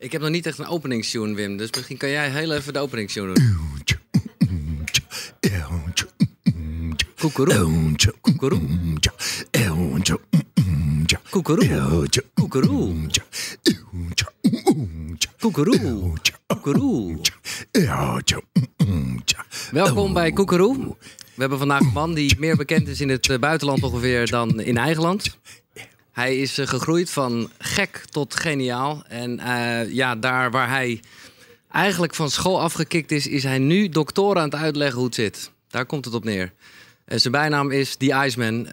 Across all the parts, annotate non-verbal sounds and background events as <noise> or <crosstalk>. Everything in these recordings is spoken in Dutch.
Ik heb nog niet echt een openingstune, Wim. Dus misschien kan jij heel even de openingstune doen. Koekeroe. Koekeroe. Koekeroe. Koekeroe. Koekeroe. Koekeroe. Welkom bij Koekeroe. We hebben vandaag een man die meer bekend is in het buitenland ongeveer dan in eigen land. Hij is eh, gegroeid van gek tot geniaal. En eh, ja, daar waar hij eigenlijk van school afgekikt is, is hij nu doctor aan het uitleggen hoe het zit. Daar komt het op neer. En eh, zijn bijnaam is The Iceman.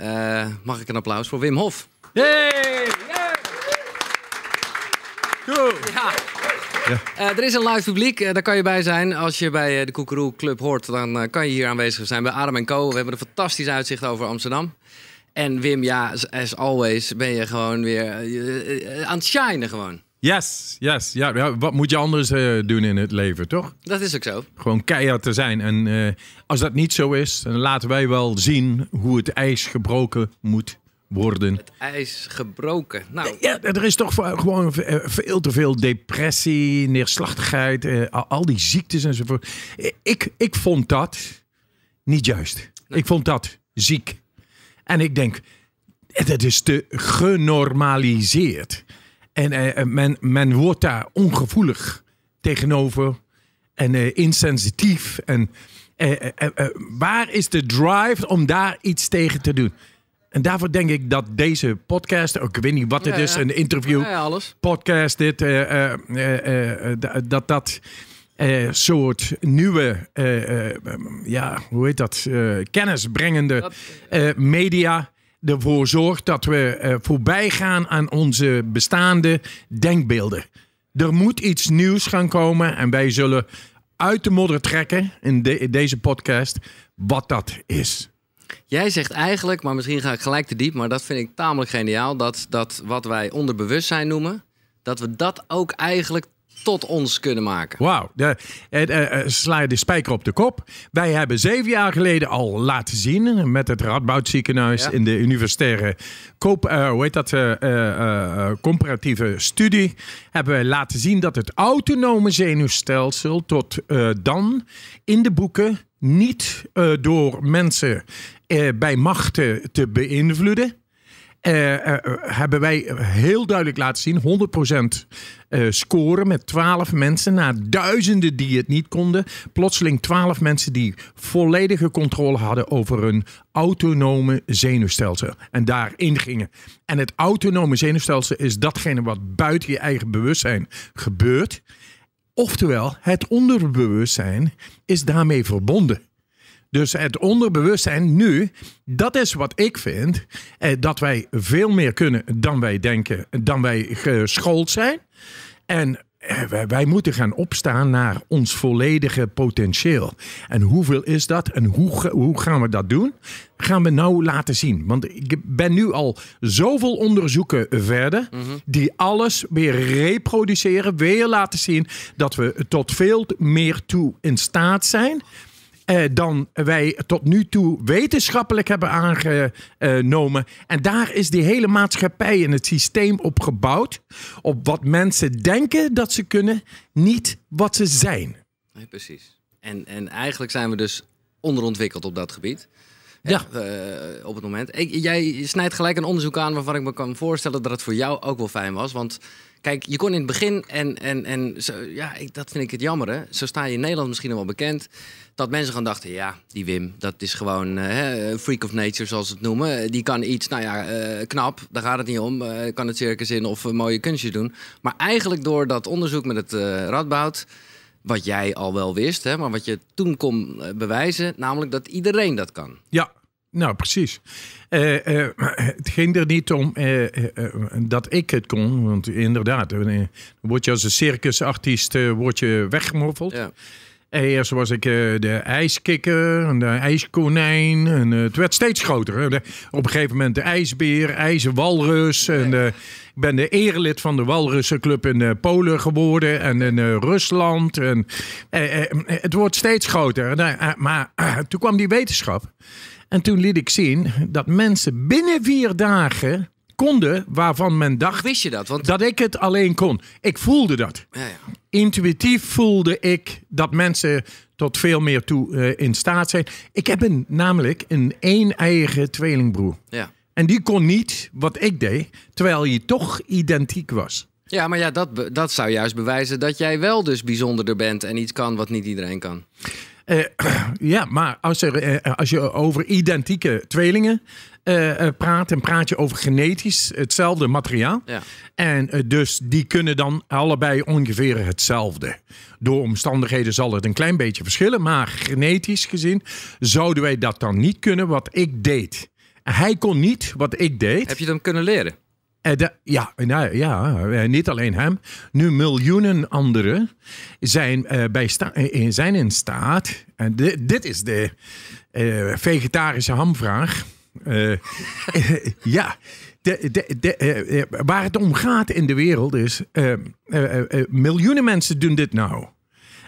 mag ik een applaus voor Wim Hof? Ja. ja. er is een live publiek, daar kan je bij zijn. Als je bij de Koekeroe Club hoort, dan kan je hier aanwezig zijn bij Adam Co. We hebben een fantastisch uitzicht over Amsterdam. En Wim, ja, as always ben je gewoon weer eh, eh, eh, aan het shinen gewoon. Yes, yes. Ja, wat moet je anders doen in het leven, toch? Dat is ook zo. Gewoon keihard te zijn. En als dat niet zo is, dan laten wij wel zien hoe het ijs gebroken moet worden. Het ijs gebroken. Nou. Ja, er is toch gewoon veel te veel depressie, neerslachtigheid, al die ziektes enzovoort. Ik, ik vond dat niet juist. Ik vond dat ziek. En ik denk, het is te genormaliseerd. En eh, eh, men, men wordt daar ongevoelig tegenover en eh, insensitief. En waar is de drive om daar iets tegen te doen? En daarvoor denk ik dat deze podcast, ik weet niet wat het is, een interview, podcast, dit, dat dat uh, soort nieuwe, eh, eh, ja, hoe heet dat, kennisbrengende media ervoor zorgt dat we voorbij gaan aan onze bestaande denkbeelden. Er moet iets nieuws gaan komen en wij zullen uit de modder trekken in, in deze podcast wat dat is. Jij zegt eigenlijk, maar misschien ga ik gelijk te diep, maar dat vind ik tamelijk geniaal, dat, dat wat wij onderbewustzijn noemen, dat we dat ook eigenlijk tot ons kunnen maken. Wauw, eh, eh, eh, sla je de spijker op de kop. Wij hebben zeven jaar geleden al laten zien met het radboudziekenhuis in de universitaire koop, hoe heet dat, comparatieve studie, hebben we laten zien dat het autonome zenuwstelsel tot dan in de boeken niet door mensen bij machten te beïnvloeden uh, hebben wij heel duidelijk laten zien. 100% uh, scoren met 12 mensen na duizenden die het niet konden. Plotseling 12 mensen die volledige controle hadden over hun autonome zenuwstelsel. En daarin gingen. En het autonome zenuwstelsel is datgene wat buiten je eigen bewustzijn gebeurt. Oftewel, het onderbewustzijn is daarmee verbonden. Dus het onderbewustzijn nu, dat is wat ik vind. Eh, dat wij veel meer kunnen dan wij denken, dan wij geschoold zijn. En eh, wij, moeten gaan opstaan naar ons volledige potentieel. En hoeveel is dat en hoe, hoe gaan we dat doen? Gaan we nou laten zien. Want ik ben nu al zoveel onderzoeken verder, mhm. die alles weer reproduceren, weer laten zien dat we tot veel meer toe in staat zijn. Eh, dan wij tot nu toe wetenschappelijk hebben aangenomen. En daar is die hele maatschappij en het systeem op gebouwd. Op wat mensen denken dat ze kunnen, niet wat ze zijn. Nee, precies. En, en eigenlijk zijn we dus onderontwikkeld op dat gebied. Ja. Eh, op het moment. jij snijdt gelijk een onderzoek aan waarvan ik me kan voorstellen dat het voor jou ook wel fijn was. Want Kijk, je kon in het begin, en, en, en zo, ja, ik, dat vind ik het jammer. Hè? Zo sta je in Nederland misschien wel bekend. Dat mensen gaan dachten, ja, die Wim, dat is gewoon eh, freak of nature, zoals ze het noemen. Eh, die kan iets, nou ja, eh, knap, daar gaat het niet om. kan het circus in of mooie kunstjes doen. Maar eigenlijk door dat onderzoek met het Radboud wat jij al wel wist, hè, maar wat je toen kon bewijzen, namelijk dat iedereen dat kan. Ja, nou, precies. Eh, eh, het ging er niet om eh, dat ik het kon. Want inderdaad, dan word je als een circusartiest wordt je weggemoffeld. Ja. Eerst was ik de ijskikker en de ijskonijn. En, het werd steeds groter. op een gegeven moment de ijsbeer, ijzerwalrus. En, ik ben de erelid van de Walrussenclub in Polen geworden. En in Rusland. En, het wordt steeds groter. Nou, maar toen kwam die wetenschap. En toen liet ik zien dat mensen binnen vier dagen konden waarvan men dacht Wist je dat? Want... dat ik het alleen kon. Ik voelde dat. Ja, ja. Intuïtief voelde ik dat mensen tot veel meer toe eh, in staat zijn. Ik heb een, namelijk een een-eigen tweelingbroer. Ja. En die kon niet wat ik deed, terwijl hij toch identiek was. Ja, maar ja, dat, dat zou juist bewijzen dat jij wel dus bijzonderder bent en iets kan wat niet iedereen kan. Eh, <clears throat> ja, maar eh, als, je over identieke tweelingen eh, praat, en praat je over genetisch hetzelfde materiaal. Ja. En dus die kunnen dan allebei ongeveer hetzelfde. Door omstandigheden zal het een klein beetje verschillen, maar genetisch gezien zouden wij dat dan niet kunnen wat ik deed. Hij kon niet wat ik deed. Heb je dan kunnen leren? Eh, nou, ja, ja, eh, niet alleen hem. Nu miljoenen anderen zijn, uh, bij zijn in staat. En dit, is de vegetarische hamvraag. <laughs> ja, de, de, waar het om gaat in de wereld is. miljoenen mensen doen dit nou.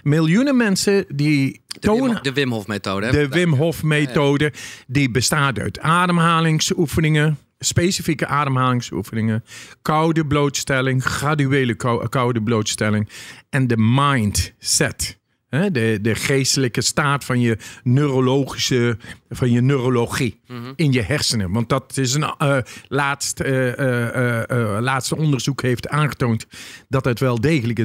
Miljoenen mensen die tonen. De Wim Hof methode. De Wim Hof methode. Die bestaat uit ademhalingsoefeningen specifieke ademhalingsoefeningen, koude blootstelling, graduele eh, koude blootstelling en de mindset. De, de geestelijke staat van je neurologische, van je neurologie mhm. in je hersenen. Want dat is een eh, laatst, eh, laatste onderzoek heeft aangetoond dat het wel degelijk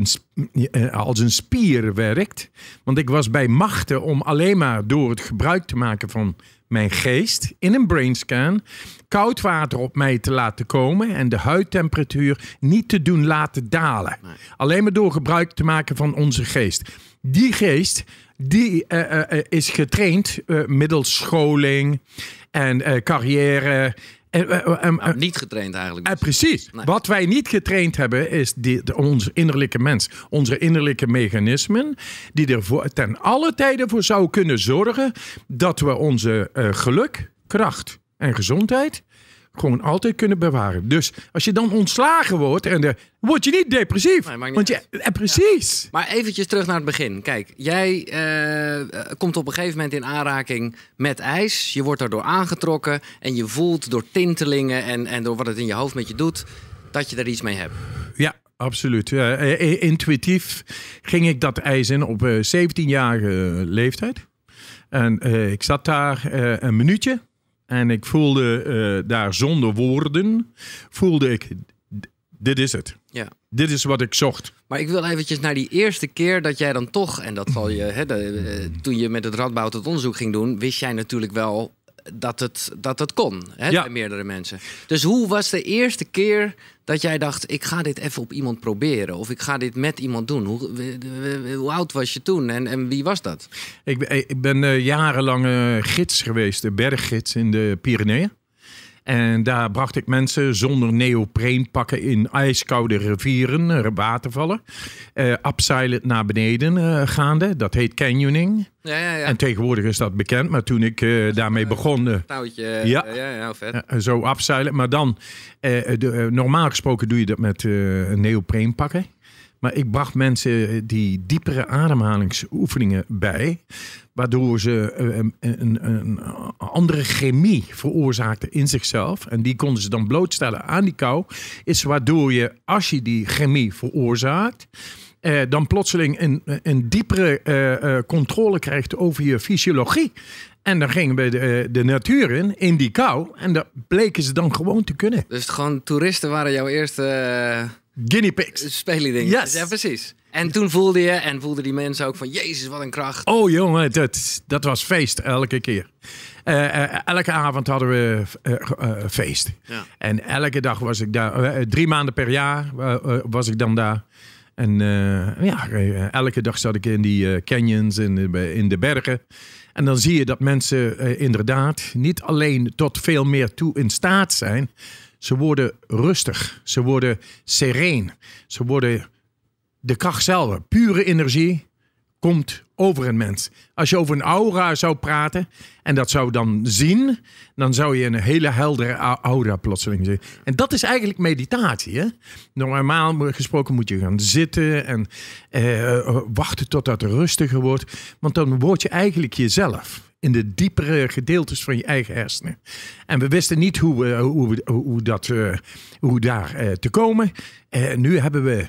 als een spier werkt. Want ik was bij machten om alleen maar door het gebruik te maken van mijn geest in een brainscan koud water op mij te laten komen en de huidtemperatuur niet te doen laten dalen. Alleen maar door gebruik te maken van onze geest. Die geest die eh, eh, eh, is getraind middels scholing en carrière eh, eh, eh, nou, niet getraind eigenlijk. Dus. precies. Wat wij niet getraind hebben is die, onze innerlijke mens. Onze innerlijke mechanismen. Die ervoor ten alle tijden voor zou kunnen zorgen dat we onze geluk, kracht en gezondheid gewoon altijd kunnen bewaren. Dus als je dan ontslagen wordt, en de, word je niet depressief. Nee, niet want je, eh, precies. Maar eventjes terug naar het begin. Kijk, jij eh, eh, komt op een gegeven moment in aanraking met ijs. Je wordt daardoor aangetrokken en je voelt door tintelingen en, en door wat het in je hoofd met je doet, dat je er iets mee hebt. Ja, absoluut. intuïtief ging ik dat ijs in op 17-jarige leeftijd. En ik zat daar een minuutje. En ik voelde eh, daar zonder woorden, voelde ik, dit is het. Ja. Dit is wat ik zocht. Maar ik wil eventjes naar die eerste keer dat jij dan toch, en dat zal je, eh, toen je met het Radboud het onderzoek ging doen, wist jij natuurlijk wel dat het, dat het kon hè, bij meerdere mensen. Dus hoe was de eerste keer dat jij dacht: ik ga dit even op iemand proberen of ik ga dit met iemand doen? Hoe, oud was je toen en, en wie was dat? Ik, ben, ik ben eh, jarenlang eh, gids geweest, berggids in de Pyreneeën. En daar bracht ik mensen zonder pakken in ijskoude rivieren, eh, watervallen. Uh, naar beneden eh, gaande. Dat heet canyoning. Ja, ja, ja. En tegenwoordig is dat bekend, maar toen ik daarmee begon. touwtje. ja, ja, vet. zo upsilent. Maar dan, normaal gesproken doe je dat met pakken. Maar ik bracht mensen eh, die diepere ademhalingsoefeningen bij. Waardoor ze eh, een, een, een andere chemie veroorzaakten in zichzelf. En die konden ze dan blootstellen aan die kou. Is waardoor je, als je die chemie veroorzaakt. Eh, dan plotseling een, een diepere eh, eh controle krijgt over je fysiologie. En dan gingen we de, de natuur in, in die kou. En dat bleken ze dan gewoon te kunnen. Dus gewoon toeristen waren jouw eerste guinea pigs. Spelendingen. Yes. Ja, precies. En toen voelde je en voelden die mensen ook van, jezus, wat een kracht. Oh jongen, dat, dat was feest elke keer. Eh, eh, elke avond hadden we uh, feest. Ja. En elke dag was ik daar. drie maanden per jaar was ik dan daar. En ja, elke dag zat ik in die canyons en in de bergen. En dan zie je dat mensen inderdaad niet alleen tot veel meer toe in staat zijn, ze worden rustig. Ze worden sereen. Ze worden de kracht zelf. Pure energie komt over een mens. Als je over een aura zou praten en dat zou dan zien, dan zou je een hele heldere aura plotseling zien. En dat is eigenlijk meditatie. Hè? Normaal gesproken moet je gaan zitten en eh, eh wachten totdat het rustiger wordt, want dan word je eigenlijk jezelf in de diepere gedeeltes van je eigen hersenen. En we wisten niet hoe, we, eh, hoe, we, hoe, dat, eh, hoe daar eh, te komen. En nu hebben we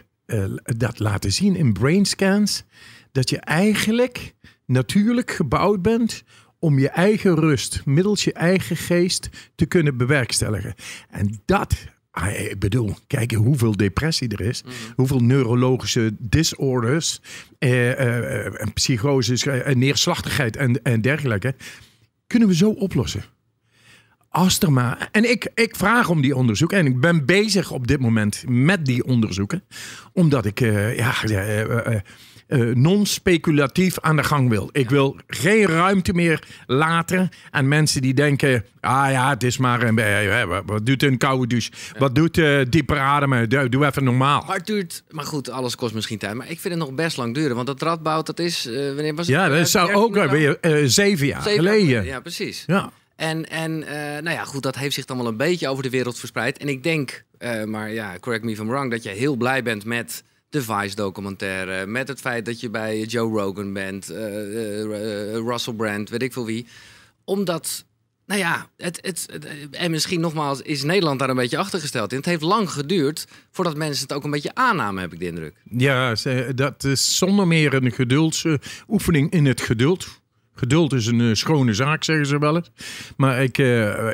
dat laten zien in brain scans. Dat je eigenlijk natuurlijk gebouwd bent om je eigen rust middels je eigen geest te kunnen bewerkstelligen. En dat Ah, eh, ik bedoel, kijk hoeveel depressie er is. Mhm. Hoeveel neurologische disorders, eh, eh, eh neerslachtigheid en, en dergelijke. Kunnen we zo oplossen? Als En ik, ik vraag om die onderzoeken. En ik ben bezig op dit moment met die onderzoeken. Omdat ik. Eh, ja, eh, non-speculatief aan de gang wil. Ik wil geen ruimte meer laten aan mensen die denken: ah ja, het is maar een. Eh, eh, wat doet een koude douche? Wat doet uh, dieper ademen? Doe, doe, even normaal. Maar duurt, maar goed, alles kost misschien tijd. Maar ik vind het nog best lang duren, want dat radboud, dat is. wanneer was het? Ja, dat zou ook nou, weer zeven jaar zeven geleden. ja, precies. Ja. En, en nou ja, goed, dat heeft zich dan wel een beetje over de wereld verspreid. En ik denk, maar ja, correct me if I'm wrong, dat je heel blij bent met de Vice-documentaire, eh, met het feit dat je bij Joe Rogan bent, eh, eh, Russell Brand, weet ik veel wie. Omdat nou ja, het, het, en misschien nogmaals is Nederland daar een beetje achtergesteld in. Het heeft lang geduurd voordat mensen het ook een beetje aannamen, heb ik de indruk. Ja, dat is zonder meer een Oefening in het geduld. Geduld is een schone zaak, zeggen ze wel Maar ik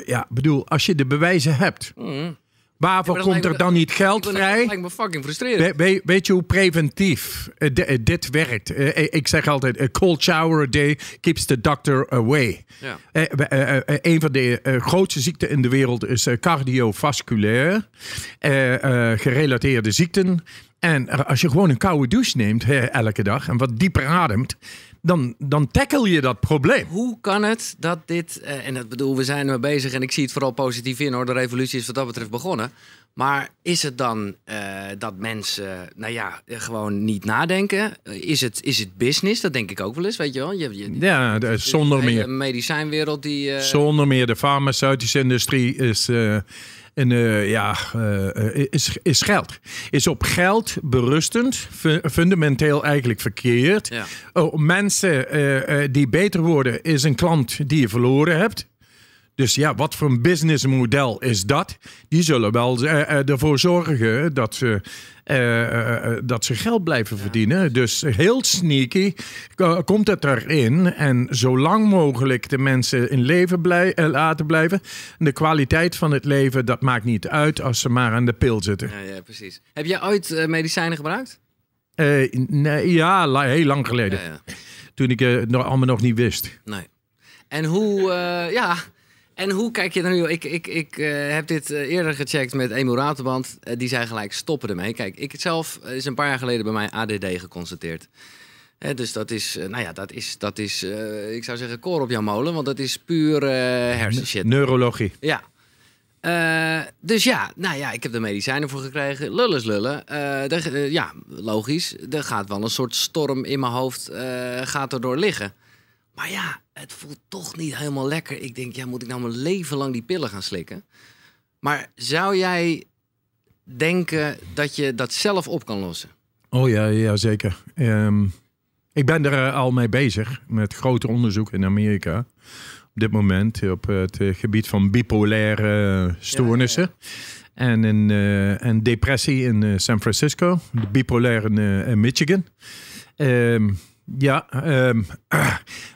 ja, bedoel, als je de bewijzen hebt. Mm. Waarvoor komt er dan niet geld vrij? Dat lijkt me fucking frustrerend. weet je hoe preventief eh, eh, dit werkt? Eh, ik zeg altijd, a cold shower a day keeps the doctor away. Ja. een van de grootste ziekten in de wereld is cardiovasculair. gerelateerde ziekten. En als je gewoon een koude douche neemt elke dag en wat dieper ademt, dan, dan tackle je dat probleem. Hoe kan het dat dit, eh, en dat bedoel, we zijn mee bezig en ik zie het vooral positief in hoor, de revolutie is wat dat betreft begonnen. Maar is het dan eh, dat mensen, nou ja, gewoon niet nadenken? Eh, is het, is het business? Dat denk ik ook wel eens, weet je wel. Je, ja, zonder meer. De medicijnwereld die... Zonder meer, de farmaceutische industrie is... Eh, ja, eh, eh, is, is geld. Is op geld berustend, fundamenteel eigenlijk verkeerd. Ja. Oh, mensen die beter worden, is een klant die je verloren hebt. Dus ja, wat voor een businessmodel is dat? Die zullen wel eh, eh, ervoor zorgen dat ze, eh, dat ze geld blijven verdienen. Dus heel sneaky komt het erin. En zo lang mogelijk de mensen in leven blij, laten blijven. De kwaliteit van het leven, dat maakt niet uit als ze maar aan de pil zitten. Ja, ja precies. Heb jij ooit medicijnen gebruikt? nee, ja, heel lang geleden. Ja, ja. Toen ik het allemaal nog niet wist. Nee. En hoe, ja, en hoe kijk je er nu? Ik, ik, ik eh, heb dit eh, eerder gecheckt met Emo Ratenband. Eh, die zei gelijk stoppen ermee. Kijk, ik zelf is een paar jaar geleden bij mij ADD geconstateerd. dus dat is, nou ja, dat is, dat is ik zou zeggen, koor op jouw molen, want dat is puur uh, hersenshit. Neurologie. Ja. dus ja, nou ja, ik heb de medicijnen voor gekregen. Lullen is lullen. De, ja, logisch. Er gaat wel een soort storm in mijn hoofd, gaat erdoor liggen. Maar ja, het voelt toch niet helemaal lekker. Ik denk, ja, moet ik nou mijn leven lang die pillen gaan slikken? Maar zou jij denken dat je dat zelf op kan lossen? Oh ja, ja zeker. Ehm, ik ben er eh, al mee bezig met groot onderzoek in Amerika. Op dit moment op het eh, gebied van bipolaire eh, stoornissen. En, in, en depressie in San Francisco. De bipolaire in, Michigan. Ehm, ja, um, <clears throat>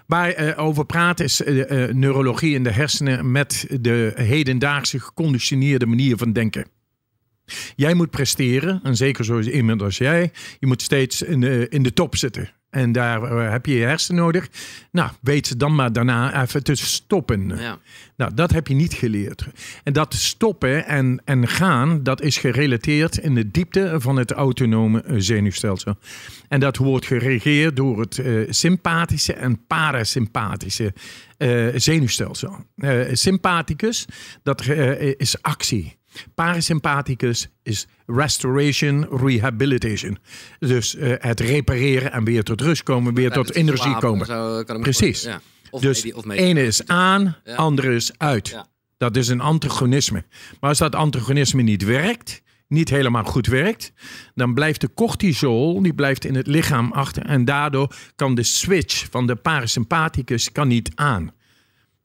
waar uh, over praat is eh, eh, neurologie in de hersenen met de hedendaagse geconditioneerde manier van denken. Jij moet presteren, en zeker zo iemand als jij. Je moet steeds in de, in de top zitten. En daar eh, heb je je hersenen nodig. Nou, weet ze dan maar daarna even te stoppen. Ja. Nou, dat heb je niet geleerd. En dat stoppen en, en gaan, dat is gerelateerd in de diepte van het autonome eh, zenuwstelsel. En dat wordt geregeerd door het eh, sympathische en parasympathische zenuwstelsel. sympathicus, dat is actie. Parasympathicus is restoration, rehabilitation. Dus eh, het repareren en weer tot rust komen, weer tot energie komen. Precies. dus ene is aan, ja. andere is uit. Dat is een antagonisme. Maar als dat antagonisme niet werkt, niet helemaal goed werkt, dan blijft de cortisol die blijft in het lichaam achter en daardoor kan de switch van de parasympathicus kan niet aan.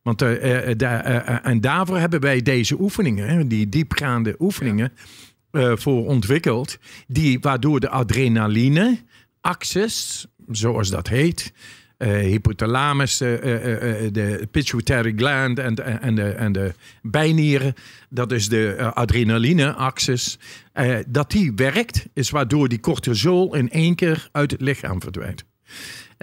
Want eh, eh, eh, en daarvoor hebben wij deze oefeningen, die diepgaande oefeningen, voor ontwikkeld. Die, waardoor de adrenaline, axis, zoals dat heet, uh, hypothalamus, de pituitary gland en, de, en de bijnieren. Dat is de adrenaline adrenalineaxis. dat die werkt, is waardoor die cortisol in één keer uit het lichaam verdwijnt.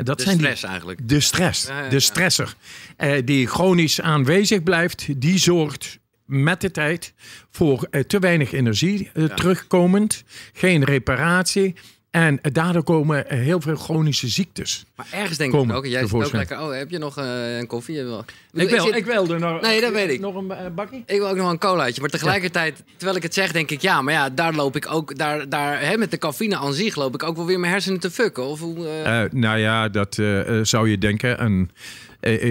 Dat de stress eigenlijk. De stress, de stresser. Eh, die chronisch aanwezig blijft, die zorgt met de tijd voor eh, te weinig energie eh, terugkomend. Geen reparatie en daardoor komen heel veel chronische ziektes. Maar ergens denk ik ook, jij zit ook lekker, oh, heb je nog eh, een koffie? Ik, wil, ik, wil er nog, nee, dat weet ik. nog een eh, bakje. Ik wil ook nog een colaatje. Maar tegelijkertijd, terwijl ik het zeg, denk ik, ja, maar ja, daar loop ik ook, daar, daar, hè, met de cafeïne aan zich loop ik ook wel weer mijn hersenen te fucken. Of hoe, eh? nou ja, dat zou je denken. En,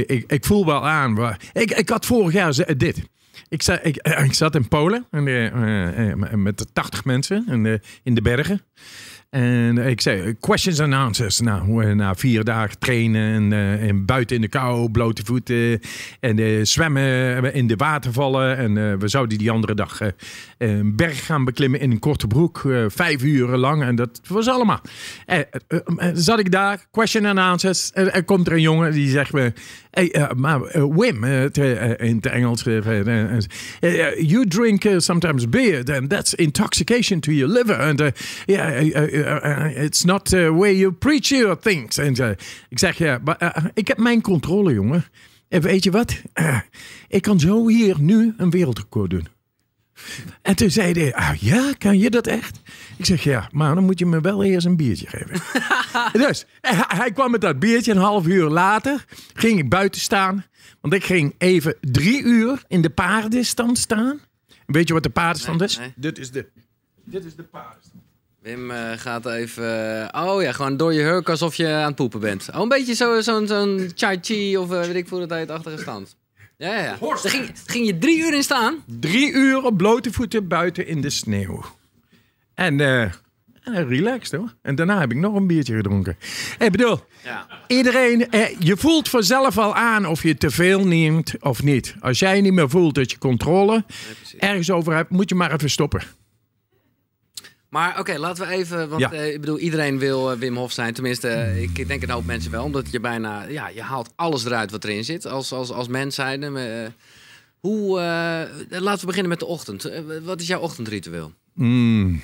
ik, ik, voel wel aan. ik, ik had vorig jaar dit. Ik, zat, ik, zat in Polen en, met 80 mensen in de bergen. En ik zei, questions and answers. Nou, na vier dagen trainen en, buiten in de kou, blote voeten en uh, zwemmen in de watervallen. En we zouden die andere dag een berg gaan beklimmen in een korte broek, vijf uren lang. En dat was allemaal. zat ik daar, question and answers. Er, komt er een jongen die zegt me, hey, maar Wim, in het Engels, you drink sometimes beer, and that's intoxication to your liver. And yeah, eh, eh, it's not the way you preach your things. En ik zeg, ja, maar, eh, ik heb mijn controle, jongen. En weet je wat? ik kan zo hier nu een wereldrecord doen. En toen zei hij, ah, ja, kan je dat echt? Ik zeg, ja, maar dan moet je me wel eerst een biertje geven. <laughs> dus hij kwam met dat biertje een half uur later. Ging ik buiten staan. Want ik ging even drie uur in de paardenstand staan. Weet je wat de paardenstand is? Dit is de, dit is de paardenstand. Wim eh, gaat even. Eh, oh ja, gewoon door je hurk alsof je aan het poepen bent. Oh, een beetje zo'n zo, zo'n chai chi of eh, weet ik hoe dat heet, het stand. Ja, ja. ja. ging, ging, je drie uur in staan? Drie uur op blote voeten buiten in de sneeuw. En relaxed hoor. En daarna heb ik nog een biertje gedronken. Ik hey, bedoel, ja. iedereen, je voelt vanzelf al aan of je te veel neemt of niet. Als jij niet meer voelt dat je controle ergens over hebt, moet je maar even stoppen. Maar oké, laten we even. Want eh, ik bedoel, iedereen wil eh, Wim Hof zijn. Tenminste, eh, mm. ik denk een hoop mensen wel. Omdat je bijna. Ja, je haalt alles eruit wat erin zit. Als, als, als mens zijn. hoe. laten we beginnen met de ochtend. wat is jouw ochtendritueel? Mm.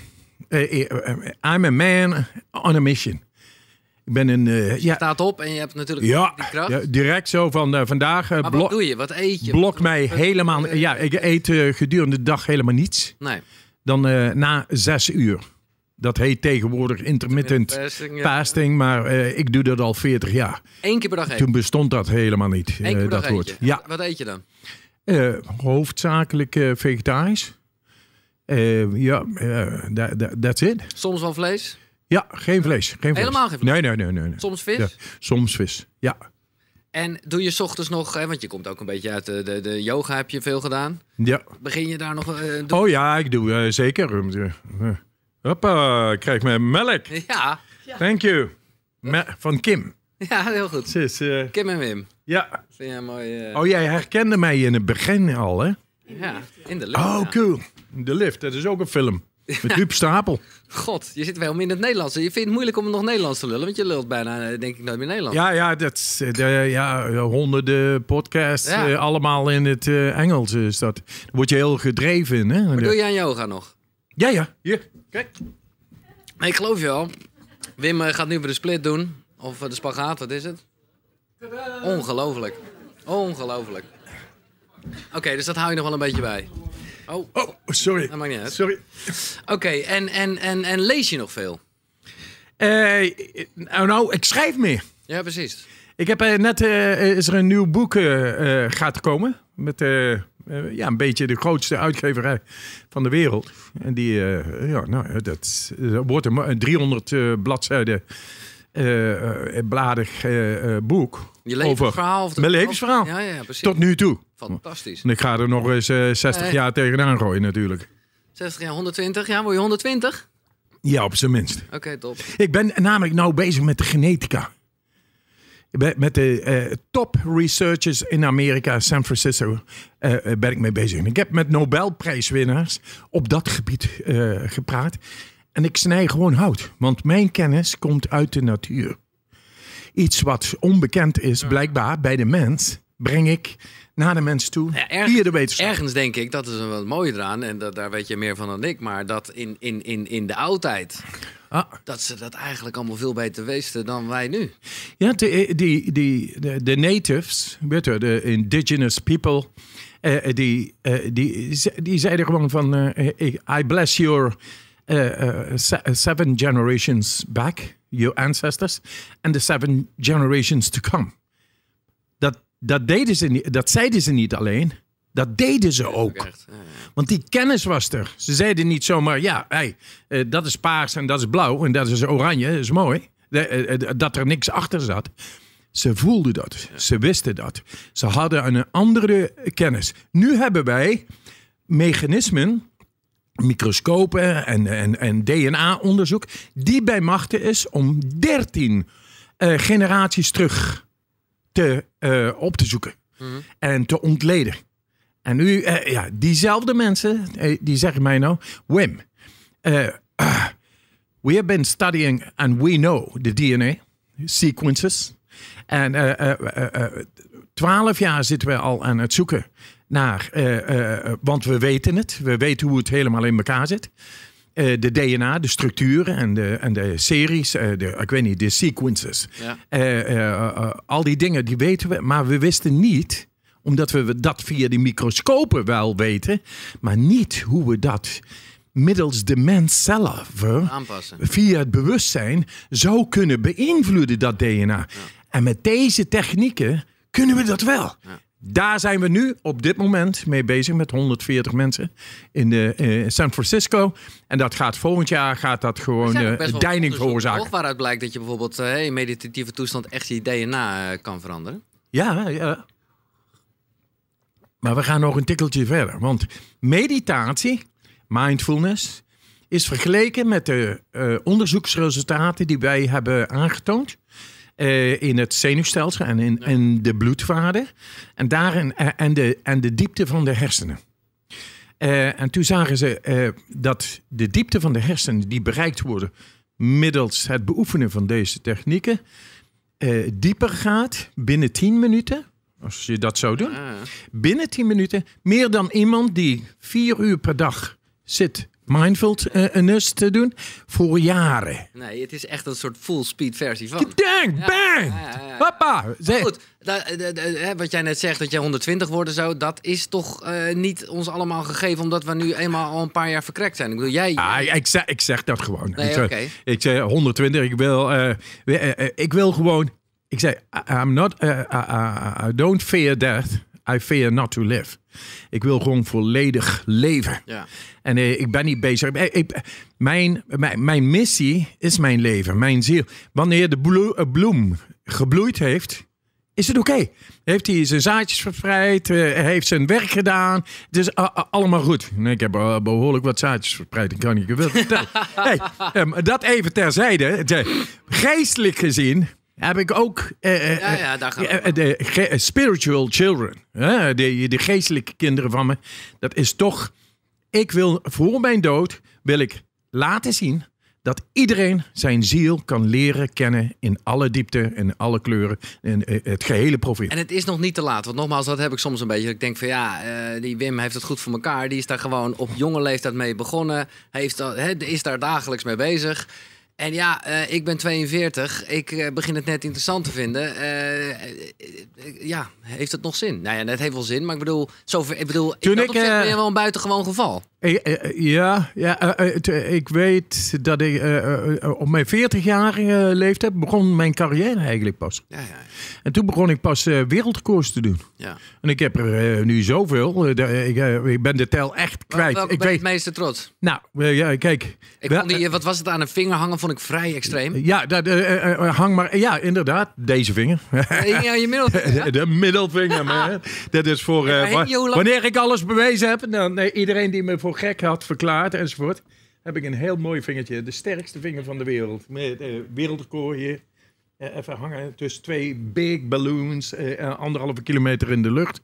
I'm a man on a mission. Ik ben een. Dus je ja, staat op en je hebt natuurlijk ja, die kracht. direct zo van vandaag. Uh, wat doe je? Wat eet je? Blok mij helemaal. ja, ik eet gedurende de dag helemaal niets. Nee. Dan eh, na zes uur. Dat heet tegenwoordig intermittent fasting, maar eh, ik doe dat al 40 jaar. Eén keer per dag eten. Toen bestond dat helemaal niet. Eén keer eh, per dag dat Ja. Wat eet je dan? hoofdzakelijk vegetarisch. ja, dat that, that's it. Soms wel vlees? Ja, geen vlees. Geen vlees. Helemaal geen vlees? Nee, nee, nee. nee, Soms vis? soms vis, ja. En doe je ochtends nog, hè, want je komt ook een beetje uit de, de, de yoga, heb je veel gedaan. Ja. Begin je daar nog? Uh, oh ja, ik doe eh, zeker. Eh, hoppa, ik krijg mijn melk. <laughs> Ja. Thank you. van Kim. Ja, heel goed. Sis, Kim en Wim. Ja. Vind jij mooi? Oh, jij herkende mij in het begin al, hè? Ja, in de lift. Oh, cool. In de lift, dat is ook een film. Met Huub Stapel. God, je zit wel in het Nederlands. Je vindt het moeilijk om nog Nederlands te lullen, want je lult bijna, denk ik, nooit meer Nederlands. Ja, ja, dat, eh, ja honderden podcasts, ja. Eh, allemaal in het eh, Engels is dat. word je heel gedreven in. Hè? Maar doe je aan yoga nog? Ja, ja. Hier, kijk. Ik geloof je wel. Wim gaat nu weer de split doen. Of de spagaat, wat is het? Ongelooflijk. Ongelooflijk. Oké, dus dat hou je nog wel een beetje bij. Oh, oh sorry. Sorry. Oké, en, en, en, en lees je nog veel? Uh, nou, ik schrijf meer. Ja, precies. Ik heb eh, net, eh, is er een nieuw boek gaat komen met ja, een beetje de grootste uitgeverij van de wereld. En die, ja, nou, dat, dat wordt een 300 bladzijden bladig boek. Je levensverhaal? Of of mijn levensverhaal. Ja, ja, precies. Tot nu toe. Fantastisch. En ik ga er nog eens 60 eh, eh. jaar tegenaan gooien natuurlijk. 60 jaar, 120 jaar, word je 120? Ja, op zijn minst. Oké, top. Ik ben namelijk nou bezig met de genetica. Met de eh, top researchers in Amerika, San Francisco, ben ik mee bezig. Ik heb met Nobelprijswinnaars op dat gebied gepraat. En ik snij gewoon hout, want mijn kennis komt uit de natuur. Iets wat onbekend is, blijkbaar, bij de mens, breng ik naar de mensen toe, ja, ergens, via de wetenschap. Ergens denk ik, dat is een wat mooie eraan, en dat, daar weet je meer van dan ik, maar dat in, in, in, in de oudheid... Ah. Dat ze dat eigenlijk allemaal veel beter wisten dan wij nu. Ja, de, eh, die, die, de, natives, je, de indigenous people, eh, eh, die, die, die zeiden gewoon van... Uh, I bless your seven generations back, your ancestors, and the seven generations to come dat, deden ze niet, dat zeiden ze niet alleen. Dat deden ze ook. Want die kennis was er. Ze zeiden niet zomaar, ja, hey, eh, dat is paars en dat is blauw en dat is oranje, dat is mooi. Eh, eh, dat er niks achter zat. Ze voelden dat. Ze wisten dat. Ze hadden een andere kennis. Nu hebben wij mechanismen, microscopen en, en, en DNA-onderzoek, die bij machten is om 13 generaties terug te, uh, op te zoeken mhm. en te ontleden. En nu, eh, ja, diezelfde mensen, eh, die zeggen mij nou, Wim, ah, we have been studying and we know the DNA sequences. En twaalf jaar zitten we al aan het zoeken naar, want we weten het, we weten hoe het helemaal in elkaar zit. Eh, de DNA, de structuren en de, en de series, eh, de, ik weet niet, de sequences. Eh, al die dingen, die weten we. Maar we wisten niet, omdat we dat via de microscopen wel weten, maar niet hoe we dat middels de mens zelf via het bewustzijn zou kunnen beïnvloeden, dat DNA. En met deze technieken kunnen we dat wel. Ja. Daar zijn we nu op dit moment mee bezig met 140 mensen in de, eh, San Francisco. En dat gaat volgend jaar gaat dat gewoon uh, deining veroorzaken. Of waaruit blijkt dat je bijvoorbeeld uh, in meditatieve toestand echt je DNA kan veranderen. Ja, ja. Maar we gaan nog een tikkeltje verder. Want meditatie, mindfulness, is vergeleken met de onderzoeksresultaten die wij hebben aangetoond. Eh, in het zenuwstelsel en in, de bloedvaten En, daarin, eh, en, de, en de diepte van de hersenen. Eh, en toen zagen ze dat de diepte van de hersenen die bereikt worden middels het beoefenen van deze technieken dieper gaat binnen 10 minuten. Als je dat zou doen. Ah. Binnen 10 minuten meer dan iemand die vier uur per dag zit mindfulness eh, te doen voor jaren. Nee, het is echt een soort full speed versie van. Dang, bang! Papa! Zeg. Goed, eh, wat jij net zegt, dat jij 120 wordt en zo, dat is toch eh, niet ons allemaal gegeven omdat we nu eenmaal al een paar jaar verkrekt zijn. Ik bedoel, jij... Ah, ik, zeg, ik zeg dat gewoon. ik, zeg, 120, ik wil, ik wil gewoon... Ik zeg, I'm not, I don't fear death. I fear not to live. Ik wil gewoon volledig leven. Ja. En eh, ik ben niet bezig. Eh, ik, mijn, mijn, mijn missie is mijn leven, mijn ziel. Wanneer de eh, bloem gebloeid heeft, is het oké. Heeft hij zijn zaadjes verspreid? Eh, heeft zijn werk gedaan? Het is allemaal goed. ik heb behoorlijk wat zaadjes verspreid. Ik kan niet veel vertellen. <laughs> hey, ehm, dat even terzijde. Geestelijk gezien heb ik ook eh, eh, ja, eh, ja, de spiritual children, hè, de, de geestelijke kinderen van me. Dat is toch, ik wil voor mijn dood, wil ik laten zien dat iedereen zijn ziel kan leren kennen in alle diepte en alle kleuren en het gehele profiel. En het is nog niet te laat, want nogmaals, dat heb ik soms een beetje. Ik denk van ja, die Wim heeft het goed voor elkaar. Die is daar gewoon op jonge leeftijd mee begonnen, heeft, uh, is daar dagelijks mee bezig. En ja, eh, ik ben 42. Ik eh, begin het net interessant te vinden. Uh, ja, heeft het nog zin? Nou ja, dat heeft wel zin. Maar ik bedoel, zover, ik bedoel, dat ik, dat ik, wel een buitengewoon geval. Eh, eh, eh, ja, ja ik weet dat ik op mijn 40-jarige leeftijd begon mijn carrière eigenlijk pas. Ja, ja. En toen begon ik pas wereldkoers te doen. Ja. En ik heb er nu zoveel. ik, ben de tel echt kwijt. ik ben weet... het meeste trots? Nou, ja, kijk. Ik vond die, wat was het aan een vinger hangen, vond ik vrij extreem. Ja, dat, hang maar. Ja, inderdaad. Deze vinger. Ja, je <laughs> De middelvinger, man. <laughs> dat is voor... wanneer ik alles bewezen heb, dan nou, iedereen die me voor gek had verklaard enzovoort, heb ik een heel mooi vingertje. De sterkste vinger van de wereld. Met eh, wereldrecord hier. Eh, even hangen tussen twee big balloons, eh, anderhalve kilometer in de lucht.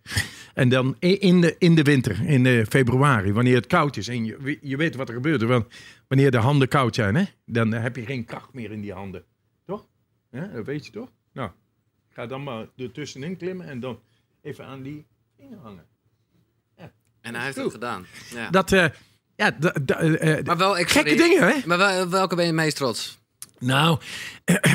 En dan in de, in de winter, in februari, wanneer het koud is. En je, je weet wat er gebeurt. Want wanneer de handen koud zijn, hè, dan heb je geen kracht meer in die handen. Toch? Ja, dat weet je toch? Nou, ga dan maar ertussenin klimmen en dan even aan die vinger hangen. En hij heeft het gedaan. Ja. Dat, eh, ja, eh, eh, maar wel, gekke dingen, hè? Maar wel, welke ben je meest trots? Nou,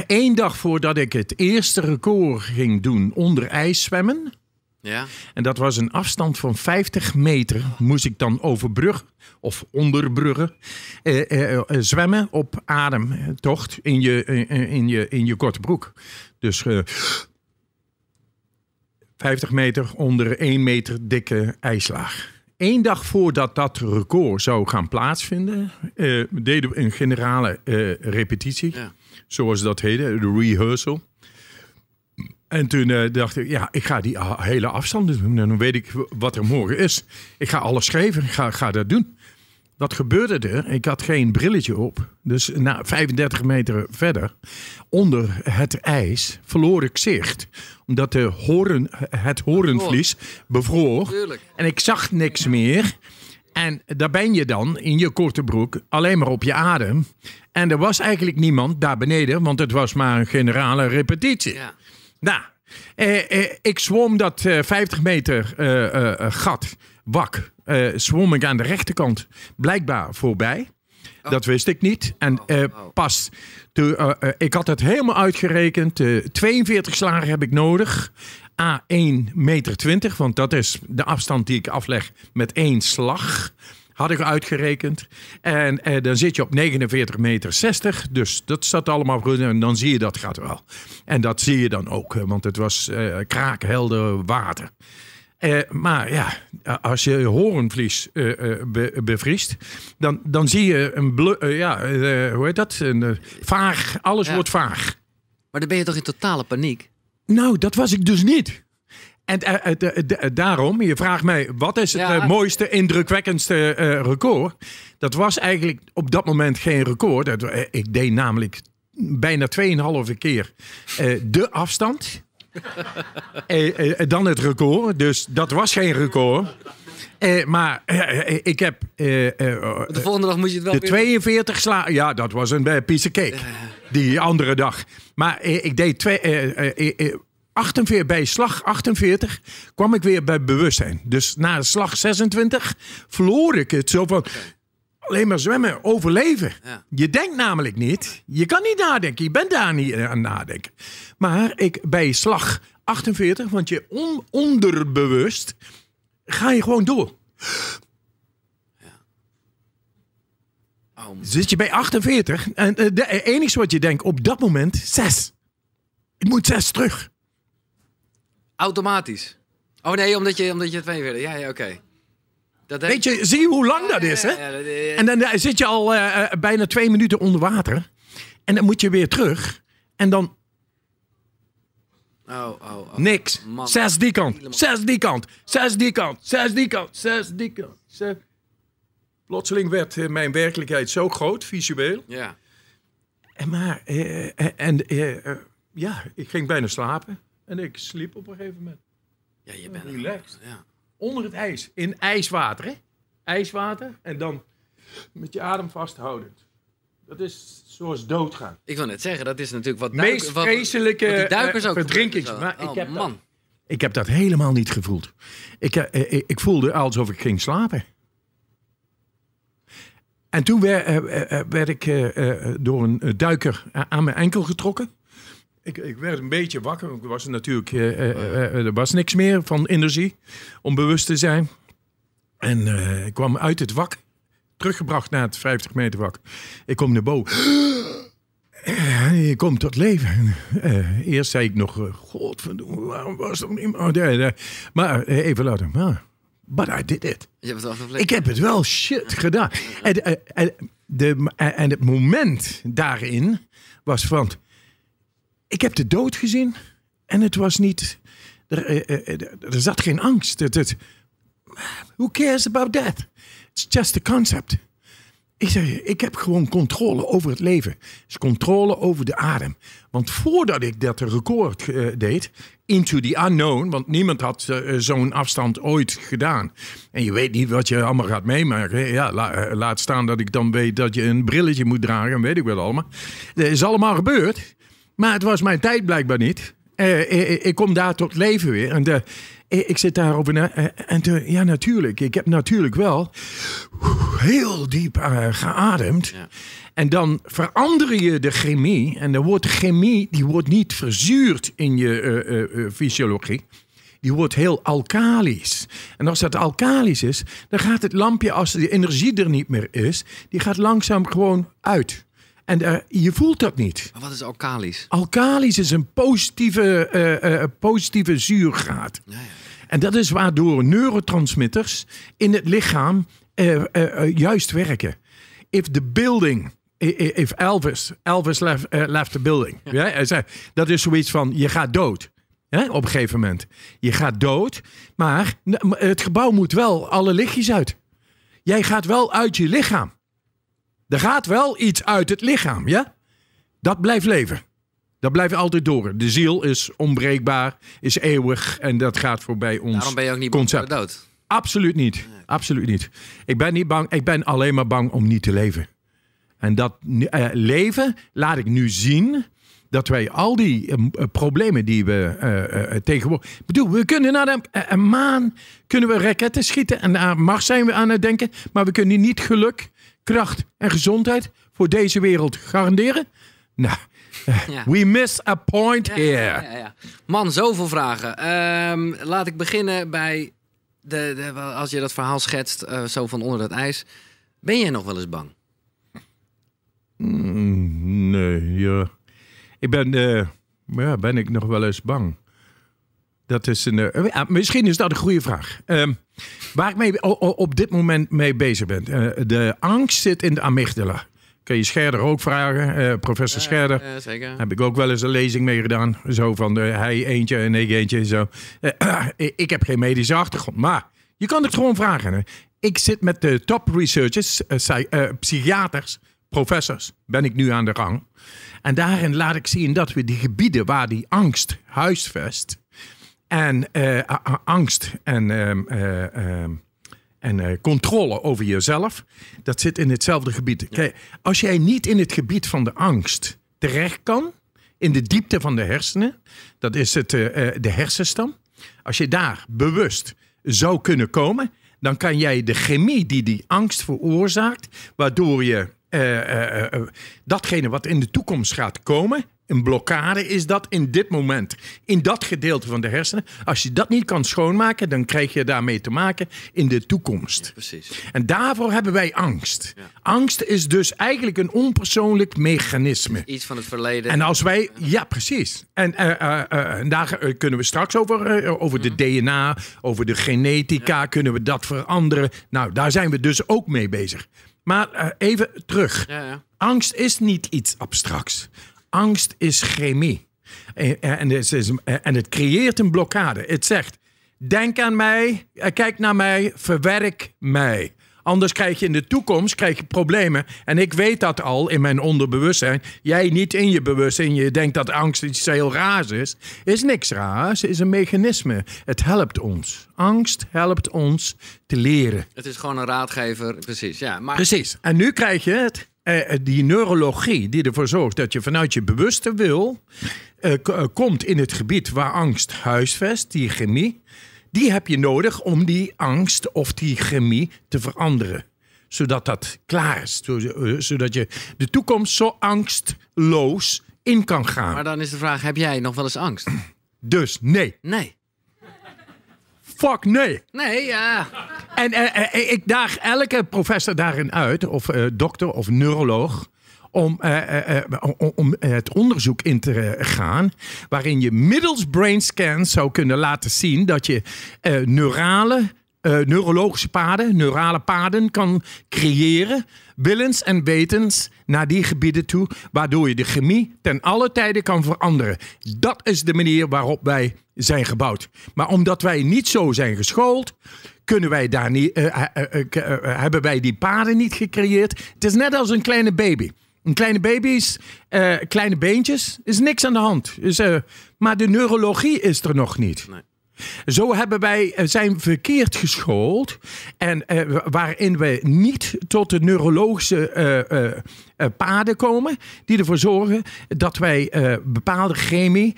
één dag voordat ik het eerste record ging doen onder ijs zwemmen. Ja. En dat was een afstand van 50 meter. Moest ik dan overbrug of onderbruggen. eh, zwemmen op ademtocht in je, in je, in je korte broek. Dus 50 meter onder 1 meter dikke ijslaag. Eén dag voordat dat record zou gaan plaatsvinden, eh, deden we een generale eh, repetitie. Zoals dat heette, de rehearsal. En toen eh, dacht ik, ja, ik ga die hele afstand doen. En dan weet ik wat er morgen is. Ik ga alles schrijven, ik ga, ga dat doen. Dat gebeurde er. Ik had geen brilletje op. Dus na 35 meter verder, onder het ijs, verloor ik zicht. Omdat de horen, het horenvlies bevroor. En ik zag niks meer. En daar ben je dan in je korte broek alleen maar op je adem. En er was eigenlijk niemand daar beneden, want het was maar een generale repetitie. Nou, eh, eh, ik zwom dat eh, 50 meter eh, eh, eh, gat wak uh, eh, zwom ik aan de rechterkant blijkbaar voorbij. Oh. Dat wist ik niet. En oh, eh, oh. pas, toen, eh, ik had het helemaal uitgerekend. 42 slagen heb ik nodig. A 1 meter 20, want dat is de afstand die ik afleg met één slag. Had ik uitgerekend. En dan zit je op 49 meter 60. Dus dat staat allemaal goed. En dan zie je dat gaat wel. En dat zie je dan ook. Want het was eh, kraakhelder water. Eh, maar ja, als je horenvlies eh, eh, bevriest, dan, dan zie je een, ja, hoe heet dat? Een, vaag, alles wordt vaag. Maar dan ben je toch in totale paniek? Nou, dat was ik dus niet. En daarom, je vraagt mij, wat is het mooiste, indrukwekkendste record? Dat was eigenlijk op dat moment geen record. ik deed namelijk bijna 2,5 keer de afstand. Eh, eh, eh, dan het record. Dus dat was geen record. Eh, maar eh, ik heb... de volgende dag moet je het wel De 42 sla... Ja, dat was een piece cake. Die andere dag. Maar ik deed twee... 48, bij slag 48 kwam ik weer bij bewustzijn. Dus na slag 26 verloor ik het. Zo van, alleen maar zwemmen, overleven. Je denkt namelijk niet. Je kan niet nadenken. Je bent daar niet aan nadenken. Maar ik, bij slag 48, want je on, onderbewust, ga je gewoon door. Ja. Oh, Zit je bij 48 en het uh, eh, enige wat je denkt op dat moment, 6. Ik moet 6 terug. Automatisch. Oh nee, omdat je, omdat je het weet wilde. Ja, oké. Weet je, zie je hoe lang dat is, hè? En dan eh, zit je al eh, eh, bijna twee minuten onder water. En dan moet je weer terug. En dan... Oh, oh, oh. Niks. Zes die kant. Zes die kant. Zes die kant. Zes die kant. Zes die kant. Plotseling werd mijn werkelijkheid zo groot, visueel. Ja. En maar... en ja, ik ging bijna slapen. En ik sliep op een gegeven moment. Ja, je bent... Relaxed. Ja. Onder het ijs. In ijswater, hè? Ijswater. En dan met je adem vasthoudend. Dat is zoals doodgaan. Ik wil net zeggen, dat is natuurlijk wat duik, meest vreselijke wat eh, duikers ook verdrinking. Maar ik oh, heb man. Dat, ik heb dat helemaal niet gevoeld. Ik, eh, eh, ik voelde alsof ik ging slapen. En toen werd, werd ik door een duiker aan mijn enkel getrokken. Ik, ik, werd een beetje wakker. Er was natuurlijk, eh, eh, eh, er was niks meer van energie om bewust te zijn. En ik kwam uit het wak, teruggebracht naar het 50 meter wak. Ik kom naar boven. Je komt tot leven. eerst zei ik nog, "God, waarom was er niemand? Oh, maar even later, maar, ah, but I did it. Je ik heb het wel shit gedaan. En, en, de, en het moment daarin was van, ik heb de dood gezien en het was niet. Er, er, eh, eh, eh, er zat geen angst. Het, who cares about that? It's just a concept. Ik zeg je, ik heb gewoon controle over het leven. Dus controle over de adem. Want voordat ik dat record deed, into the unknown, want niemand had zo'n afstand ooit gedaan. En je weet niet wat je allemaal gaat meemaken. Ja, laat staan dat ik dan weet dat je een brilletje moet dragen weet ik wel allemaal. Dat is allemaal gebeurd. Maar het was mijn tijd blijkbaar niet. Eh, eh, eh, ik kom daar tot leven weer. En de, ik zit daarover na. En ja, natuurlijk. Ik heb natuurlijk wel heel diep uh, geademd. Ja. En dan verander je de chemie. En dan wordt chemie, die wordt niet verzuurd in je fysiologie. Die wordt heel alkalisch. En als dat alkalisch is, dan gaat het lampje, als de energie er niet meer is, die gaat langzaam gewoon uit. En eh, je voelt dat niet. Maar wat is alkalisch? Alkalisch is een positieve, eh, eh, positieve zuurgraad. Ja, ja. En dat is waardoor neurotransmitters in het lichaam juist werken. If the building if Elvis, Elvis left, left the building. Ja. Dat is zoiets van, je gaat dood. Hè? Op een gegeven moment. Je gaat dood, maar het gebouw moet wel alle lichtjes uit. Jij gaat wel uit je lichaam. Er gaat wel iets uit het lichaam, ja? Dat blijft leven. Dat blijft altijd door. De ziel is onbreekbaar, is eeuwig en dat gaat voorbij ons Daarom ben je ook niet bang voor dood? Absoluut niet. Absoluut niet. Ik ben niet bang. Ik ben alleen maar bang om niet te leven. En dat eh, leven laat ik nu zien dat wij al die ehm, eh, problemen die we uh, tegenwoordig. Ik bedoel, we kunnen naar de maan kunnen we raketten schieten en naar Mars zijn we aan het denken, maar we kunnen niet geluk kracht en gezondheid voor deze wereld garanderen? Nou, eh, we miss a point here. Ja, Man, zoveel vragen. Ehm, laat ik beginnen bij, de, de, als je dat verhaal schetst, eh, zo van onder het ijs. Ben jij nog wel eens bang? Mm, nee, ja. Ik ben, eh, ja, ben ik nog wel eens bang? dat is een, eh, ja, misschien is dat een goede vraag. Ehm, waar ik mee, op dit moment mee bezig ben. Eh, de angst zit in de amygdala. Kun je Scherder ook vragen. Eh, professor Scherder. heb ik ook wel eens een lezing mee gedaan. Zo van de, hij eentje en ik eentje. Zo. <clears throat> ik heb geen medische achtergrond. Maar je kan het gewoon vragen. Hè. Ik zit met de top researchers, psychiaters, professors. Ben ik nu aan de gang. En daarin laat ik zien dat we die gebieden waar die angst huisvest en eh, angst en, ehm, eh, ehm, en eh, controle over jezelf, dat zit in hetzelfde gebied. als jij niet in het gebied van de angst terecht kan, in de diepte van de hersenen, dat is het, de hersenstam, als je daar bewust zou kunnen komen, dan kan jij de chemie die die angst veroorzaakt, waardoor je datgene wat in de toekomst gaat komen, een blokkade is dat in dit moment. In dat gedeelte van de hersenen. Als je dat niet kan schoonmaken, dan krijg je daarmee te maken in de toekomst. precies. En daarvoor hebben wij angst. Angst is dus eigenlijk een onpersoonlijk mechanisme. Iets van het verleden. En als wij, ja, precies. En eh, eh, eh, daar kunnen we straks over, over de mhm. DNA, over de genetica, kunnen we dat veranderen. Nou, daar zijn we dus ook mee bezig. Maar even terug. ja. Angst is niet iets abstracts. Angst is chemie. Eh, en, het, creëert een blokkade. Het zegt: denk aan mij, eh, kijk naar mij, verwerk mij. Anders krijg je in de toekomst krijg je problemen. En ik weet dat al in mijn onderbewustzijn. Jij niet in je bewustzijn. Je denkt dat angst iets heel raars is. Is niks raars. Is een mechanisme. Het helpt ons. Angst helpt ons te leren. Het is gewoon een raadgever. Precies. Ja, maar... Precies. En nu krijg je het. Eh, eh, die neurologie die ervoor zorgt dat je vanuit je bewuste wil eh, komt in het gebied waar angst huisvest, die chemie, die heb je nodig om die angst of die chemie te veranderen. Zodat dat klaar is, zodat je de toekomst zo angstloos in kan gaan. Maar dan is de vraag: heb jij nog wel eens angst? Dus nee. Nee fuck nee. Nee, ja. En ik daag elke professor daarin uit, of eh, dokter of neuroloog. Om, eh, eh, om, om het onderzoek in te gaan. waarin je middels brain scans zou kunnen laten zien. dat je neurale eh, neurologische paden, neurale paden kan creëren, willens en wetens naar die gebieden toe, waardoor je de chemie ten alle tijden kan veranderen. Dat is de manier waarop wij zijn gebouwd. Maar omdat wij niet zo zijn geschoold, kunnen wij daar niet, eh, eh, hebben wij die paden niet gecreëerd. Het is net als een kleine baby. Een kleine baby is kleine beentjes, is niks aan de hand. eh. maar de neurologie is er nog niet. Zo hebben wij, eh, zijn verkeerd geschoold. En eh, waarin we niet tot de neurologische eh, paden komen. Die ervoor zorgen dat wij bepaalde chemie.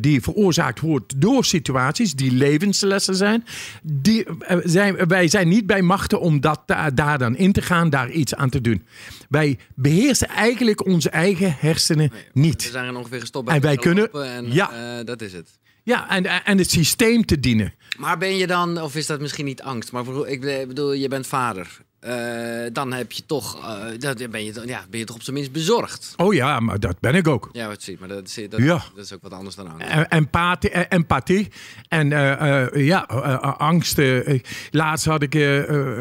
die veroorzaakt wordt door situaties die levenslessen zijn. Die, zijn wij zijn niet bij machten om dat, daar dan in te gaan, daar iets aan te doen. Wij beheersen eigenlijk onze eigen hersenen nou niet. We zijn ongeveer gestopt bij. En wij kunnen. ja, dat is het. Ja, en, en het systeem te dienen. Maar ben je dan, of is dat misschien niet angst? Maar ik bedoel, je bent vader. Eh, dan heb je toch, eh, ben, je, ja, ben je toch op zijn minst bezorgd. Oh ja, maar dat ben ik ook. Ja, zie, Maar dat, dat, dat is ook wat anders dan angst. Empathie. empathie. En uh, ja, angsten. Laatst had ik,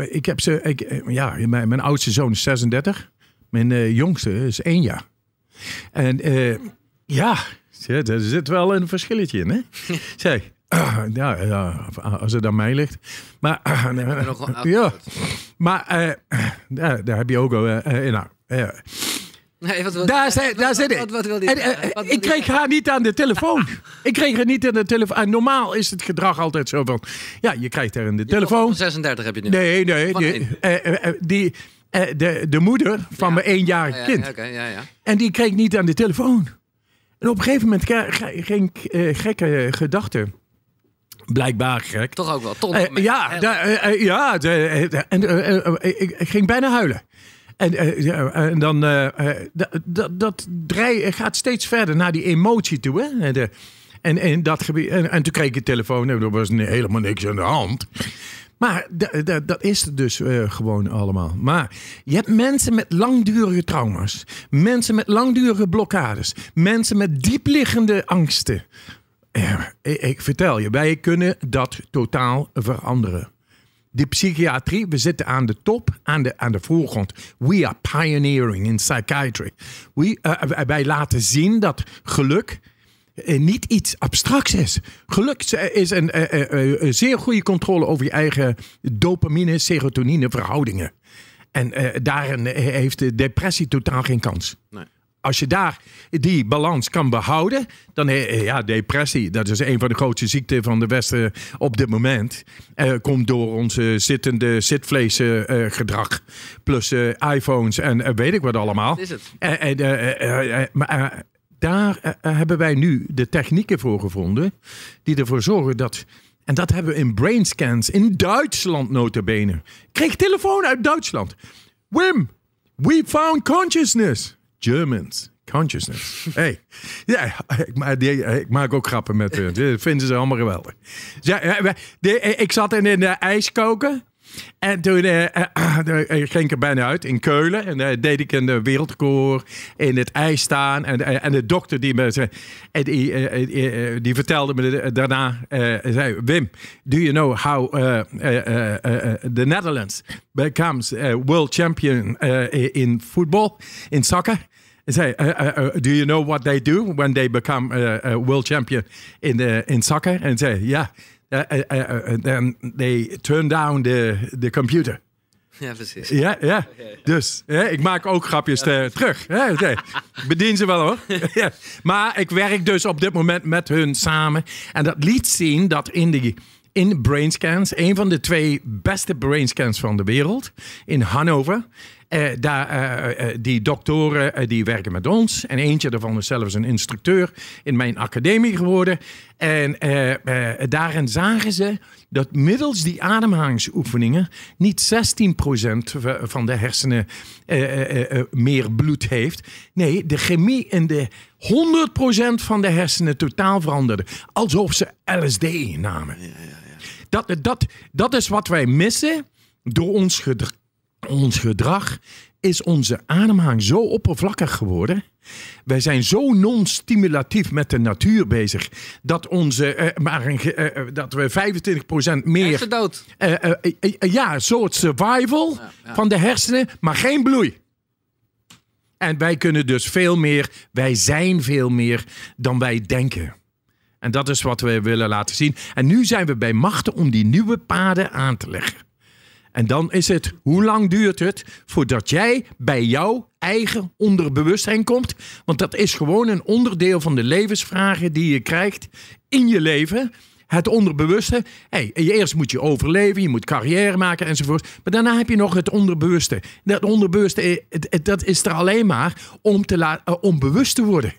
ik heb ze, ik, ja, mijn, mijn, oudste zoon is 36. Mijn jongste is één jaar. En ja... Ja, er zit wel een verschilletje in, hè? <laughs> Zeg, ah, ja, als het aan mij ligt. Maar, ah, nog ja, maar eh, daar, heb je ook al. Eh, eh, nou, Nee, wat, wat, daar, ik. kreeg haar niet aan de telefoon. <laughs> ik kreeg haar niet aan de telefoon. En normaal is het gedrag altijd zo van... Ja, je krijgt haar in de telefoon. 36 heb je nu. Nee, nee. die, de, de moeder van ja. mijn eenjarig kind. Ja, ja, en die kreeg niet aan de telefoon. En op een gegeven moment ging eh, gekke gedachten. Blijkbaar gek. Toch ook wel. Eh, ja, ja en, ik, ging bijna huilen. En, eh, en dan dat gaat steeds verder naar die emotie toe. Hè? en, en, dat gebied, en, en, toen kreeg ik een telefoon en er was helemaal niks aan de hand. Maar dat is het dus eh, gewoon allemaal. Maar je hebt mensen met langdurige trauma's. Mensen met langdurige blokkades. Mensen met diepliggende angsten. Eh, ik, vertel je, wij kunnen dat totaal veranderen. De psychiatrie, we zitten aan de top, aan de, aan de voorgrond. We are pioneering in psychiatry. We, eh, wij laten zien dat geluk eh, niet iets abstracts is. Geluk is een eh, eh, zeer goede controle over je eigen dopamine-serotonine verhoudingen. En daarin heeft de depressie totaal geen kans. Nee als je daar die balans kan behouden, dan ja, depressie, dat is een van de grootste ziekten van de Westen op dit moment. komt door ons zittende zitvleesgedrag. Uh, Plus iPhones en weet ik wat allemaal. Is het. maar daar eh, eh, hebben wij nu de technieken voor gevonden die ervoor zorgen dat en dat hebben we in brainscans in Duitsland notabene. Kreeg telefoon uit Duitsland. Wim, we found consciousness. Germans, consciousness. <laughs> hey. ja, eh, ik, maak ook grappen met Dat vinden ze allemaal geweldig. Ja, ik zat in de ijskoken. En toen eh, eh, <clears throat> eh, ging ik er bijna uit in Keulen. En deed ik een wereldkoor in het ijs staan. En, en de dokter die, me, die, die, vertelde me daarna, zei, Wim, do you know how the Netherlands becomes world champion in football, in soccer? Zei uh, do you know what they do when they become world champion in in soccer? En zei ja." Eh, eh, eh, they turn down the, the computer. Ja, precies. Ja, ja. Dus ik maak ook grapjes terug. <laughs> Bedien ze wel hoor. <laughs> <laughs> Maar ik werk dus op dit moment met hun samen. En dat liet zien dat in die in brainscans. Een van de twee beste brainscans van de wereld in Hannover. Eh, daar, eh, eh, die doktoren die werken met ons. En eentje daarvan is zelfs een instructeur in mijn academie geworden. En daarin zagen ze dat middels die ademhalingsoefeningen niet 16% van de hersenen meer bloed heeft. Nee, de chemie in de 100% van de hersenen totaal veranderde. Alsof ze LSD namen. Ja, ja. Dat, dat, dat is wat wij missen door ons, ons gedrag. Is onze ademhaling zo oppervlakkig geworden? Wij zijn zo non-stimulatief met de natuur bezig dat, onze, eh, maar, eh, eh, dat we 25% meer. dood. ja, een soort survival van de hersenen, maar geen bloei. En wij kunnen dus veel meer, wij zijn veel meer dan wij denken. En dat is wat we willen laten zien. En nu zijn we bij machten om die nieuwe paden aan te leggen. En dan is het, hoe lang duurt het voordat jij bij jouw eigen onderbewustzijn komt? Want dat is gewoon een onderdeel van de levensvragen die je krijgt in je leven. Het onderbewuste. Hey, eerst moet je overleven, je moet carrière maken enzovoort. Maar daarna heb je nog het onderbewuste. Dat onderbewuste dat is er alleen maar om, te eh, om bewust te worden.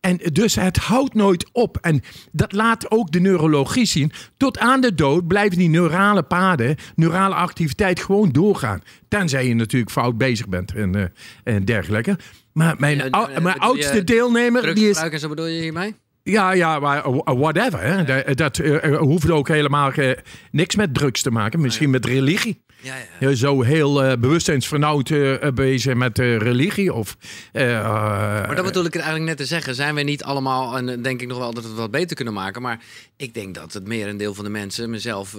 En dus het houdt nooit op. En dat laat ook de neurologie zien. Tot aan de dood blijven die neurale paden, neurale activiteit gewoon doorgaan. Tenzij je natuurlijk fout bezig bent en, eh, en dergelijke. Maar mijn, eh, mijn oudste eh, deelnemer. Die is, bedoel je hiermee? Ja, ja, whatever. Dat, dat hoeft ook helemaal niks met drugs te maken. Misschien met religie ja, ja. Eh, zo heel uh, bewustzijnsvernauwd eh, bezig met religie. Of, maar dat bedoel ik het eigenlijk net te zeggen. Zijn we niet allemaal, en denk ik nog wel dat we het wat beter kunnen maken. Maar ik denk dat het merendeel van de mensen, mezelf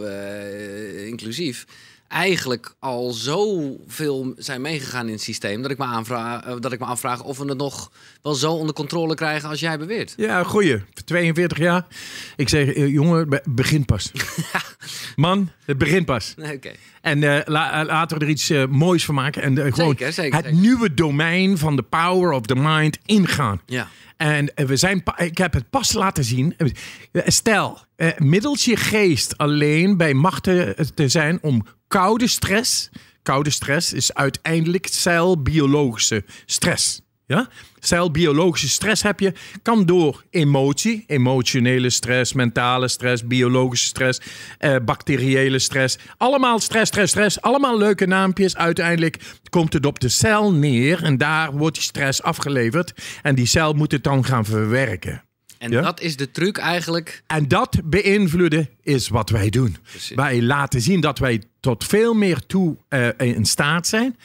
inclusief eigenlijk al zoveel zijn meegegaan in het systeem... Dat ik, me aanvraag, eh, dat ik me afvraag of we het nog wel zo onder controle krijgen als jij beweert. Ja, goeie. 42 jaar. Ik zeg, eh, jongen, begin pas. <laughs> Man, het begint pas. Oké. En eh, laten we er iets moois van maken. En gewoon het nieuwe domein van de power of the mind ingaan. Ja. En eh, we zijn, ik heb het pas laten zien. Eh, stel, eh, middels je geest alleen bij machten eh, te zijn om koude stress. Koude stress is uiteindelijk celbiologische stress. Ja? Stel, biologische stress heb je, kan door emotie, emotionele stress, mentale stress, biologische stress, eh, bacteriële stress. Allemaal stress, stress, stress. Allemaal leuke naampjes. Uiteindelijk komt het op de cel neer en daar wordt die stress afgeleverd. En die cel moet het dan gaan verwerken. En dat is de truc eigenlijk. En dat beïnvloeden is wat wij doen. Wij laten zien dat wij tot veel meer toe eh, in staat zijn.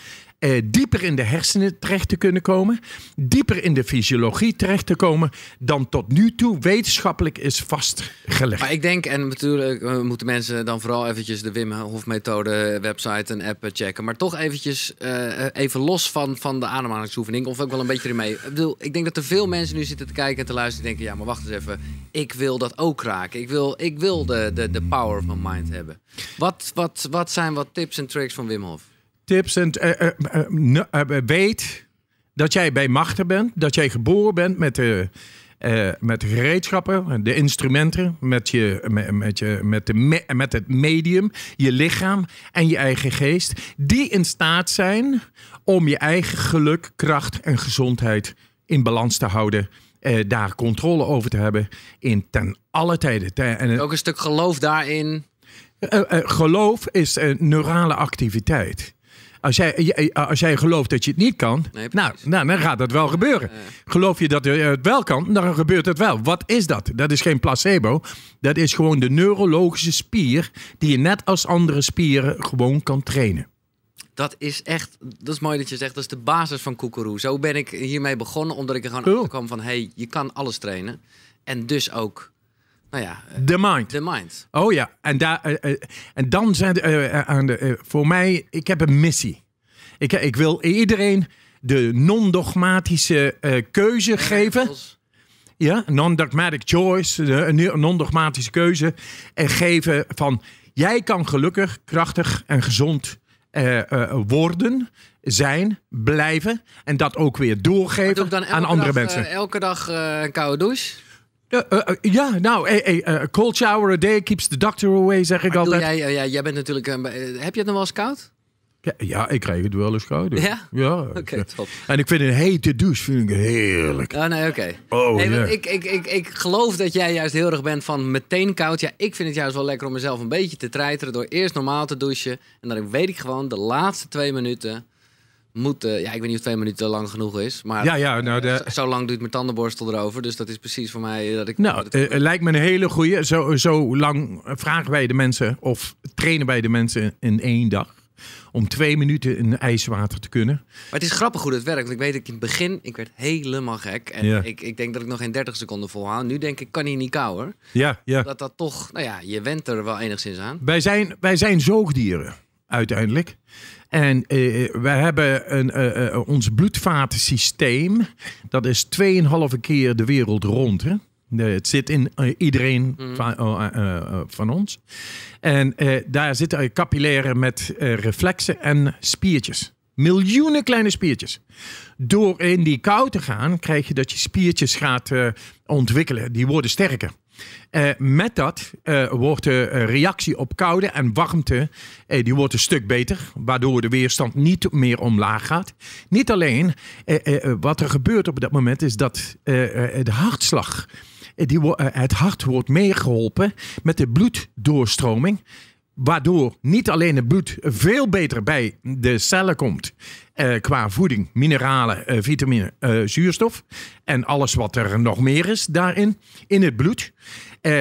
Eh, dieper in de hersenen terecht te kunnen komen, dieper in de fysiologie terecht te komen dan tot nu toe wetenschappelijk is vastgelegd. Maar ik denk, en natuurlijk eh, moeten mensen dan vooral eventjes de Wim Hof methode website en app checken, maar toch eventjes eh, even los van, van de ademhalingsoefening of ook wel een beetje ermee. Ik bedoel, ik denk dat er veel mensen nu zitten te kijken en te luisteren en denken, ja maar wacht eens even, ik wil dat ook raken. Ik wil, ik wil de, de, de power of my mind hebben. Wat, wat, wat zijn wat tips en tricks van Wim Hof? tips en eh, eh, eh, weet dat jij bij machten bent, dat jij geboren bent met de, met gereedschappen, de instrumenten, met, je, met, je, met, de met het medium, je lichaam en je eigen geest, die in staat zijn om je eigen geluk, kracht en gezondheid in balans te houden. daar controle over te hebben in ten alle tijden. en, Ook een stuk geloof daarin. geloof is een neurale activiteit. Als jij, eh, als jij gelooft dat je het niet kan, nou, nou, dan gaat dat wel gebeuren. Geloof je dat je eh, het wel kan, dan gebeurt het wel. Wat is dat? Dat is geen placebo. Dat is gewoon de neurologische spier die je net als andere spieren gewoon kan trainen. Dat is echt, dat is mooi dat je zegt, dat is de basis van Koekeroe. Zo ben ik hiermee begonnen, omdat ik er gewoon cool. kwam van... hé, hey, je kan alles trainen. En dus ook nou ja, eh, The Mind. The Oh ja, en, daar eh, eh, en dan zijn de, voor mij, ik heb een missie. Ik, ik wil iedereen de non-dogmatische keuze geven. Ja, non-dogmatic choice, een non-dogmatische keuze. En geven van, jij kan gelukkig, krachtig en gezond worden, zijn, blijven. En dat ook weer doorgeven aan andere mensen. elke dag een koude douche. Eh, eh, eh, ja, nou, hey, cold shower a day keeps the doctor away, zeg ik altijd. Jij, ja, jij bent natuurlijk. heb je het nog wel eens koud? Ja, ik krijg het wel eens koud. Ja? Ja. Oké, top. En ik vind een hete douche vind ik heerlijk. Ah, nee, oké. Oh, nee, ik, ik, ik, ik geloof dat jij juist heel erg bent van meteen koud. Ja, ik vind het juist wel lekker om mezelf een beetje te treiteren door eerst normaal te douchen. En dan weet ik gewoon de laatste twee minuten ja, ik weet niet of twee minuten lang genoeg is. Maar ja, ja, nou zo, lang duurt mijn tandenborstel erover. Dus dat is precies voor mij eh, dat ik. Nou, eh, eh, lijkt me een hele goede. Zo, zo lang vragen wij de mensen of trainen wij de mensen in één dag. Om twee minuten in ijswater te kunnen. Maar het is grappig hoe dat werkt. Want ik weet dat ik in het begin, ik werd helemaal gek. En ik, ik denk dat ik nog geen 30 seconden volhoud. Nu denk ik, kan hier niet kouder. Ja, ja. Dat dat toch, nou ja, je went er wel enigszins aan. Wij zijn, wij zijn zoogdieren, uiteindelijk. En eh, we hebben een, eh, eh, ons bloedvatensysteem. Dat is 2,5 keer de wereld rond. Hè? het zit in iedereen mhm. van, van, ons. En daar zitten capillaire met reflexen en spiertjes. Miljoenen kleine spiertjes. Door in die kou te gaan, krijg je dat je spiertjes gaat ontwikkelen. Die worden sterker. Eh, met dat eh, wordt de reactie op koude en warmte eh, die wordt een stuk beter, waardoor de weerstand niet meer omlaag gaat. Niet alleen, wat er gebeurt op dat moment is dat de hartslag, die, het hart wordt meegeholpen met de bloeddoorstroming. Waardoor niet alleen het bloed veel beter bij de cellen komt. Eh, qua voeding, mineralen, eh, vitamine, eh, zuurstof. En alles wat er nog meer is daarin. In het bloed. Eh,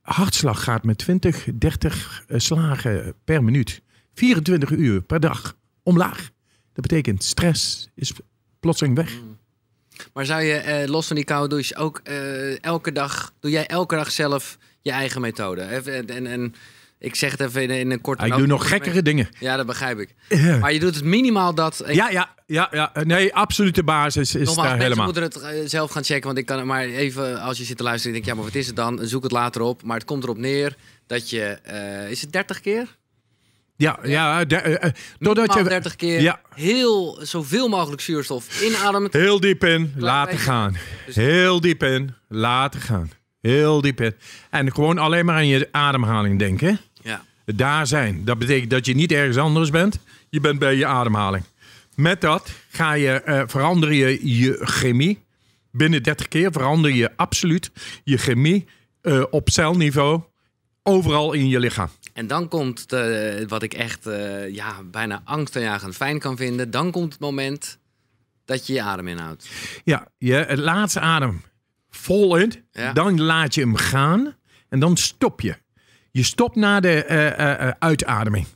hartslag gaat met 20, 30 slagen per minuut. 24 uur per dag omlaag. Dat betekent stress is plotseling weg. Mm. Maar zou je eh, los van die koude douche ook eh, elke dag, doe jij elke dag zelf je eigen methode? En, en, en ik zeg het even in, een korte... Hij ik doe nog gekkere dingen. Ja, dat begrijp ik. Maar je doet het minimaal dat... Ja, ja, ja, ja. Nee, absolute basis is daar helemaal. moeten het eh, zelf gaan checken. Want ik kan het maar even, als je zit te luisteren, denk ja, maar wat is het dan? Zoek het later op. Maar het komt erop neer dat je... Eh, is het 30 keer? Ja, ja. ja eh, je 30 keer ja. heel zoveel mogelijk zuurstof inademt. Heel diep in, laten gaan. Dus- heel diep in, laten gaan. Heel diep in. En gewoon alleen maar aan je ademhaling denken. Ja. Daar zijn. Dat betekent dat je niet ergens anders bent. Je bent bij je ademhaling. Met dat ga je, uh, verander je je chemie. Binnen 30 keer verander je absoluut je chemie eh, op celniveau. Overal in je lichaam. En dan komt eh, wat ik echt ja, bijna angstaanjagend fijn kan vinden. Dan komt het moment dat je je adem inhoudt. Ja, je laatste adem vol in. Dan laat je hem gaan. En dan stop je. Je stopt na de uh, uh, uitademing.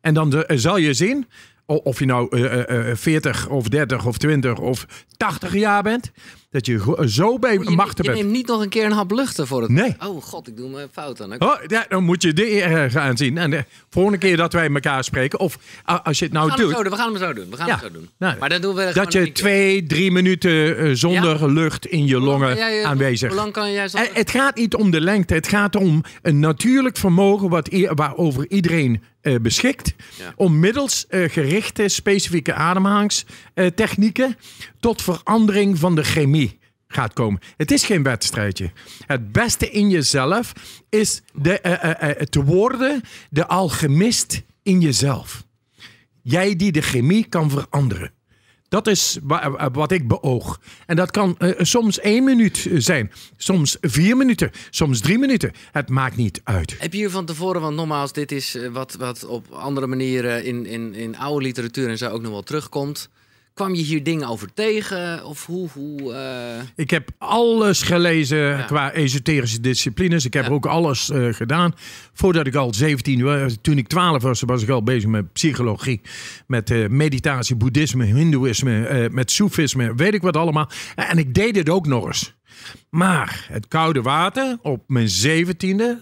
En dan de, zal je zien, of je nou 40 of 30 of 20 of 80 jaar bent dat je zo bij oh, machten bent. Je neemt niet nog een keer een hap luchten voor het... Nee. Oh god, ik doe mijn fout dan. Oh, ja, dan moet je dit eh, gaan zien. En de eh, volgende keer dat wij elkaar spreken, of als je het nou doet... we gaan het zo doen, we gaan ja. zo doen. Nou, maar dan doen we dat je twee, drie minuten eh, zonder lucht in je longen aanwezig... Hoe lang kan jij zonder... Het gaat niet om de lengte, het gaat om een natuurlijk vermogen... Wat, waarover iedereen uh, beschikt. Om middels eh, gerichte specifieke ademhalingstechnieken eh, tot verandering van de chemie gaat komen. Het is geen wedstrijdje. Het beste in jezelf is de, te worden de alchemist in jezelf. Jij die de chemie kan veranderen. Dat is wat ik beoog. En dat kan eh, soms één minuut eh, zijn, soms vier minuten, soms drie minuten. Het maakt niet uit. Heb je hier van tevoren, want nogmaals, dit is eh, wat, wat op andere manieren in, in, in oude literatuur en zo ook nog wel terugkomt. Kwam je hier dingen over tegen? Of hoe? hoe eh? Ik heb alles gelezen qua esoterische disciplines. Ik heb ook alles eh, gedaan. Voordat ik al 17 was, toen ik 12 was, was ik al bezig met psychologie. Met eh, meditatie, boeddhisme, hindoeïsme, met soefisme, weet ik wat allemaal. En ik deed het ook nog eens. Maar het koude water op mijn 17e,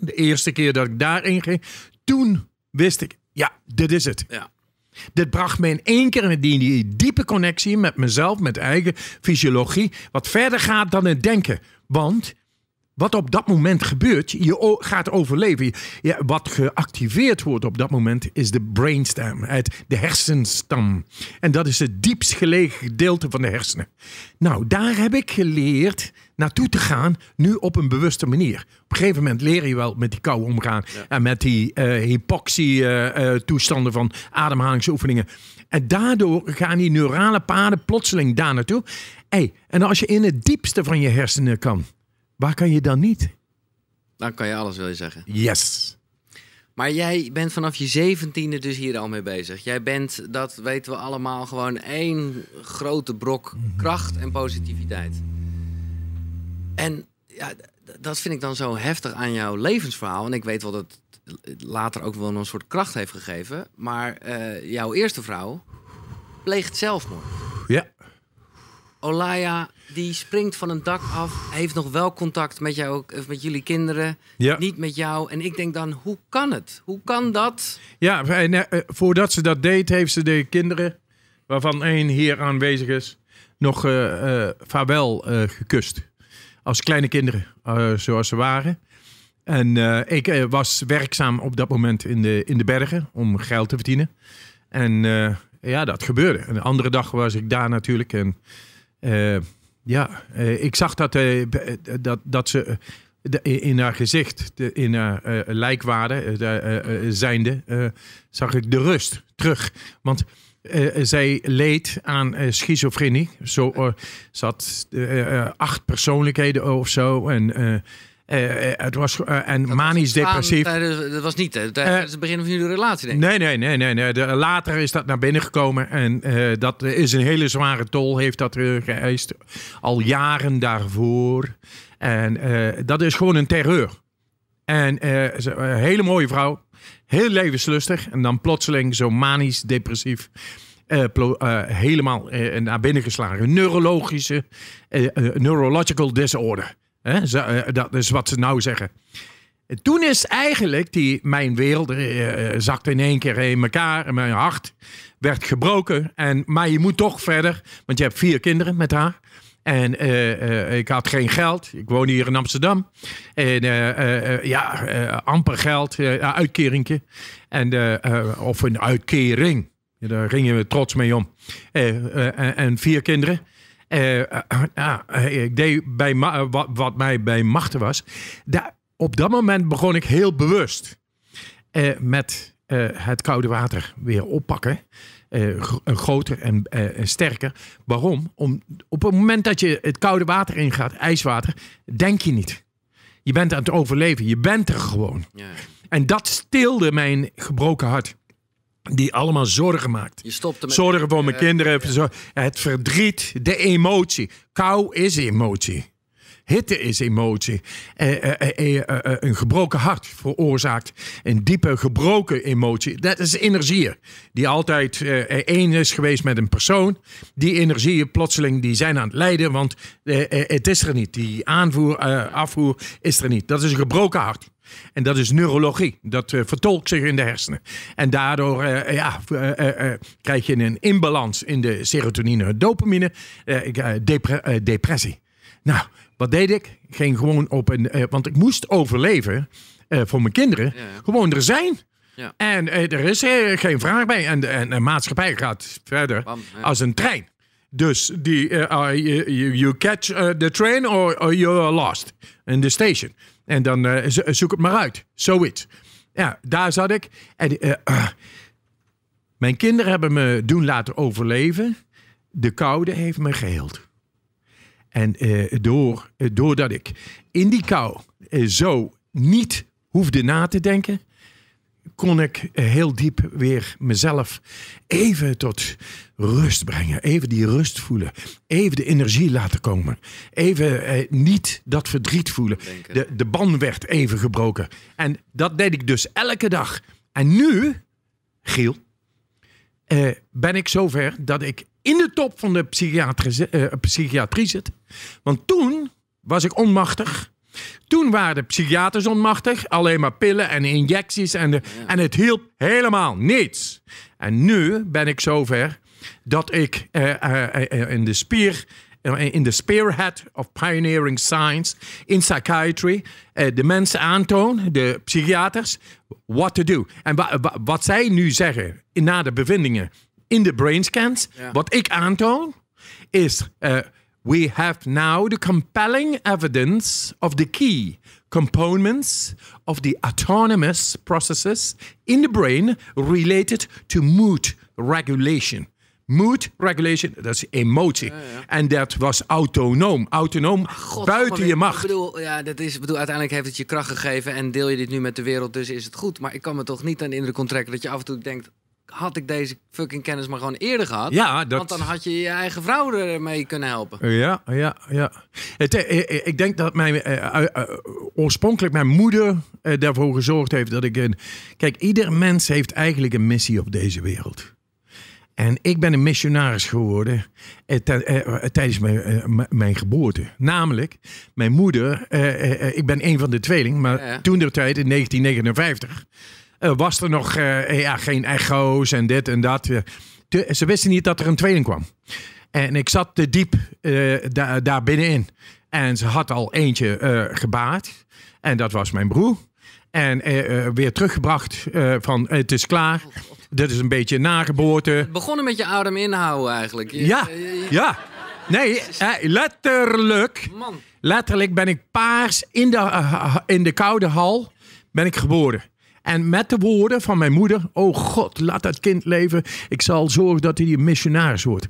de eerste keer dat ik daarin ging, toen wist ik, ja, dit is het. Ja. Dit bracht me in één keer in die, die diepe connectie met mezelf, met eigen fysiologie, wat verder gaat dan het denken. Want wat op dat moment gebeurt, je gaat overleven. Ja, wat geactiveerd wordt op dat moment is de brainstem, het, de hersenstam. En dat is het diepst gelegen gedeelte van de hersenen. Nou, daar heb ik geleerd naartoe te gaan, nu op een bewuste manier. Op een gegeven moment leer je wel met die kou omgaan ja. en met die uh, eh, hypoxie-toestanden eh, eh, van ademhalingsoefeningen. En daardoor gaan die neurale paden plotseling daar naartoe. Hey, en als je in het diepste van je hersenen kan Waar kan je dan niet? Dan kan je alles, wil je zeggen. Yes. Maar jij bent vanaf je zeventiende dus hier al mee bezig. Jij bent, dat weten we allemaal, gewoon één grote brok mhm. kracht en positiviteit. En ja, dat vind ik dan zo heftig aan jouw levensverhaal. En ik weet wel dat het later ook wel een soort kracht heeft gegeven. Maar eh, jouw eerste vrouw pleegt zelfmoord. Olaya die springt van een dak af, heeft nog wel contact met jou, eh, met jullie kinderen, niet met jou. En ik denk dan, hoe kan het? Hoe kan dat? Ja, eh, eh, voordat ze dat deed, heeft ze de kinderen, waarvan één hier aanwezig is, nog uh, uh, vaarwel gekust. Als kleine kinderen, zoals ze waren. En ik was werkzaam op dat moment in de, in de bergen om geld te verdienen. En ja, dat gebeurde. Een andere dag was ik daar natuurlijk. En uh, ja, eh, ik zag dat, eh, dat, dat ze in haar gezicht, in haar uh, zijnde, zag ik de rust terug. Want zij leed aan schizofrenie. Zo, ze had acht persoonlijkheden of zo. En eh, eh, het was, eh, en manisch depressief. dat was niet het begin van jullie relatie, denk ik. Nee, nee, nee. nee, nee. later is dat naar binnen gekomen. En dat is een hele zware tol, heeft dat geëist. Al jaren daarvoor. En dat is gewoon een terreur. En een hele mooie vrouw. Heel levenslustig. En dan plotseling zo manisch depressief. helemaal naar binnen geslagen. Neurologische, neurological disorder. Eh, dat is wat ze nou zeggen. toen is eigenlijk die, mijn wereld eh, eh, zakte in één keer in elkaar. En mijn hart werd gebroken. En, maar je moet toch verder, want je hebt vier kinderen met haar. En ik had geen geld. Ik woon hier in Amsterdam. En ja, amper geld, uitkeringje. En, of een uitkering. Daar gingen we trots mee om. en vier kinderen. Eh, eh, eh, nou, ik deed bij wat, mij bij machten was. Daar, op dat moment begon ik heel bewust met het koude water weer oppakken. Uh, groter en sterker. Waarom? Om, op het moment dat je het koude water ingaat, ijswater, denk je niet. Je bent aan het overleven. Je bent er gewoon. En dat stilde mijn gebroken hart die allemaal zorgen maakt. Je stopt met zorgen voor mijn kinderen. Het verdriet, de emotie. Kou is emotie. Hitte is emotie. Eh, eh, eh, een gebroken hart veroorzaakt een diepe gebroken emotie. Dat is energie die altijd één is geweest met een persoon. Die energieën plotseling die zijn aan het lijden, want het is er niet. Die aanvoer, afvoer is er niet. Dat is een gebroken hart. En dat is neurologie. Dat eh, vertolkt zich in de hersenen. En daardoor eh, eh, ja, krijg je een imbalans in de serotonine en dopamine. depressie. Nou, wat deed ik? ging gewoon op een... want ik moest overleven voor mijn kinderen. Gewoon er zijn. Ja. En er is geen vraag bij. En de, en maatschappij gaat verder als een trein. Dus die, ah, you, catch the train or, or, are lost in the station. En dan eh, zoek het maar uit. Zoiets. Ja, daar zat ik. En, eh, eh, mijn kinderen hebben me doen laten overleven. De koude heeft me geheeld. En door, doordat ik in die kou zo niet hoefde na te denken, kon ik heel diep weer mezelf even tot, rust brengen. Even die rust voelen. Even de energie laten komen. Even eh, niet dat verdriet voelen. De, de ban werd even gebroken. En dat deed ik dus elke dag. En nu, Giel, eh, ben ik zover dat ik in de top van de eh, psychiatrie zit. Want toen was ik onmachtig. Toen waren de psychiaters onmachtig. Alleen maar pillen en injecties. En, de, en het hielp helemaal niets. En nu ben ik zover dat ik eh, eh, eh, in de spier in de spearhead of pioneering science in psychiatry de mensen aantoon, de psychiaters, what to do. En wat zij nu zeggen na de bevindingen in de brain scans, wat ik aantoon, is we have now the compelling evidence of the key components of the autonomous processes in the brain related to mood regulation. Mood regulation, dat is emotie. En dat was autonoom. Autonoom, ah, buiten je macht. Ik bedoel, ja, dat is, bedoel, uiteindelijk heeft het je kracht gegeven... en deel je dit nu met de wereld, dus is het goed. Maar ik kan me toch niet aan de indruk onttrekken... dat je af en toe denkt, had ik deze fucking kennis maar gewoon eerder gehad. Want dan had je je eigen vrouw ermee kunnen helpen. Ja, ja, ja. Eh, eh, ik denk dat mijn, eh, oorspronkelijk mijn moeder daarvoor gezorgd heeft dat ik een... Kijk, ieder mens heeft eigenlijk een missie op deze wereld. En ik ben een missionaris geworden eh, eh, eh, tijdens mijn, mijn geboorte. Namelijk, mijn moeder, ik ben een van de tweeling, maar toen de tijd in 1959 was er nog ja, geen echo's en dit en dat. ze wisten niet dat er een tweeling kwam. En ik zat te diep daar binnenin. En ze had al eentje gebaard. En dat was mijn broer. En eh, eh, weer teruggebracht eh, van het is klaar. Dit is een beetje nageboorte. Begonnen met je adem inhouden eigenlijk. ja, ja. Nee, letterlijk. Man. Letterlijk ben ik paars in de, in de koude hal ben ik geboren. En met de woorden van mijn moeder: Oh God, laat dat kind leven. Ik zal zorgen dat hij een missionaris wordt.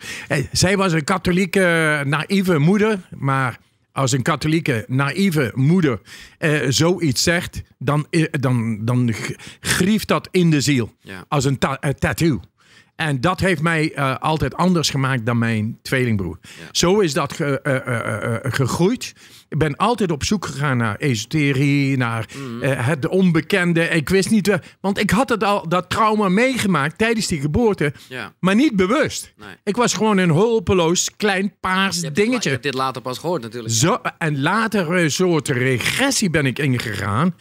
Zij was een katholieke, naïeve moeder, maar als een katholieke, naïeve moeder eh, zoiets zegt, dan, eh, dan, dan grieft dat in de ziel. Als een eh, tattoo. En dat heeft mij eh, altijd anders gemaakt dan mijn tweelingbroer. Zo is dat gegroeid. Ik ben altijd op zoek gegaan naar esoterie, naar mm. Eh, het onbekende. Ik wist niet, uh, want ik had het al, dat trauma meegemaakt tijdens die geboorte, maar niet bewust. Ik was gewoon een hulpeloos klein paars dingetje. Dit, je dit later pas gehoord natuurlijk. Zo, en later een eh, soort regressie ben ik ingegaan,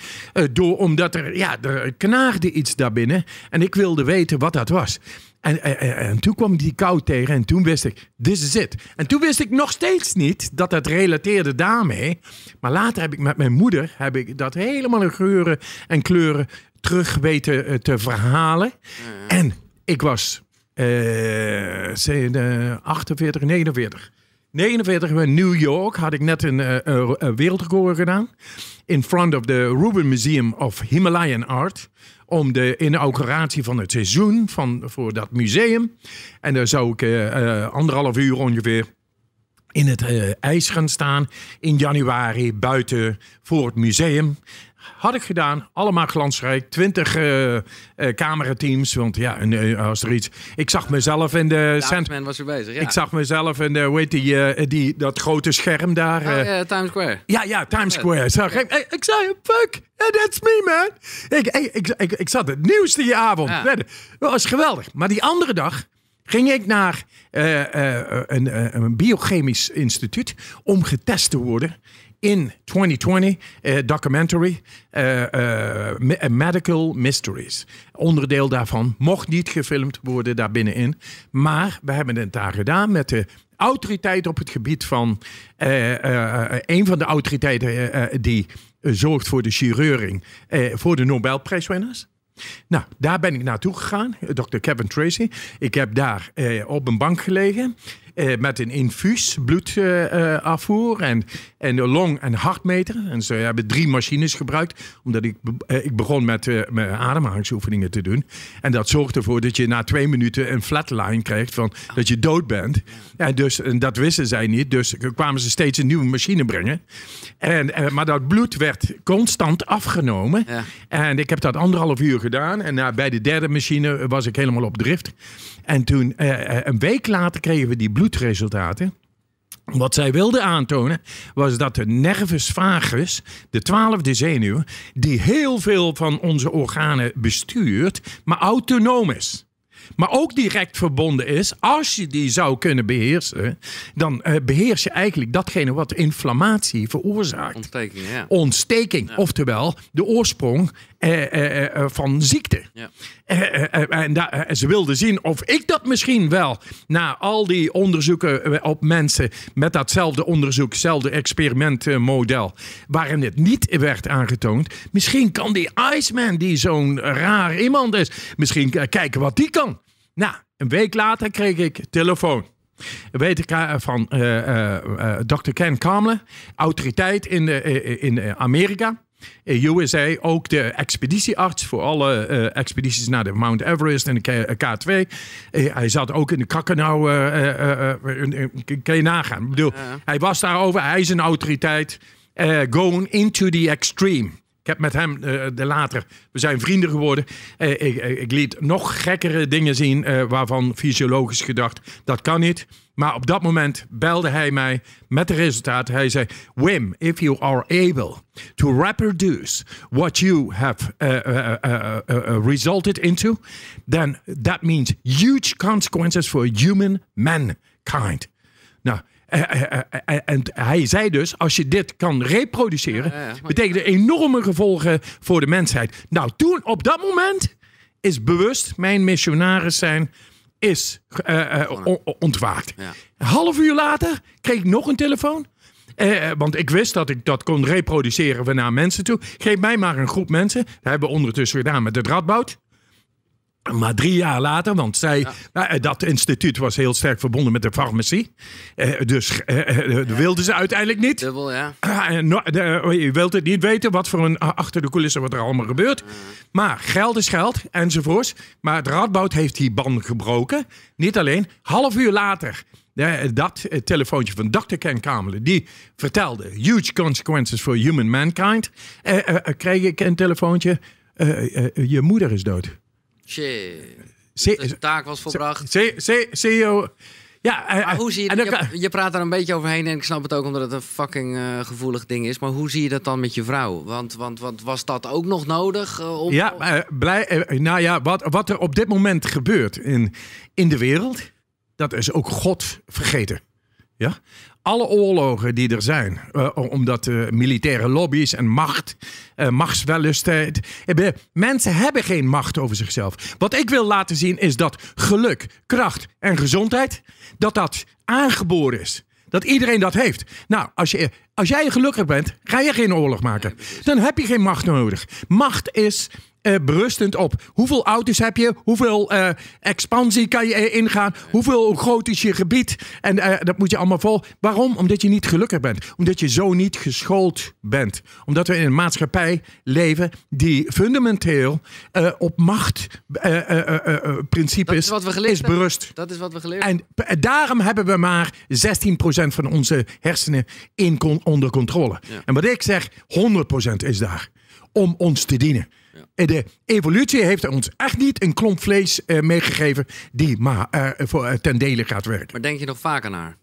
door, omdat er, ja, er knaagde iets daarbinnen en ik wilde weten wat dat was. En, en, toen kwam die kou tegen en toen wist ik, dit is het. En toen wist ik nog steeds niet dat dat relateerde daarmee. Maar later heb ik met mijn moeder heb ik dat helemaal in geuren en kleuren terug weten eh, te verhalen. En ik was uh, 48, 49. 49 in New York had ik net een uh, wereldrecord gedaan. In front of the Rubin Museum of Himalayan Art om de inauguratie van het seizoen van, voor dat museum. En daar zou ik eh, eh, anderhalf uur ongeveer in het eh, ijs gaan staan in januari buiten voor het museum. Had ik gedaan. Allemaal glansrijk. Twintig eh, eh, camerateams. Want ja, en, eh, als er iets... Ik zag mezelf in de... Sandman was er bezig, ja. Ik zag mezelf in de... weet die, die, dat grote scherm daar? Oh, Times Square. Ja, ja, Times Square. ik, zei, fuck, that's me, man. Ik, ik, ik, ik, zat het nieuws die avond. Dat was geweldig. Maar die andere dag ging ik naar een, een, biochemisch instituut om getest te worden in 2020 eh, documentary eh, eh, Medical Mysteries. Onderdeel daarvan mocht niet gefilmd worden daar binnenin. Maar we hebben het daar gedaan met de autoriteit op het gebied van... een van de autoriteiten die zorgt voor de chirurging voor de Nobelprijswinnaars. Nou, daar ben ik naartoe gegaan, dokter Kevin Tracy. Ik heb daar eh, op een bank gelegen. Eh, met een infuus bloedafvoer eh, eh, en, en long- en hartmeter. En ze hebben drie machines gebruikt, omdat ik, ik begon met, met ademhalingsoefeningen te doen. En dat zorgde ervoor dat je na twee minuten een flatline krijgt van dat je dood bent. En, dus, en dat wisten zij niet, dus kwamen ze steeds een nieuwe machine brengen. En, maar dat bloed werd constant afgenomen. Ja. En ik heb dat anderhalf uur gedaan. En na bij de derde machine was ik helemaal op drift. En toen, een week later kregen we die bloed resultaten. Wat zij wilden aantonen was dat de nervus vagus, de twaalfde zenuw, die heel veel van onze organen bestuurt, maar autonoom is. Maar ook direct verbonden is, als je die zou kunnen beheersen, dan eh, beheers je eigenlijk datgene wat inflammatie veroorzaakt. Ontsteking, ja. Ontsteking, oftewel de oorsprong uh, van ziekte. Ja. en ze wilden zien of ik dat misschien wel, na al die onderzoeken op mensen met datzelfde onderzoek, hetzelfde experimentmodel, waarin het niet werd aangetoond, misschien kan die Iceman, die zo'n raar iemand is, misschien kijken wat die kan. Nou, een week later kreeg ik telefoon. Weet ik van uh, Dr. Ken Kamler, autoriteit in, in Amerika. USA ook de expeditiearts voor alle eh, expedities naar de Mount Everest en de K 2 eh, eh, hij zat ook in de Krakkenau. Uh, kan je nagaan. Ik bedoel, Hij was daarover, hij is een autoriteit. going into the extreme. Ik heb met hem eh, de later, we zijn vrienden geworden. Eh, ik, ik, liet nog gekkere dingen zien eh, waarvan fysiologisch gedacht, dat kan niet. Maar op dat moment belde hij mij met de resultaten. Hij zei, Wim, if you are able to reproduce what you have resulted into, then that means huge consequences for human mankind. Nou, en hij zei dus, als je dit kan reproduceren, betekent er enorme gevolgen voor de mensheid. Nou, toen op dat moment is bewust mijn missionaris zijn is eh, eh, ontwaakt. Een half uur later kreeg ik nog een telefoon. Eh, want ik wist dat ik dat kon reproduceren naar mensen toe. Geef mij maar een groep mensen. Dat hebben we ondertussen gedaan met het Radboud. Maar drie jaar later, want zij, nou, eh, dat instituut was heel sterk verbonden met de farmacie. Eh, dus uh, eh, wilde wilden ze uiteindelijk niet. Dubbel, ja. Ah, de, oh, je wilt het niet weten wat voor een ah, achter de coulissen wat er allemaal gebeurt. Maar geld is geld enzovoorts. Maar het Radboud heeft die ban gebroken. Niet alleen. Half uur later dat telefoontje van Dr. Ken Kamelen, die vertelde huge consequences for human mankind, kreeg ik een telefoontje. je moeder is dood de taak was volbracht. CEO. Ja, hoe zie je, je, praat er een beetje overheen en ik snap het ook omdat het een fucking eh, gevoelig ding is. Maar hoe zie je dat dan met je vrouw? Want, want, want was dat ook nog nodig? Eh, ja, eh, blij, nou ja, wat, wat er op dit moment gebeurt in, in de wereld, dat is ook God vergeten. Ja? alle oorlogen die er zijn, eh, omdat eh, militaire lobby's en macht, uh, eh, machtswellustheid. Hebben, mensen hebben geen macht over zichzelf. Wat ik wil laten zien is dat geluk, kracht en gezondheid, dat dat aangeboren is. Dat iedereen dat heeft. Nou, als, je, als jij gelukkig bent, ga je geen oorlog maken. Dan heb je geen macht nodig. Macht is eh, berustend op. Hoeveel auto's heb je? Hoeveel eh, expansie kan je ingaan? Hoeveel groot is je gebied? En eh, dat moet je allemaal vol. Waarom? Omdat je niet gelukkig bent. Omdat je zo niet geschoold bent. Omdat we in een maatschappij leven die fundamenteel op machtprincipes is berust. Dat is wat we geleerd hebben. En daarom hebben we maar 16% van onze hersenen in, onder controle. En wat ik zeg, 100% is daar om ons te dienen. Ja. Eh, de evolutie heeft ons echt niet een klomp vlees eh, meegegeven die maar, eh, voor, ten dele gaat werken. Maar denk je nog vaker naar?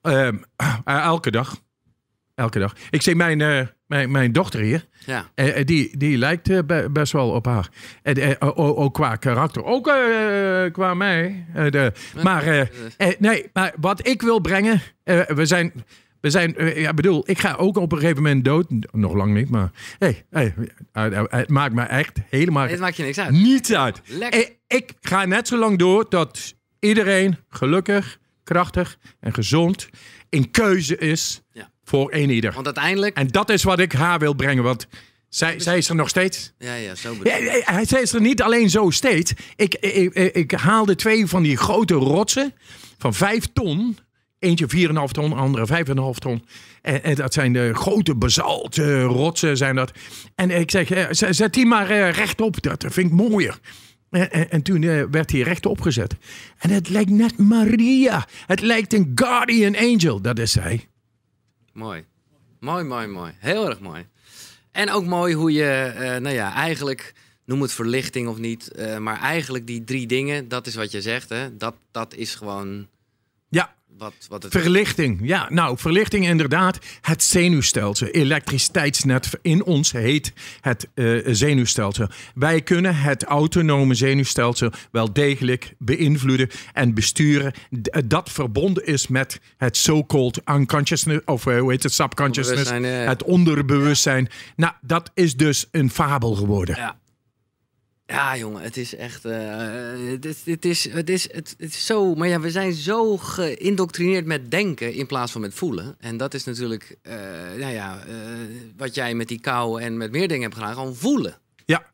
Ehm, elke dag. Elke dag. Ik zie mijn, mijn, mijn dochter hier. Ja. die, die lijkt best wel op haar. ook qua karakter. Ook qua mij. De, maar, nee, maar wat ik wil brengen. we zijn we zijn, eh, ja, bedoel, ik ga ook op een gegeven moment dood. Nog lang niet, maar hey, hey, eh, eh, het maakt me echt helemaal. Het maakt je niks uit. Niets uit. Lekker. Ik, ga net zo lang door dat iedereen gelukkig, krachtig en gezond in keuze is voor een ieder. Want uiteindelijk. En dat is wat ik haar wil brengen. Want zij, zij, is er nog steeds. Ja, ja, zo bedoel ik. zij is er niet alleen zo steeds. Ik, ik, ik, ik haalde twee van die grote rotsen van vijf ton Eentje 4,5 ton, andere 5,5 ton. En, en, dat zijn de grote bezalte rotsen zijn dat. En ik zeg, eh, zet die maar eh, rechtop, dat vind ik mooier. En, en, toen eh, werd hij rechtop gezet. En het lijkt net Maria. Het lijkt een guardian angel, dat is zij. Mooi. Mooi, mooi, mooi. Heel erg mooi. En ook mooi hoe je, nou ja, eigenlijk, noem het verlichting of niet, maar eigenlijk die drie dingen, dat is wat je zegt, hè? Dat, dat is gewoon. Ja wat, wat het... Verlichting, ja. Nou, verlichting inderdaad. Het zenuwstelsel, elektriciteitsnet in ons heet het eh, zenuwstelsel. Wij kunnen het autonome zenuwstelsel wel degelijk beïnvloeden en besturen. Eh, dat verbonden is met het so-called unconsciousness, of eh, hoe heet het, subconsciousness, het onderbewustzijn. Nou, dat is dus een fabel geworden. Ja. Ja, jongen, het is echt. Uh, eh, is, is, het, is, is zo. Maar ja, we zijn zo geïndoctrineerd met denken in plaats van met voelen. En dat is natuurlijk. Eh, nou ja, eh, wat jij met die kou en met meer dingen hebt gedaan. Gewoon voelen. Ja,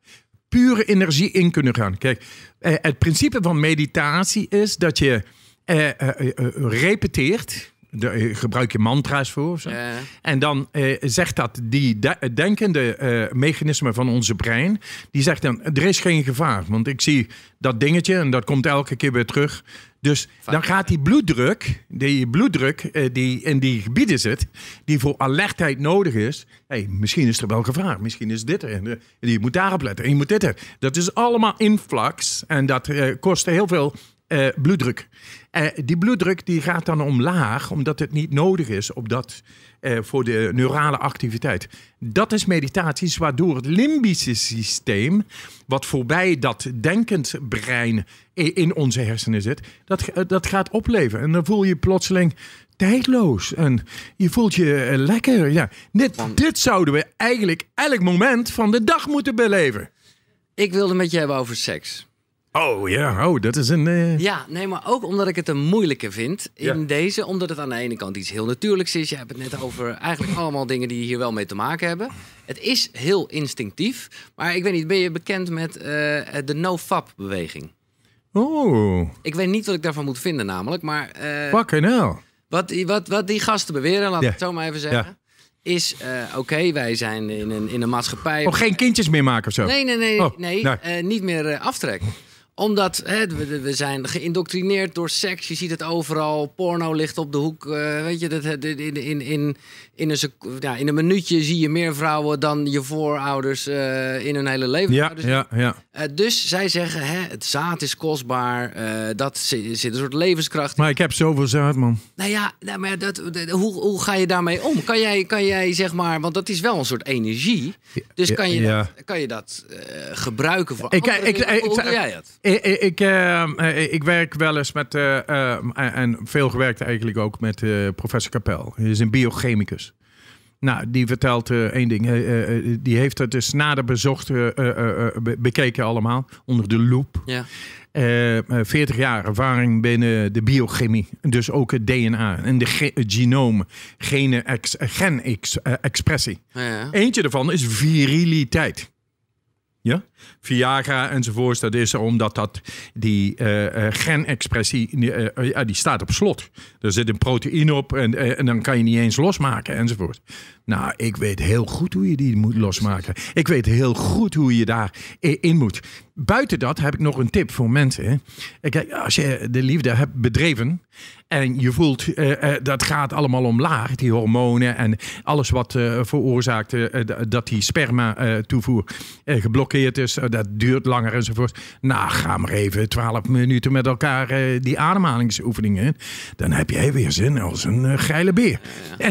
pure energie in kunnen gaan. Kijk, het principe van meditatie is dat je repeteert de, eh, gebruik je mantra's voor. Zo. En dan eh, zegt dat die de, denkende uh, mechanisme van onze brein, die zegt dan, er is geen gevaar. Want ik zie dat dingetje en dat komt elke keer weer terug. Dus dan gaat die bloeddruk, die bloeddruk die in die gebieden zit, die voor alertheid nodig is. Hey, misschien is er wel gevaar, misschien is dit er. Je moet daarop letten, je moet dit er. Dat is allemaal influx en dat kost heel veel eh, bloeddruk. Uh, die bloeddruk die gaat dan omlaag, omdat het niet nodig is op dat, eh, voor de neurale activiteit. Dat is meditaties waardoor het limbische systeem, wat voorbij dat denkend brein in onze hersenen zit, dat, dat gaat opleven. En dan voel je plotseling tijdloos en je voelt je lekker. Ja. Dit, dit zouden we eigenlijk elk moment van de dag moeten beleven. Ik wilde met je hebben over seks. Oh ja, oh, dat is een. Eh, ja, nee, maar ook omdat ik het een moeilijke vind in deze. Omdat het aan de ene kant iets heel natuurlijks is. Je hebt het net over eigenlijk allemaal dingen die hier wel mee te maken hebben. Het is heel instinctief. Maar ik weet niet, ben je bekend met eh, de no-fap-beweging? Oh. Ik weet niet wat ik daarvan moet vinden, namelijk. Maar. Uh, Wat, wat, wat die gasten beweren, laat ik het zo maar even zeggen. is oké, wij zijn in een, in een maatschappij. Oh, geen kindjes meer maken of zo? Nee, nee, nee. Oh, nee, niet meer aftrekken. aftrek omdat hè, we, we, zijn geïndoctrineerd door seks. Je ziet het overal. Porno ligt op de hoek. Eh, weet je, dat, eh, in, in, in, in, een ja, in een minuutje zie je meer vrouwen dan je voorouders eh, in hun hele leven. Ja, nou, dus- ja, ja. dus zij zeggen, hè, het zaad is kostbaar. dat zit, een soort levenskracht Maar ik heb zoveel zaad, man. Nou ja, nou, maar dat, hoe, hoe ga je daarmee om? Kan jij, kan jij zeg maar, want dat is wel een soort energie. Dus kan je dat, kan je dat gebruiken voor ik, ik, ik, ik, hoe, doe jij dat? Ik, ik, ehm, eh, ik, werk wel eens met, eh, eh, en veel gewerkt eigenlijk ook met professor Kapel. Hij is een biochemicus. Nou, die vertelt één ding. die heeft het dus nader bezocht, bekeken allemaal, onder de loep. Ja. 40 jaar ervaring binnen de biochemie. Dus ook het DNA en de ge genoom, genen, gen-expressie. Eentje daarvan is viriliteit. Ja? Viagra enzovoorts, dat is omdat dat die uh, genexpressie, eh, die staat op slot. Er zit een proteïne op en, en dan kan je niet eens losmaken enzovoort. Nou, ik weet heel goed hoe je die moet losmaken. Ik weet heel goed hoe je daarin moet. Buiten dat heb ik nog een tip voor mensen. Kijk, als je de liefde hebt bedreven en je voelt uh, dat gaat allemaal omlaag, die hormonen en alles wat eh, veroorzaakt dat die sperma toevoer geblokkeerd is, dat duurt langer enzovoort. Nou, ga maar even 12 minuten met elkaar die ademhalingsoefeningen. Dan heb jij weer zin als een geile beer. Ja.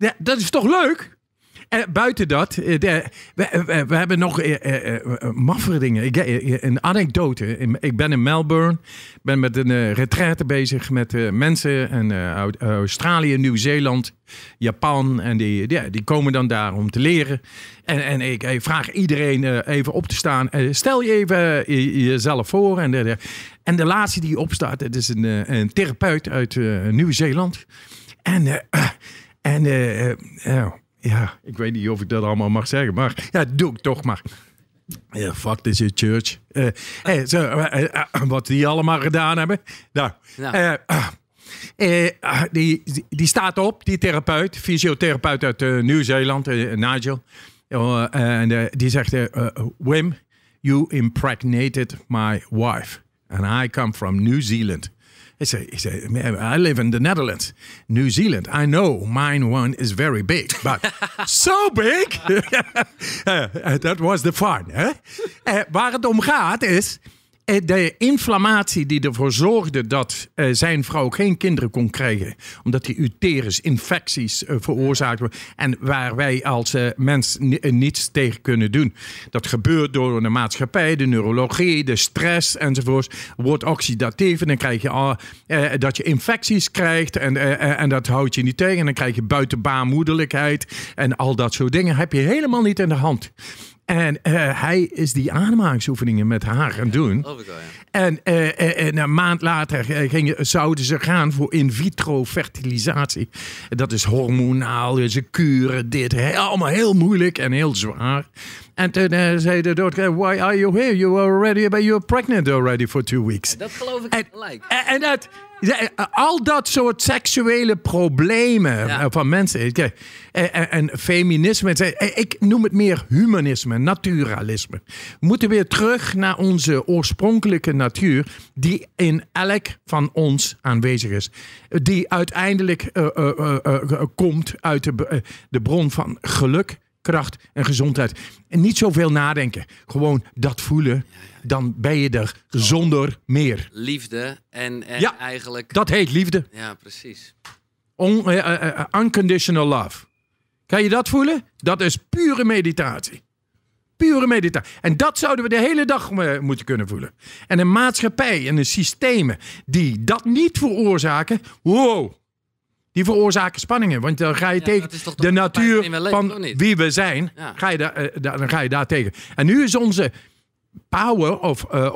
En dat is toch leuk? En buiten dat, eh, de, eh, we, we, hebben nog uh, uh, dingen. Ik, een anekdote. Ik ben in Melbourne, ben met een retraite bezig met mensen uit Australië, Nieuw-Zeeland, Japan. En die, die, die, komen dan daar om te leren. En, en ik, vraag iedereen even op te staan. stel je even jezelf voor. En de, en de laatste die opstaat, dat is een, een therapeut uit Nieuw-Zeeland. En en eh, eh, oh, ja, ik weet niet of ik dat allemaal mag zeggen, maar ja, doe ik toch maar. fuck this church. Eh, wat die allemaal gedaan hebben. Nou, ah, ah, die, die staat op, die therapeut, fysiotherapeut uit Nieuw-Zeeland, Nigel. En die zegt: Wim, you impregnated my wife. And I come from New Zealand. Ik zei, ik I live in the Netherlands, New Zealand. I know mine one is very big, but <laughs> so big. <laughs> uh, that was the fun. Hè? Uh, waar het om gaat is. Eh, de inflammatie die ervoor zorgde dat eh, zijn vrouw geen kinderen kon krijgen. Omdat die uterus infecties eh, veroorzaakte. En waar wij als mens niets tegen kunnen doen. Dat gebeurt door de maatschappij, de neurologie, de stress enzovoorts. Wordt oxidatief en dan krijg je dat je infecties krijgt. En, en dat houdt je niet tegen. En dan krijg je buitenbaarmoedelijkheid en al dat soort dingen. Heb je helemaal niet in de hand. En eh, hij is die ademhalingsoefeningen met haar gaan doen. En uh, uh, een maand later gingen, zouden ze gaan voor in vitro fertilisatie. Dat is hormonaal, ze kuren dit. allemaal heel moeilijk en heel zwaar. En toen zei de dokter, why are you here? You are already, but you're pregnant already for two weeks. dat geloof ik gelijk. en dat... Eh, al dat soort seksuele problemen van mensen. Kijk, eh, en, en, feminisme. Eh, ik noem het meer humanisme, naturalisme. We moeten weer terug naar onze oorspronkelijke natuur, die in elk van ons aanwezig is. Die uiteindelijk komt uit de, de bron van geluk kracht en gezondheid. En niet zoveel nadenken. Gewoon dat voelen. Dan ben je er zonder meer. Liefde en, en ja, eigenlijk... dat heet liefde. Ja, precies. Eh, eh, eh, unconditional love. Kan je dat voelen? Dat is pure meditatie. Pure meditatie. En dat zouden we de hele dag moeten kunnen voelen. En een maatschappij en een systemen die dat niet veroorzaken... Wow, die veroorzaken spanningen. Want dan ga je tegen de natuur van wie we zijn. Ga je eh, daar, dan ga je daar tegen. En nu is onze power of eh,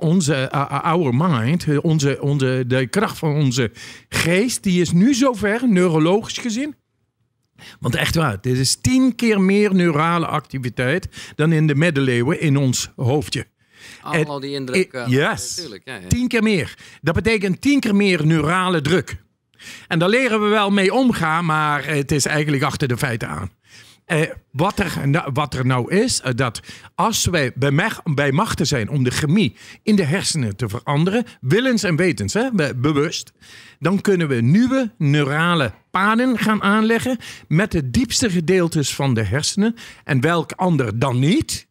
onze eh, our mind, onze, onze, de kracht van onze geest, die is nu zover, neurologisch gezien. Want echt waar, dit is tien keer meer neurale activiteit dan in de middeleeuwen in ons hoofdje. Allemaal die indrukken. yes, ja, tien keer meer. Dat betekent tien keer meer neurale druk. En daar leren we wel mee omgaan, maar het is eigenlijk achter de feiten aan. Eh, wat, er, wat er nou is, eh, dat als wij bij, bij machten zijn om de chemie in de hersenen te veranderen, willens en wetens, hè, bewust, dan kunnen we nieuwe neurale paden gaan aanleggen met de diepste gedeeltes van de hersenen. En welk ander dan niet?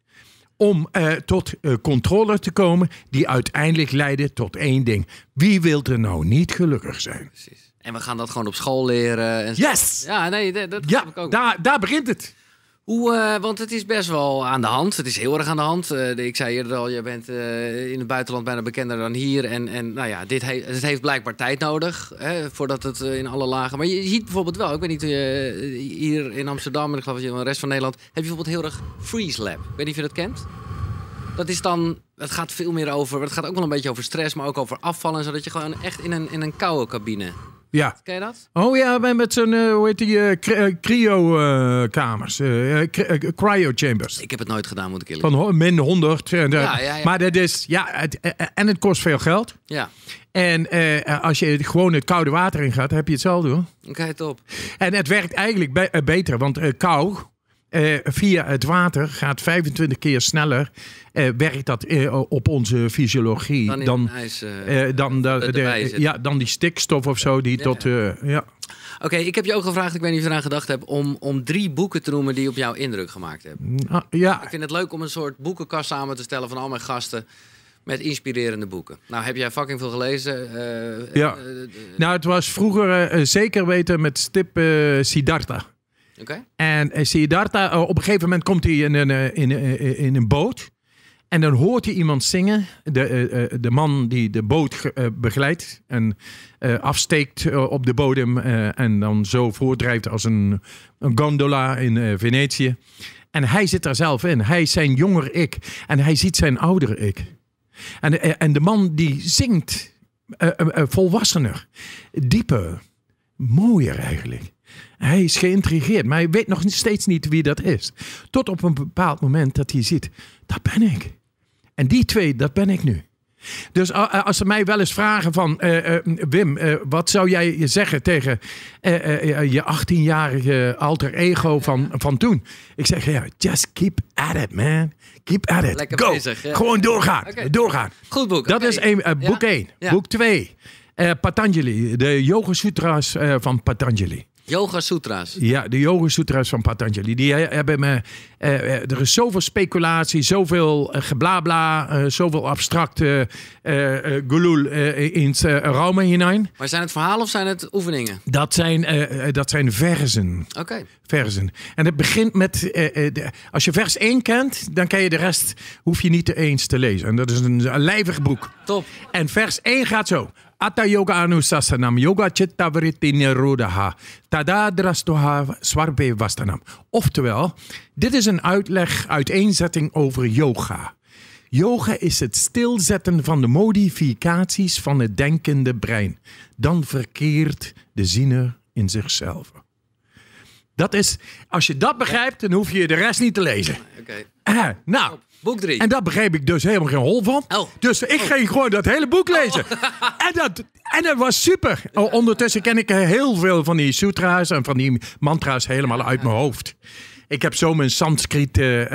om eh, tot eh, controle te komen die uiteindelijk leiden tot één ding. Wie wil er nou niet gelukkig zijn? Precies. En we gaan dat gewoon op school leren. En yes! Ja, nee, dat, ja, ik ook. Daar, daar begint het. Hoe, eh, want het is best wel aan de hand. Het is heel erg aan de hand. Eh, ik zei eerder al, je bent eh, in het buitenland bijna bekender dan hier. En, en nou ja, dit het heeft blijkbaar tijd nodig hè, voordat het in alle lagen... Maar je ziet bijvoorbeeld wel, ik weet niet, hier in Amsterdam... en ik geloof dat je in de rest van Nederland... heb je bijvoorbeeld heel erg Freeze Lab. Ik weet niet of je dat kent? Dat is dan, het gaat veel meer over... Het gaat ook wel een beetje over stress, maar ook over afvallen. Zodat je gewoon echt in een, in een koude cabine ja. Ken je dat? Oh ja, met zo'n, uh, hoe heet die, eh, eh, cryo-kamers. Uh, cryo-chambers. Ik heb het nooit gedaan, moet ik eerlijk Van min 100. Maar dat is, ja, het, en het kost veel geld. Ja. En als je gewoon het koude water in gaat, heb je hetzelfde hoor. Oké, okay, top. En het werkt eigenlijk beter, want kou eh, via het water gaat 25 keer sneller. Eh, werkt dat eh, op onze fysiologie dan, dan, dan de, ja, dan die stikstof of zo die tot. ja. Oké, ik heb je ook gevraagd, ik weet niet of je eraan gedacht hebt, om, om drie boeken te noemen die op jou indruk gemaakt hebben. Mm, ah, ja. Ik vind het leuk om een soort boekenkast samen te stellen van al mijn gasten met inspirerende boeken. Nou, heb jij fucking veel gelezen? ja. nou, het was vroeger zeker weten met stip Siddhartha. Okay. En, je Siddhartha, eh, op een gegeven moment komt hij in een, eh, in, eh, in, een boot. En dan hoort hij iemand zingen. De, de man die de boot begeleidt en afsteekt op de bodem. en dan zo voordrijft als een, een gondola in Venetië. En hij zit daar zelf in. Hij is zijn jonger ik. En hij ziet zijn ouder ik. En, en de man die zingt volwassener, dieper, mooier eigenlijk. Hij is geïntrigeerd, maar hij weet nog steeds niet wie dat is. Tot op een bepaald moment dat hij ziet, dat ben ik. En die twee, dat ben ik nu. Dus als ze mij wel eens vragen van eh, eh, Wim, eh, wat zou jij zeggen tegen je 18-jarige alter ego van, van toen? Ik zeg, ja, just keep at it, man. Keep at it. Lekker Go. Bezig, Gewoon doorgaan. doorgaan. Goed boek. Dat is een, boek 1. Boek 2. Patanjali, de Yoga Sutras van Patanjali. Yoga Sutra's. Ja, de Yoga Sutra's van Patanjali. Die eh, hebben me. Eh, eh, er is zoveel speculatie, zoveel eh, geblabla, eh, zoveel abstracte eh, eh, in het Rome hinein. Maar zijn het verhalen of zijn het oefeningen? Dat zijn, dat zijn verzen. Oké. En het begint met. De, als je vers 1 kent, dan ken je de rest. hoef je niet eens te lezen. En dat is een, een lijvig boek. Top. En vers 1 gaat zo. Atta yoga anusasanam, yoga chitta vritti nirodha, tadadrastoha swarbe vastanam. Oftewel, dit is een uitleg, uiteenzetting over yoga. Yoga is het stilzetten van de modificaties van het denkende brein. Dan verkeert de ziener in zichzelf. Dat is, als je dat begrijpt, dan hoef je de rest niet te lezen. Oké. Eh, nou, Boek 3. En daar begreep ik dus helemaal geen hol van. Oh. Dus ik ging oh. gewoon dat hele boek oh. lezen. <laughs> En, dat, en dat was super. Ondertussen ken ik heel veel van die sutra's en van die mantra's helemaal uit mijn hoofd. Ik heb zo mijn Sanskriet uh,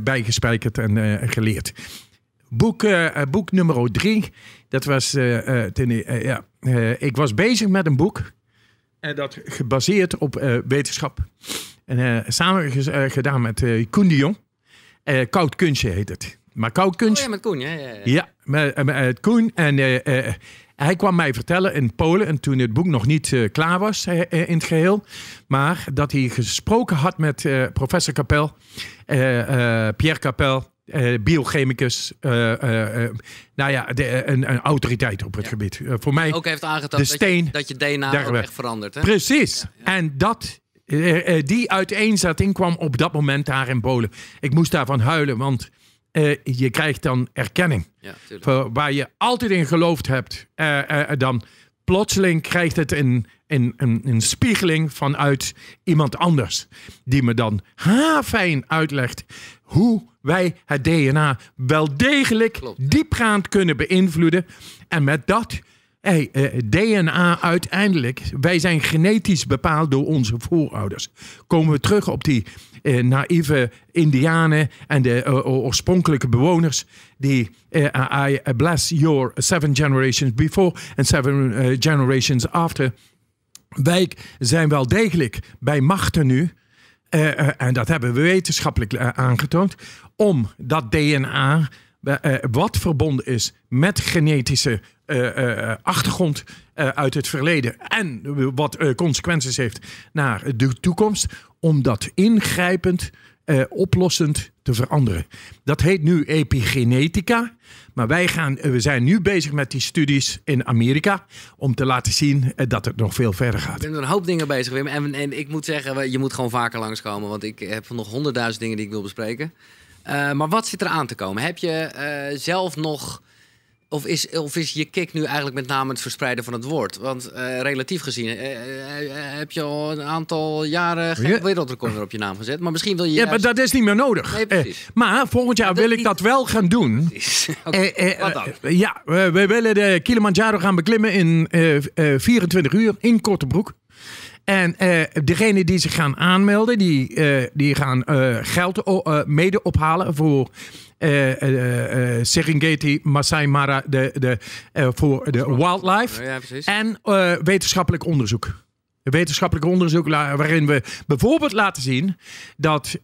bijgespijkerd en geleerd. Boek, boek nummer 3. Dat was. Ten, ja. ik was bezig met een boek. En dat gebaseerd op wetenschap. En samen gedaan met uh, Koen de Jong. Eh, koud Kunstje heet het. Maar Koud oh, Kunst. ja, met Koen. Ja, ja, ja. met, met eh, eh, Koen. En hij kwam mij vertellen in Polen, en toen het boek nog niet klaar was in het geheel, maar dat hij gesproken had met professor Capel, Pierre Capel, biochemicus, nou ja, een, een, autoriteit op het gebied. voor mij ook heeft aangetoond dat je, dat je DNA echt verandert. Hè? Precies. En dat eh, eh, eh, die uiteenzetting kwam op dat moment daar in Polen. Ik moest daarvan huilen, want je krijgt dan erkenning. voor waar je altijd in geloofd hebt. dan plotseling krijgt het een, een, een, een, spiegeling vanuit iemand anders. Die me dan fijn uitlegt hoe wij het DNA wel degelijk diepgaand kunnen beïnvloeden. En met dat Hey, eh, DNA uiteindelijk, wij zijn genetisch bepaald door onze voorouders. Komen we terug op die eh, naïeve Indianen en de eh, oorspronkelijke bewoners die eh, I bless your seven generations before and seven generations after. Wij zijn wel degelijk bij machten nu. en dat hebben we wetenschappelijk aangetoond. Om dat DNA, wat verbonden is met genetische eh, eh, eh, achtergrond uit het verleden en wat consequenties heeft naar de toekomst, om dat ingrijpend, oplossend te veranderen. Dat heet nu epigenetica, maar wij gaan, we zijn nu bezig met die studies in Amerika om te laten zien dat het nog veel verder gaat. Ik ben er een hoop dingen bezig, Wim. En, en ik moet zeggen, je moet gewoon vaker langskomen, want ik heb nog honderdduizend dingen die ik wil bespreken. maar wat zit er aan te komen? Heb je zelf nog of is, of is je kick nu eigenlijk met name het verspreiden van het woord? Want eh, relatief gezien eh, eh, heb je al een aantal jaren geen wereldrecord op je naam gezet. Maar misschien wil je. Ja, maar dat is niet meer nodig. maar volgend jaar wil ik dat wel gaan doen. <laughs> wat dan? ja, we, willen de Kilimanjaro gaan beklimmen in 24 uur in korte broek. En uh, degene die zich gaan aanmelden, die, die gaan geld mede ophalen voor uh, uh, Serengeti Masai Mara de, de, voor de wildlife. en wetenschappelijk onderzoek. Wetenschappelijk onderzoek waarin we bijvoorbeeld laten zien dat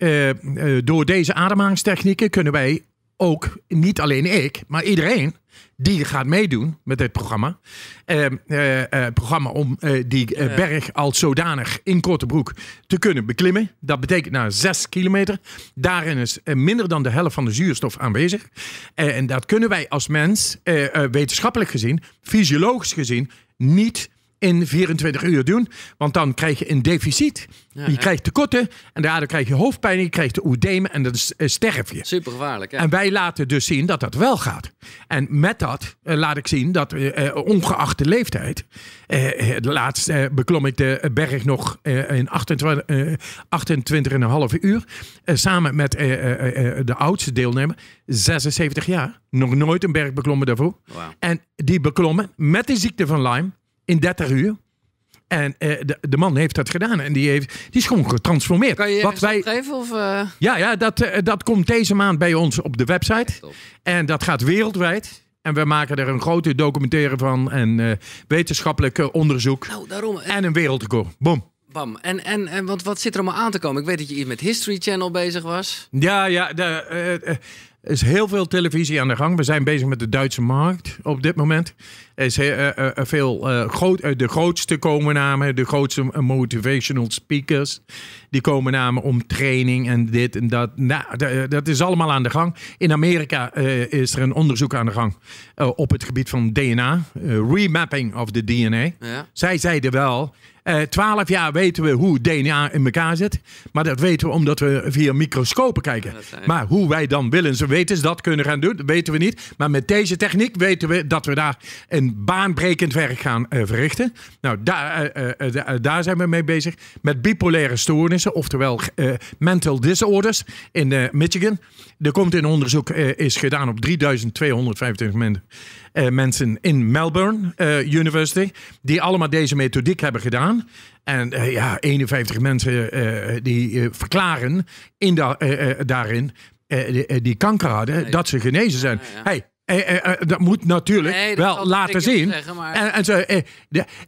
door deze ademhalingstechnieken kunnen wij ook, niet alleen ik, maar iedereen die gaat meedoen met dit programma. Uh, programma om eh, die berg als zodanig in korte broek te kunnen beklimmen. Dat betekent na nou 6 kilometer. Daarin is minder dan de helft van de zuurstof aanwezig. en dat kunnen wij als mens, wetenschappelijk gezien, fysiologisch gezien, niet in 24 uur doen. Want dan krijg je een deficit. je krijgt tekorten. En daardoor krijg je hoofdpijn. Je krijgt de oedeem. En dan eh, sterf je. Super gevaarlijk. En wij laten dus zien dat dat wel gaat. En met dat eh, laat ik zien dat eh, ongeacht de leeftijd. Uh, laatst beklom ik de berg nog in 28,5 uur. uur. samen met de oudste deelnemer. 76 jaar. Nog nooit een berg beklommen daarvoor. En die beklommen met de ziekte van Lyme in 30 uur. En eh, de, de, man heeft dat gedaan en die, heeft, die is gewoon getransformeerd. Kan je Wat wij, geven? Of, eh? Ja, ja dat, eh, dat komt deze maand bij ons op de website. en dat gaat wereldwijd. En we maken er een grote documentaire van en wetenschappelijk onderzoek. Nou, daarom, en een wereldrecord. Boom Bam. En, en, en want wat zit er allemaal aan te komen? Ik weet dat je iets met History Channel bezig was. Ja, ja. De, er is heel veel televisie aan de gang. We zijn bezig met de Duitse markt op dit moment. Er is heel, eh, eh, eh, veel, groot, de grootste komen namen, de grootste motivational speakers. Die komen namen om training en dit en dat. Nou, dat is allemaal aan de gang. In Amerika is er een onderzoek aan de gang op het gebied van DNA. remapping of the DNA. Zij zeiden wel, eh, twaalf jaar weten we hoe DNA in elkaar zit. Maar dat weten we omdat we via microscopen kijken. maar hoe wij dan willen ze weten dat kunnen gaan doen, weten we niet. Maar met deze techniek weten we dat we daar een baanbrekend werk gaan eh, verrichten. Nou, eh, daar, daar zijn we mee bezig. Met bipolaire stoornissen, oftewel mental disorders in Michigan. Er komt een onderzoek, eh, is gedaan op 3225 eh, mensen in Melbourne eh, University, die allemaal deze methodiek hebben gedaan. En ja, 51 mensen die verklaren in daarin, die, kanker hadden, dat ze genezen zijn. Hey, dat moet natuurlijk wel laten zien. en, zo,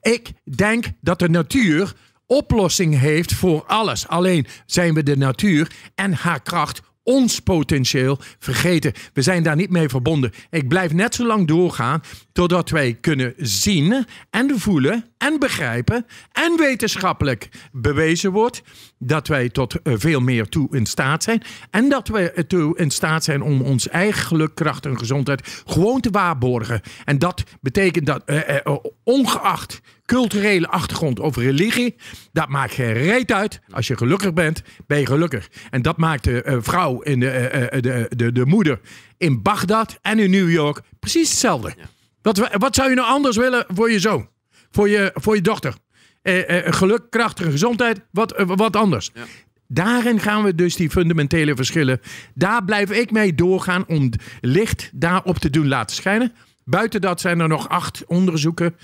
ik denk dat de natuur oplossing heeft voor alles. Alleen zijn we de natuur en haar kracht ons potentieel vergeten. We zijn daar niet mee verbonden. Ik blijf net zo lang doorgaan totdat wij kunnen zien en voelen en begrijpen en wetenschappelijk bewezen wordt dat wij tot eh, veel meer toe in staat zijn en dat we toe in staat zijn om ons eigen geluk, kracht en gezondheid gewoon te waarborgen. En dat betekent dat eh, eh, ongeacht culturele achtergrond of religie, dat maakt geen reet uit. Als je gelukkig bent, ben je gelukkig. En dat maakt de eh, vrouw in de, eh, eh, de, de, de, moeder in Bagdad en in New York precies hetzelfde. Wat, wat zou je nou anders willen voor je zoon? Voor je, voor je dochter? geluk, krachtige gezondheid, wat, wat anders. Daarin gaan we dus die fundamentele verschillen. Daar blijf ik mee doorgaan om licht daarop te doen laten schijnen. Buiten dat zijn er nog acht onderzoeken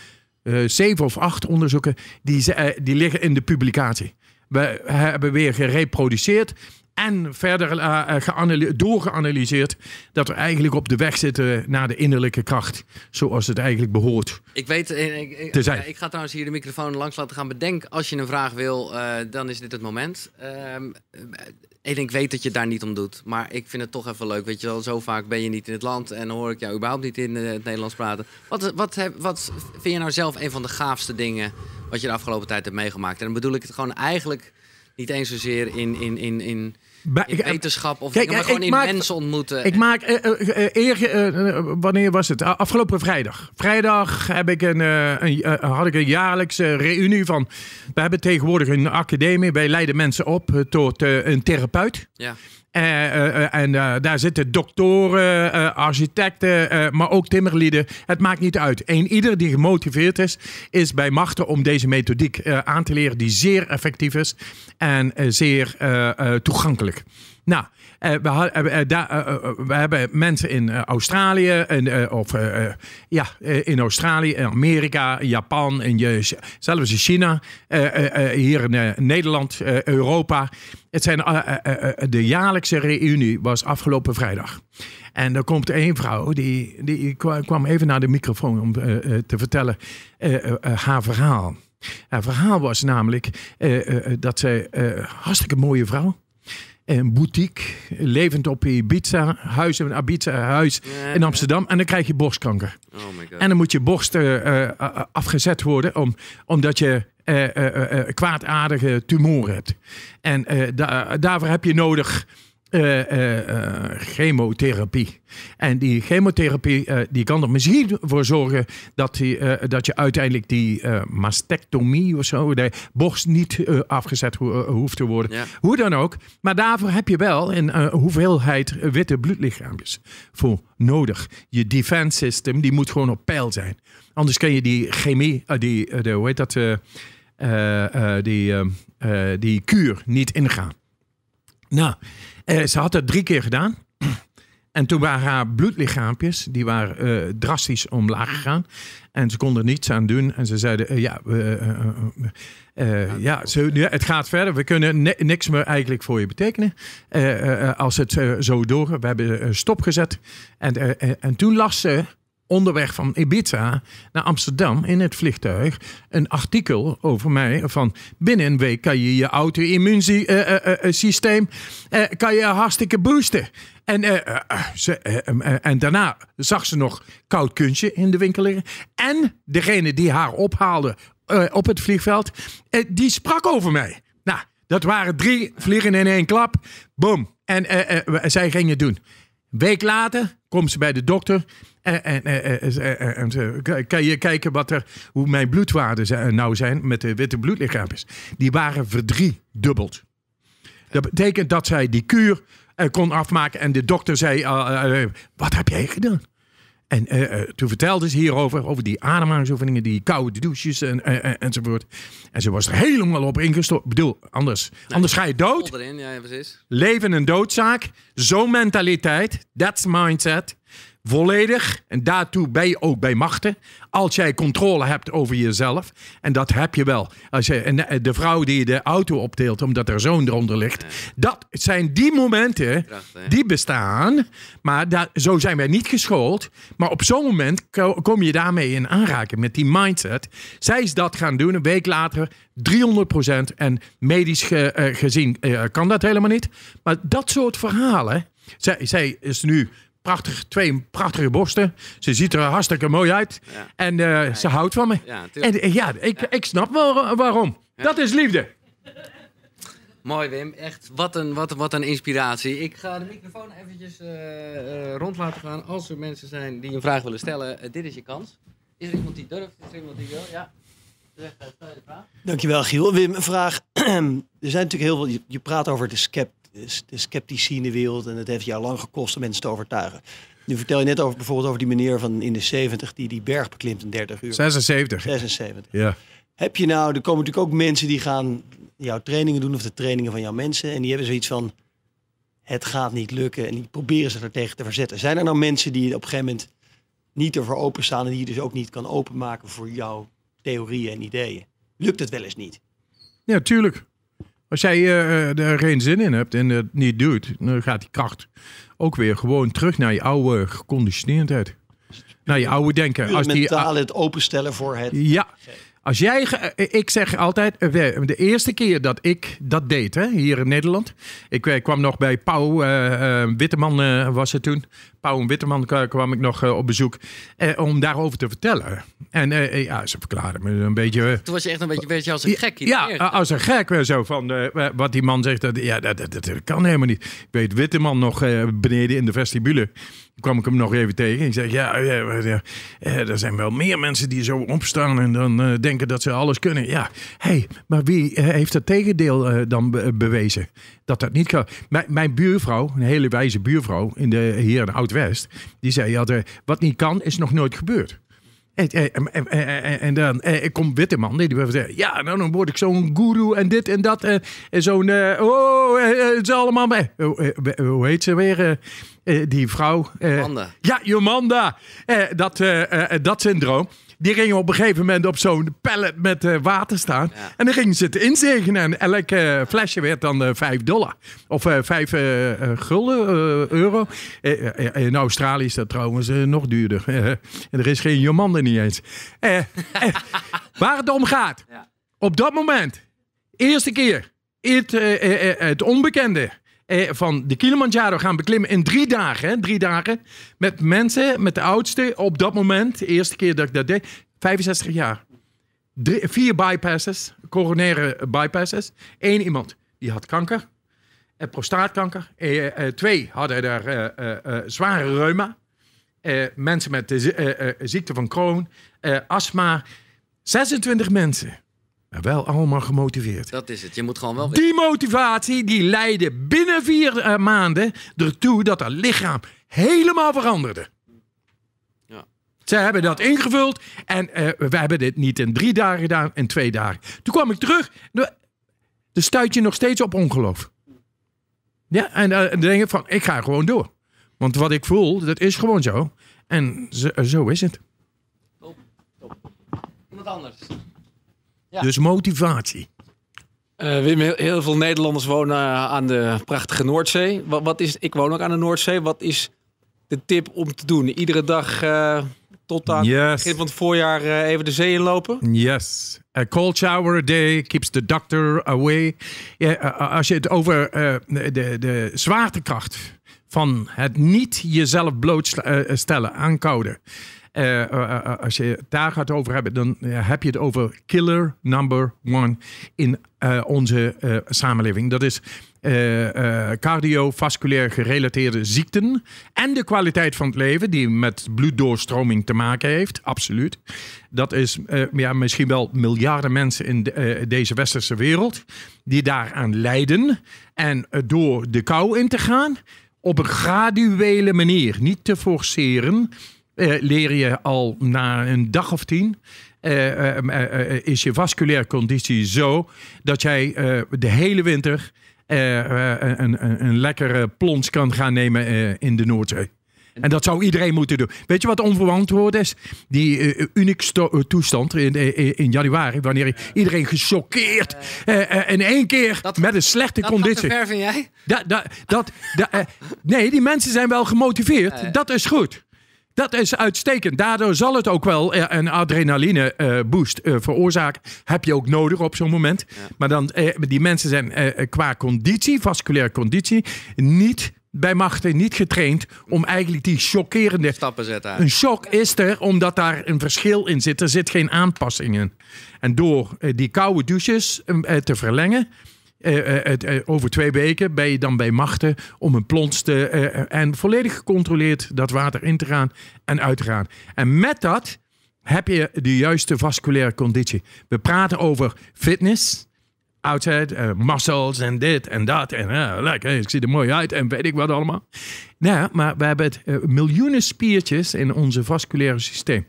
eh, zeven of acht onderzoeken die, eh, die liggen in de publicatie. We hebben weer gereproduceerd en verder eh, doorgeanalyseerd dat we eigenlijk op de weg zitten naar de innerlijke kracht. Zoals het eigenlijk behoort. Ik weet, ik, ik, te zijn. ik ga trouwens hier de microfoon langs laten gaan. Bedenk, als je een vraag wil, dan is dit het moment. Uh, en ik weet dat je daar niet om doet, maar ik vind het toch even leuk. Weet je wel, zo vaak ben je niet in het land en hoor ik jou überhaupt niet in eh, het Nederlands praten. Wat, wat, heb, wat vind je nou zelf een van de gaafste dingen wat je de afgelopen tijd hebt meegemaakt? En dan bedoel ik het gewoon eigenlijk niet eens zozeer in, in, in, in in eh, wetenschap of kijk, dingen, maar eh, gewoon maak, in mensen ontmoeten. Ik maak eh, eer, wanneer was het? Afgelopen vrijdag. Vrijdag heb ik een, een, had ik een jaarlijkse reunie van. We hebben tegenwoordig een academie. Wij leiden mensen op tot een therapeut. Ja. Eh, eh, eh, en daar zitten doktoren, architecten, maar ook timmerlieden. Het maakt niet uit. Een ieder die gemotiveerd is, is bij machten om deze methodiek aan te leren, die zeer effectief is en zeer toegankelijk. Nou, we, hebben mensen in Australië, en of ja, in Australië, in Amerika, Japan, en zelfs in China, hier in Nederland, Europa, het zijn, de jaarlijkse reunie was afgelopen vrijdag. En er komt één vrouw, die, die kwam even naar de microfoon om te vertellen haar verhaal. Haar verhaal was namelijk dat zij, hartstikke mooie vrouw, een boutique, levend op Ibiza, huis in Ibiza, huis in Amsterdam. En dan krijg je borstkanker. Oh my God. En dan moet je borst afgezet worden, om, omdat je uh, uh, kwaadaardige tumor hebt. En daarvoor heb je nodig chemotherapie. En die chemotherapie die kan er misschien voor zorgen dat, die, dat je uiteindelijk die mastectomie of zo, de borst niet afgezet hoeft te worden. Hoe dan ook. Maar daarvoor heb je wel een hoeveelheid witte bloedlichaampjes voor nodig. Je defense system die moet gewoon op peil zijn. Anders kun je die chemie, die, de, hoe heet dat, eh, eh, die, ehm, eh, die kuur niet ingaan. Nou, ze had het drie keer gedaan. En toen waren haar bloedlichaampjes, die waren drastisch omlaag gegaan. En ze konden er niets aan doen. En ze zeiden, ja, ja, het gaat verder. We kunnen niks meer eigenlijk voor je betekenen. als het zo door, we hebben een stop gezet. En, en toen las ze onderweg van Ibiza naar Amsterdam in het vliegtuig een artikel over mij van binnen een week kan je je auto-immuunsysteem eh, eh, eh, kan je hartstikke boosten. En, ze, en daarna zag ze nog koud kunstje in de winkel liggen. En degene die haar ophaalde op het vliegveld, die sprak over mij. Nou, dat waren drie vliegen in één klap. Boom. En zij gingen het doen. week later komt ze bij de dokter en, en, kan je kijken wat er, hoe mijn bloedwaarden nou zijn met de witte bloedlichaampjes. Die waren verdriedubbeld. Dat betekent dat zij die kuur kon afmaken. En de dokter zei: Wat heb jij gedaan? En toen vertelde ze hierover, over die ademhalingsoefeningen, die koude douches en, enzovoort. En ze was er helemaal op ingestort. Ik bedoel, anders, anders ga je dood. Ja, Leven en doodzaak. Zo'n mentaliteit. That's mindset volledig, en daartoe ben je ook bij machten, als jij controle hebt over jezelf. En dat heb je wel. Als je, en eh, de vrouw die de auto opdeelt omdat haar zoon eronder ligt. Dat zijn die momenten die bestaan. Maar dat, zo zijn wij niet geschoold. Maar op zo'n moment kom je daarmee in aanraking met die mindset. Zij is dat gaan doen, een week later 300%. En medisch eh, gezien eh, kan dat helemaal niet. Maar dat soort verhalen. Zij, zij is nu prachtig, twee prachtige borsten. Ze ziet er hartstikke mooi uit. En eh, ze houdt van me. Ja, en eh, ja, ik, ik snap wel eh, waarom. Dat is liefde. Mooi Wim, echt wat een, wat, wat een inspiratie. Ik ga de microfoon eventjes uh, rond laten gaan. Als er mensen zijn die een vraag willen stellen, dit is je kans. Is er iemand die durft? Is er iemand die wil? Ja. Dankjewel Giel. Wim, een vraag. <clears throat> er zijn natuurlijk heel veel, je, praat over de skep de, de sceptici in de wereld. En het heeft jou lang gekost om mensen te overtuigen. Nu vertel je net over bijvoorbeeld over die meneer van in de 70 die die berg beklimt in 30 uur. 76. 76. Ja. Heb je nou, er komen natuurlijk ook mensen die gaan jouw trainingen doen of de trainingen van jouw mensen. En die hebben zoiets van, het gaat niet lukken. En die proberen zich er tegen te verzetten. Zijn er nou mensen die op een gegeven moment niet ervoor openstaan en die je dus ook niet kan openmaken voor jouw theorieën en ideeën? Lukt het wel eens niet? Ja, tuurlijk. Als jij uh, er geen zin in hebt en het niet doet, dan gaat die kracht ook weer gewoon terug naar je oude geconditioneerdheid. Naar je oude denken. Als die, mentaal het openstellen voor het. Ja. Als jij, eh, ik zeg altijd, de eerste keer dat ik dat deed hè, hier in Nederland. Ik kwam nog bij Pauw, uh, Witteman was het toen. Pauw en Witteman kwam ik nog eh, op bezoek eh, om daarover te vertellen. En eh, eh ja, ze verklaarden me een beetje... Het eh, was echt een beetje, als een gek. Ja, als een gek. Zo van, wat die man zegt, dat, ja, dat, dat, dat kan helemaal niet. Ik weet Witteman nog beneden in de vestibule kwam ik hem nog even tegen. Ik zeg, ja, ja, er zijn wel meer mensen die zo opstaan en dan denken dat ze alles kunnen. Ja, hey, maar wie heeft dat tegendeel dan bewezen? Dat dat niet kan. mijn buurvrouw, een hele wijze buurvrouw, in de, hier in Noordwest. Die zei, ja, de, wat niet kan, is nog nooit gebeurd. En, en, en, en dan ik eh, kom witte man, die zeggen, ja, nou, dan word ik zo'n guru en dit en dat. Eh, en, zo'n, eh, oh, het is allemaal bij Hoe heet ze weer? Die vrouw. Jomanda. Ja, Jomanda. Dat, dat syndroom die gingen op een gegeven moment op zo'n pallet met eh, water staan. En dan gingen ze het inzegenen. En elk eh, flesje werd dan uh, eh, 5 dollar. Of 5 gulden, euro. in Australië is dat trouwens nog duurder. <laughs> er is geen jomande niet eens. <laughs> waar het om gaat. Ja. Op dat moment. Eerste keer. het, het onbekende eh, van de Kilimanjaro gaan beklimmen in drie dagen. Hè, drie dagen met mensen, met de oudste op dat moment, de eerste keer dat ik dat deed, 65 jaar. vier bypasses, coronaire bypasses. Eén iemand die had kanker, eh, prostaatkanker. Eh, eh, eh twee hadden daar eh, zware reuma. mensen met de ziekte van Crohn, astma. 26 mensen. Maar wel allemaal gemotiveerd. Dat is het. Je moet gewoon wel. Die motivatie die leidde binnen vier eh, maanden ertoe dat haar lichaam helemaal veranderde. Ja. Ze hebben dat ingevuld en eh, we hebben dit niet in drie dagen gedaan, in twee dagen. Toen kwam ik terug. Dan stuit je nog steeds op ongeloof. Ja, eh, en dan denk ik van, ik ga gewoon door. Want wat ik voel, dat is gewoon zo. En zo, is het. Top, top. Iemand anders. Dus motivatie. Eh, Wim, heel veel Nederlanders wonen aan de prachtige Noordzee. Wat, is, ik woon ook aan de Noordzee. Wat is de tip om te doen? Iedere dag eh, tot aan het begin van het voorjaar eh, even de zee inlopen? Yes. A cold shower a day keeps the doctor away. Ja, als je het over de, de zwaartekracht van het niet jezelf blootstellen aan koude eh, eh, eh, als je het daar gaat over hebben, dan heb je het over killer number one in onze samenleving. Dat is cardiovasculair gerelateerde ziekten en de kwaliteit van het leven, die met bloeddoorstroming te maken heeft, absoluut. Dat is ja, misschien wel miljarden mensen in deze westerse wereld die daaraan lijden. En door de kou in te gaan, op een graduele manier, niet te forceren. Uh, leer je al na een dag of tien. Eh, eh, is je vasculaire conditie zo dat jij de hele winter een, een, een, lekkere plons kan gaan nemen in de Noordzee. En dat zou iedereen moeten doen. Weet je wat onverantwoord is? Die uh, uniek toestand in, in, januari, wanneer iedereen gechoqueerd in één keer met een slechte conditie. Dat ver jij? dat, nee, die mensen zijn wel gemotiveerd. Dat is goed. Dat is uitstekend. Daardoor zal het ook wel eh, een adrenaline eh, boost eh, veroorzaken. Heb je ook nodig op zo'n moment. Maar dan, die mensen zijn qua conditie, vasculaire conditie, niet bij machten niet getraind om eigenlijk die chockerende stappen zetten. Een shock is er omdat daar een verschil in zit. Er zit geen aanpassingen. En door die koude douches te verlengen, eh, eh, eh, over twee weken ben je dan bij machten om een plons te. en volledig gecontroleerd dat water in te gaan en uit te gaan. En met dat heb je de juiste vasculaire conditie. We praten over fitness. Outside, muscles en dit en dat. En uh, lekker, ik zie er mooi uit en weet ik wat allemaal. Nou, maar we hebben miljoenen spiertjes in onze vasculaire systeem.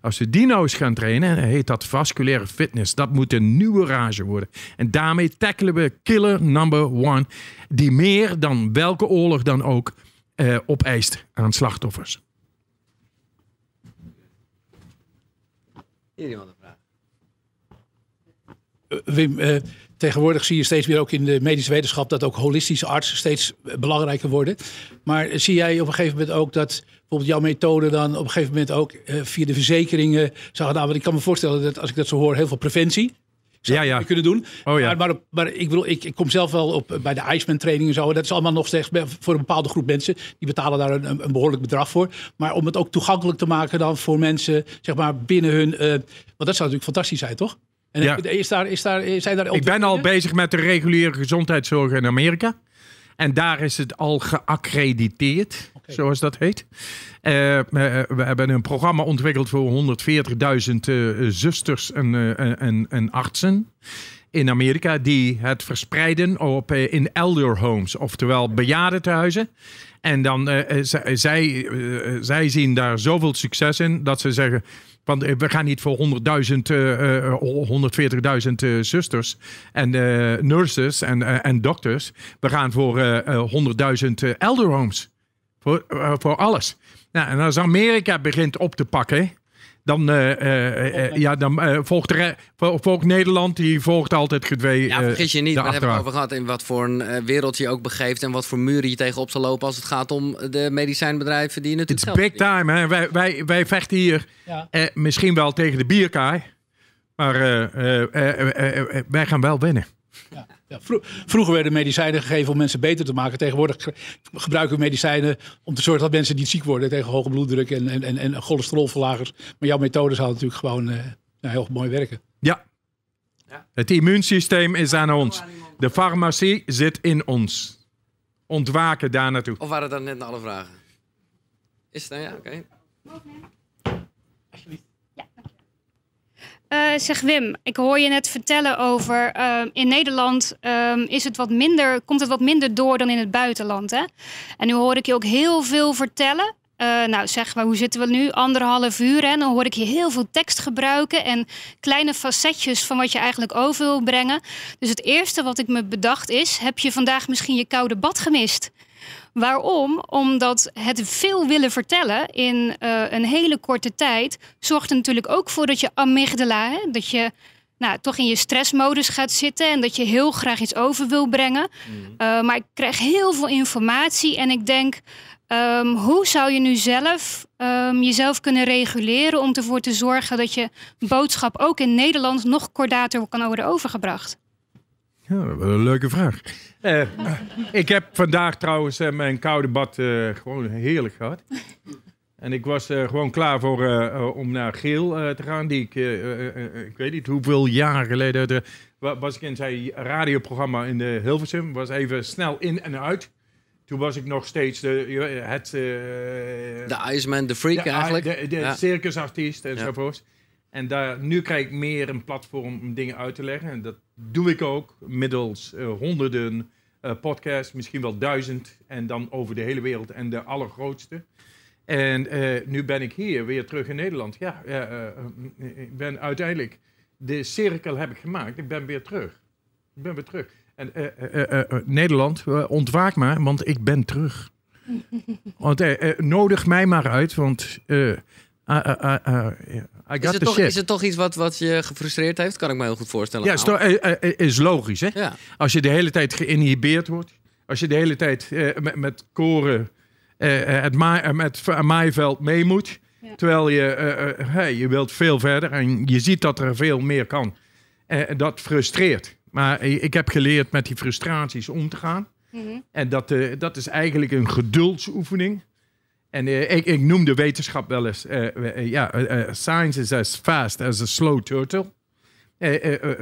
Als we die nou eens gaan trainen, heet dat vasculaire fitness. Dat moet een nieuwe rage worden. En daarmee tackelen we killer number one, die meer dan welke oorlog dan ook eh, opeist aan slachtoffers. Hier een vraag. Eh, Wim, eh, Tegenwoordig zie je steeds weer ook in de medische wetenschap dat ook holistische artsen steeds belangrijker worden. Maar zie jij op een gegeven moment ook dat bijvoorbeeld jouw methode dan op een gegeven moment ook eh, via de verzekeringen zou gedaan? Nou, want ik kan me voorstellen dat als ik dat zo hoor, heel veel preventie ja, ja. kunnen doen. Oh, ja. maar, ik bedoel, ik, ik, kom zelf wel op eh, bij de Iceman training en zo. Dat is allemaal nog steeds voor een bepaalde groep mensen. Die betalen daar een, een, behoorlijk bedrag voor. Maar om het ook toegankelijk te maken dan voor mensen, zeg maar binnen hun. Eh, want dat zou natuurlijk fantastisch zijn, toch? En is daar, zijn daar ik ben al bezig met de reguliere gezondheidszorg in Amerika. En daar is het al geaccrediteerd, zoals dat heet. Eh, eh, we, hebben een programma ontwikkeld voor 140.000 eh, zusters en, en, en artsen in Amerika die het verspreiden op, in elder homes, oftewel bejaardentehuizen. En dan zij, zij zien daar zoveel succes in dat ze zeggen want eh, we gaan niet voor 100.000, 140.000 eh, eh, zusters en nurses en, en dokters. We gaan voor 100.000 elderhomes. Voor, voor alles. Nou, en als Amerika begint op te pakken, dan, eh, eh, eh, ja, dan volgt, volgt, Nederland, die volgt altijd gedwee. Ja, vergis je niet, daar hebben we over gehad. In wat voor een wereld je ook begeeft en wat voor muren je tegenop zal lopen als het gaat om de medicijnbedrijven die natuurlijk. Het is big time, hè? Wij, wij, vechten hier ja. misschien wel tegen de bierkaai. Maar wij gaan wel winnen. Ja vroeger werden medicijnen gegeven om mensen beter te maken. Tegenwoordig gebruiken we medicijnen om te zorgen dat mensen niet ziek worden tegen hoge bloeddruk en, en, en, cholesterolverlagers. Maar jouw methode zou natuurlijk gewoon eh, nou, heel mooi werken. Ja. ja. Het immuunsysteem is aan ons. De farmacie zit in ons. Ontwaken daar naartoe. Of waren dat net alle vragen? Is het nou ja, oké. Eh, zeg Wim, ik hoor je net vertellen over ehm, in Nederland ehm, is het wat minder, komt het wat minder door dan in het buitenland. Hè? En nu hoor ik je ook heel veel vertellen. Eh, nou, zeg maar, hoe zitten we nu? Anderhalf uur. En dan hoor ik je heel veel tekst gebruiken en kleine facetjes van wat je eigenlijk over wil brengen. Dus het eerste wat ik me bedacht is: heb je vandaag misschien je koude bad gemist? Waarom? Omdat het veel willen vertellen in eh, een hele korte tijd zorgt er natuurlijk ook voor dat je amygdala, hè, dat je nou, toch in je stressmodus gaat zitten en dat je heel graag iets over wil brengen. Mm-hmm. Eh, maar ik krijg heel veel informatie en ik denk, ehm, hoe zou je nu zelf ehm, jezelf kunnen reguleren om ervoor te zorgen dat je boodschap ook in Nederland nog kordater kan worden overgebracht? Ja, een leuke vraag. Eh, ik heb vandaag trouwens eh, mijn koude bad eh, gewoon heerlijk gehad. En ik was gewoon klaar voor, om naar Geel te gaan, die ik, ik weet niet hoeveel jaar geleden, was ik in zijn radioprogramma in de Hilversum, was even snel in en uit. Toen was ik nog steeds de, het... de Iceman, de freak eigenlijk. De, de ja. circusartiest enzovoort. En daar, nu krijg ik meer een platform om dingen uit te leggen. En dat doe ik ook middels eh, honderden eh, podcasts, misschien wel duizend. En dan over de hele wereld en de allergrootste. En eh, nu ben ik hier, weer terug in Nederland. Ja, ik ben uiteindelijk de cirkel heb ik gemaakt. Ik ben weer terug. Ik ben weer terug. En Nederland, ontwaak maar, want ik ben terug. <laughs> want, nodig mij maar uit, want is, het toch, is toch iets wat, wat je gefrustreerd heeft? Kan ik me heel goed voorstellen. Ja, is, nou. eh, eh, is logisch. Hè? Als je de hele tijd geïnhibeerd wordt. Als je de hele tijd eh, met, met, koren het met maaiveld mee moet. Terwijl je, hey, je wilt veel verder en je ziet dat er veel meer kan. dat frustreert. Maar ik heb geleerd met die frustraties om te gaan. Mhm. En dat, dat is eigenlijk een geduldsoefening. En eh, ik, ik noem de wetenschap wel eens. Eh, eh, ja, science is as fast as a slow turtle.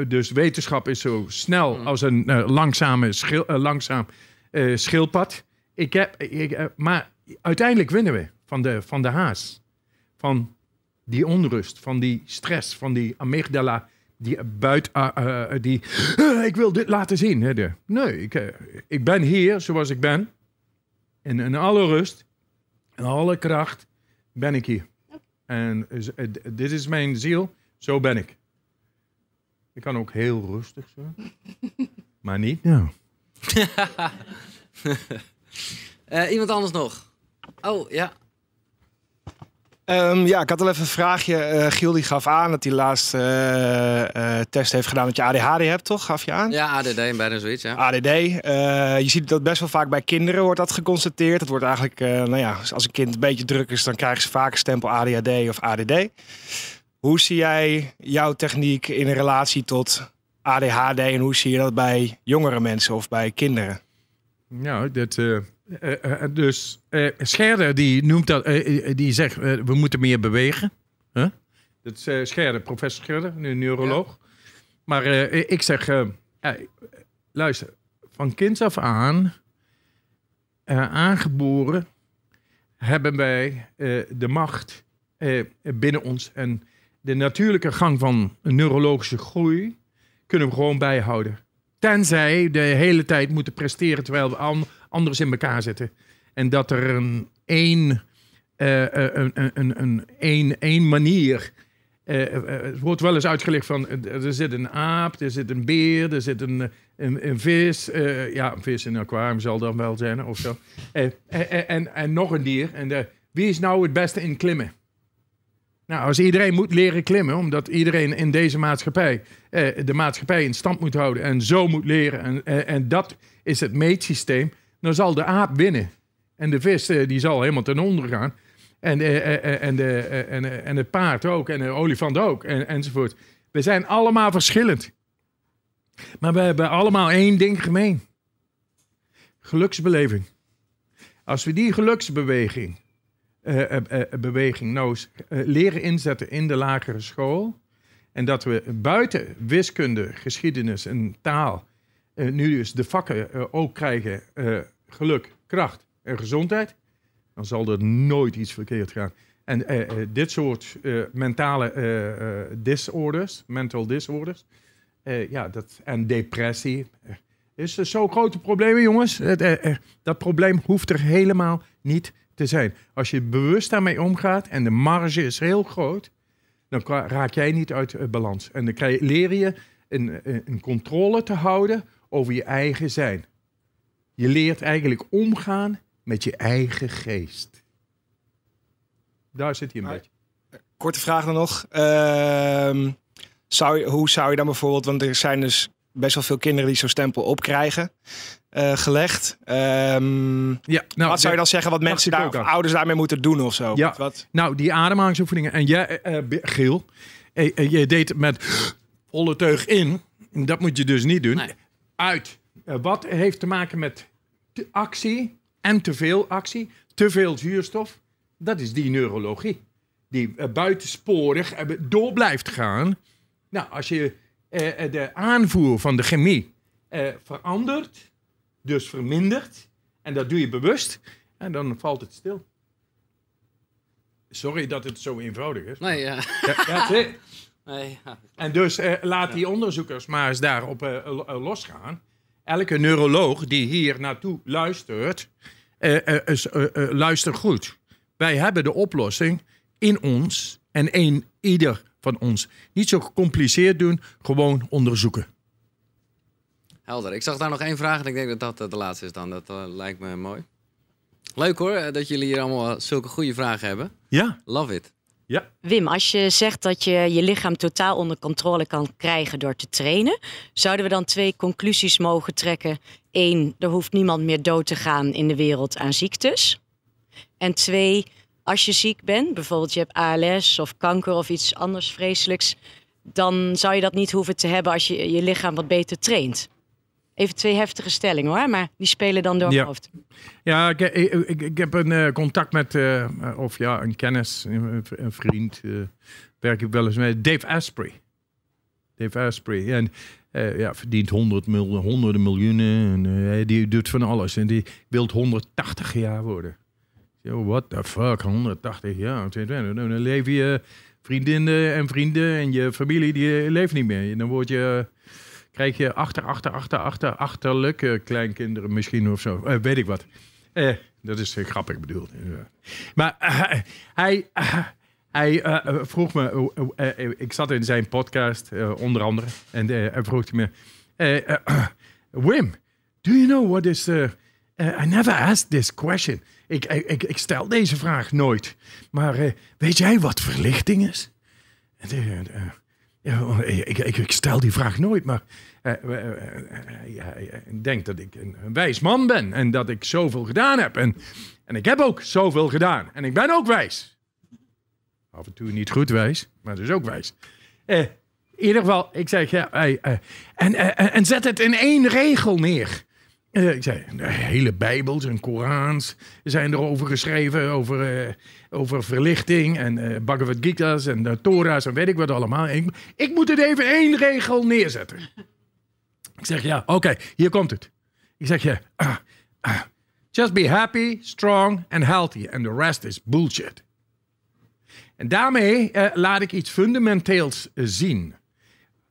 dus wetenschap is zo snel mm. als een langzame schil, langzaam schildpad. Ik heb, maar uiteindelijk winnen we van de, van de haas. Van die onrust, van die stress, van die amygdala die buiten, die, ik wil dit laten zien. Hè, de. nee, ik, ik ben hier zoals ik ben. En in alle rust en alle kracht ben ik hier. En eh, dit is mijn ziel, zo ben ik. Ik kan ook heel rustig zijn, <laughs> maar niet nou. <laughs> iemand anders nog? Oh, ja. Ehm, ja, ik had al even een vraagje. Uh, Giel die gaf aan dat hij laatst uh, test heeft gedaan dat je ADHD hebt, toch? Gaf je aan? Ja, ADD en bijna zoiets, ja. ADD. je ziet dat best wel vaak bij kinderen wordt dat geconstateerd. Dat wordt eigenlijk, nou ja, als een kind een beetje druk is, dan krijgen ze vaak een stempel ADHD of ADD. Hoe zie jij jouw techniek in relatie tot ADHD en hoe zie je dat bij jongere mensen of bij kinderen? Nou, dat eh, eh, dus uh, Scherder die noemt dat, die zegt we moeten meer bewegen. Huh? Dat is Scherder, professor Scherder, een neuroloog. Maar ik zeg, luister, van kind af aan, aangeboren, hebben wij de macht binnen ons. En de natuurlijke gang van neurologische groei kunnen we gewoon bijhouden. Tenzij de hele tijd moeten presteren terwijl we aan anders in elkaar zitten. En dat er een één, eh, eh, een, een, een, een, een manier. Eh, het wordt wel eens uitgelegd van er zit een aap, er zit een beer, er zit een, een, een vis. ja, een vis in een aquarium zal dan wel zijn of zo. en, en, nog een dier. En wie is nou het beste in klimmen? Nou, als iedereen moet leren klimmen, omdat iedereen in deze maatschappij de maatschappij in stand moet houden en zo moet leren, en, en, en dat is het meetsysteem, dan zal de aap winnen. En de vis eh, die zal helemaal ten onder gaan. En, eh, eh, en, de, en, en het paard ook, en de olifant ook, en, enzovoort. We zijn allemaal verschillend. Maar we hebben allemaal één ding gemeen. Geluksbeleving. Als we die geluksbeweging beweging noos, leren inzetten in de lagere school... en dat we buiten wiskunde, geschiedenis en taal eh, nu dus de vakken eh, ook krijgen eh, geluk, kracht en gezondheid, dan zal er nooit iets verkeerd gaan. En dit soort mentale disorders, mental disorders, ja, dat, en depressie, is zo'n grote probleem, jongens. dat probleem hoeft er helemaal niet te zijn. Als je bewust daarmee omgaat en de marge is heel groot, dan raak jij niet uit balans. En dan leer je een, een controle te houden over je eigen zijn. Je leert eigenlijk omgaan met je eigen geest. Daar zit hij een beetje. Eh, korte vraag dan nog. Ehm, zou je, hoe zou je dan bijvoorbeeld, want er zijn dus best wel veel kinderen die zo'n stempel opkrijgen uh, eh, gelegd. Ehm, ja, nou, wat zou je dan zeggen wat mensen daar, ouders daarmee moeten doen of zo? Ja, wat, Nou, die ademhalingsoefeningen. En jij, uh, Geel, je deed het met volle teug in. Dat moet je dus niet doen. Nee uit. Eh, wat heeft te maken met actie en te veel actie, te veel zuurstof? Dat is die neurologie. Die eh, buitensporig door blijft gaan. Nou, als je eh, de aanvoer van de chemie verandert, dus vermindert, en dat doe je bewust, en dan valt het stil. Sorry dat het zo eenvoudig is. Nee, ja. that's en dus eh, laat die onderzoekers maar eens daarop uh, eh, eh, losgaan. Elke neuroloog die hier naartoe luistert, luister goed. Wij hebben de oplossing in ons en een ieder van ons. Niet zo gecompliceerd doen, gewoon onderzoeken. Helder. Ik zag daar nog één vraag en ik denk dat dat de laatste is dan. Dat lijkt me mooi. Leuk hoor, dat jullie hier allemaal zulke goede vragen hebben. Ja. Love it. Ja. Wim, als je zegt dat je je lichaam totaal onder controle kan krijgen door te trainen, zouden we dan twee conclusies mogen trekken? Eén, er hoeft niemand meer dood te gaan in de wereld aan ziektes. En twee, als je ziek bent, bijvoorbeeld je hebt ALS of kanker of iets anders vreselijks, dan zou je dat niet hoeven te hebben als je je lichaam wat beter traint. Even twee heftige stellingen hoor, maar die spelen dan door ja. hoofd. Ja, ik, ik, ik heb een eh, contact met, eh, of ja, een kennis, een, vriend, eh, werk ik wel eens mee, Dave Asprey. Dave Asprey. En ja, verdient honderd mil, honderden miljoenen. En, die doet van alles. En die wil 180 jaar worden. Yo, what the fuck, 180 jaar. Nou? Nou, dan leven je vriendinnen en vrienden en je familie, die leeft niet meer. Dan word je krijg je achter, achter, achter, achter, achterlijke kleinkinderen misschien of zo. Eh, weet ik wat. Eh, dat is eh, grappig bedoeld. Maar hij... Hij vroeg me, ik zat in zijn podcast onder andere, en hij vroeg me: <clears throat> Wim, do you know what is. I never asked this question. Ik, ik, stel deze vraag nooit. Maar weet jij wat verlichting is? ik, ik stel die vraag nooit, maar hij, eh, eh, eh, denkt dat ik een, wijs man ben en dat ik zoveel gedaan heb. En, en ik heb ook zoveel gedaan. En ik ben ook wijs. Af en toe niet goed wijs, maar dus ook wijs. in ieder geval, ik zeg, ja, en, en zet het in één regel neer. ik zei, de hele Bijbels en Korans zijn erover geschreven, over, uh, over verlichting en uh, Bhagavad Gita's en de Tora's en weet ik wat allemaal. Ik, ik moet het even één regel neerzetten. Ik zeg ja, oké, hier komt het. Ik zeg je, ja, ah, ah. just be happy, strong and healthy and the rest is bullshit. En daarmee eh, laat ik iets fundamenteels eh, zien.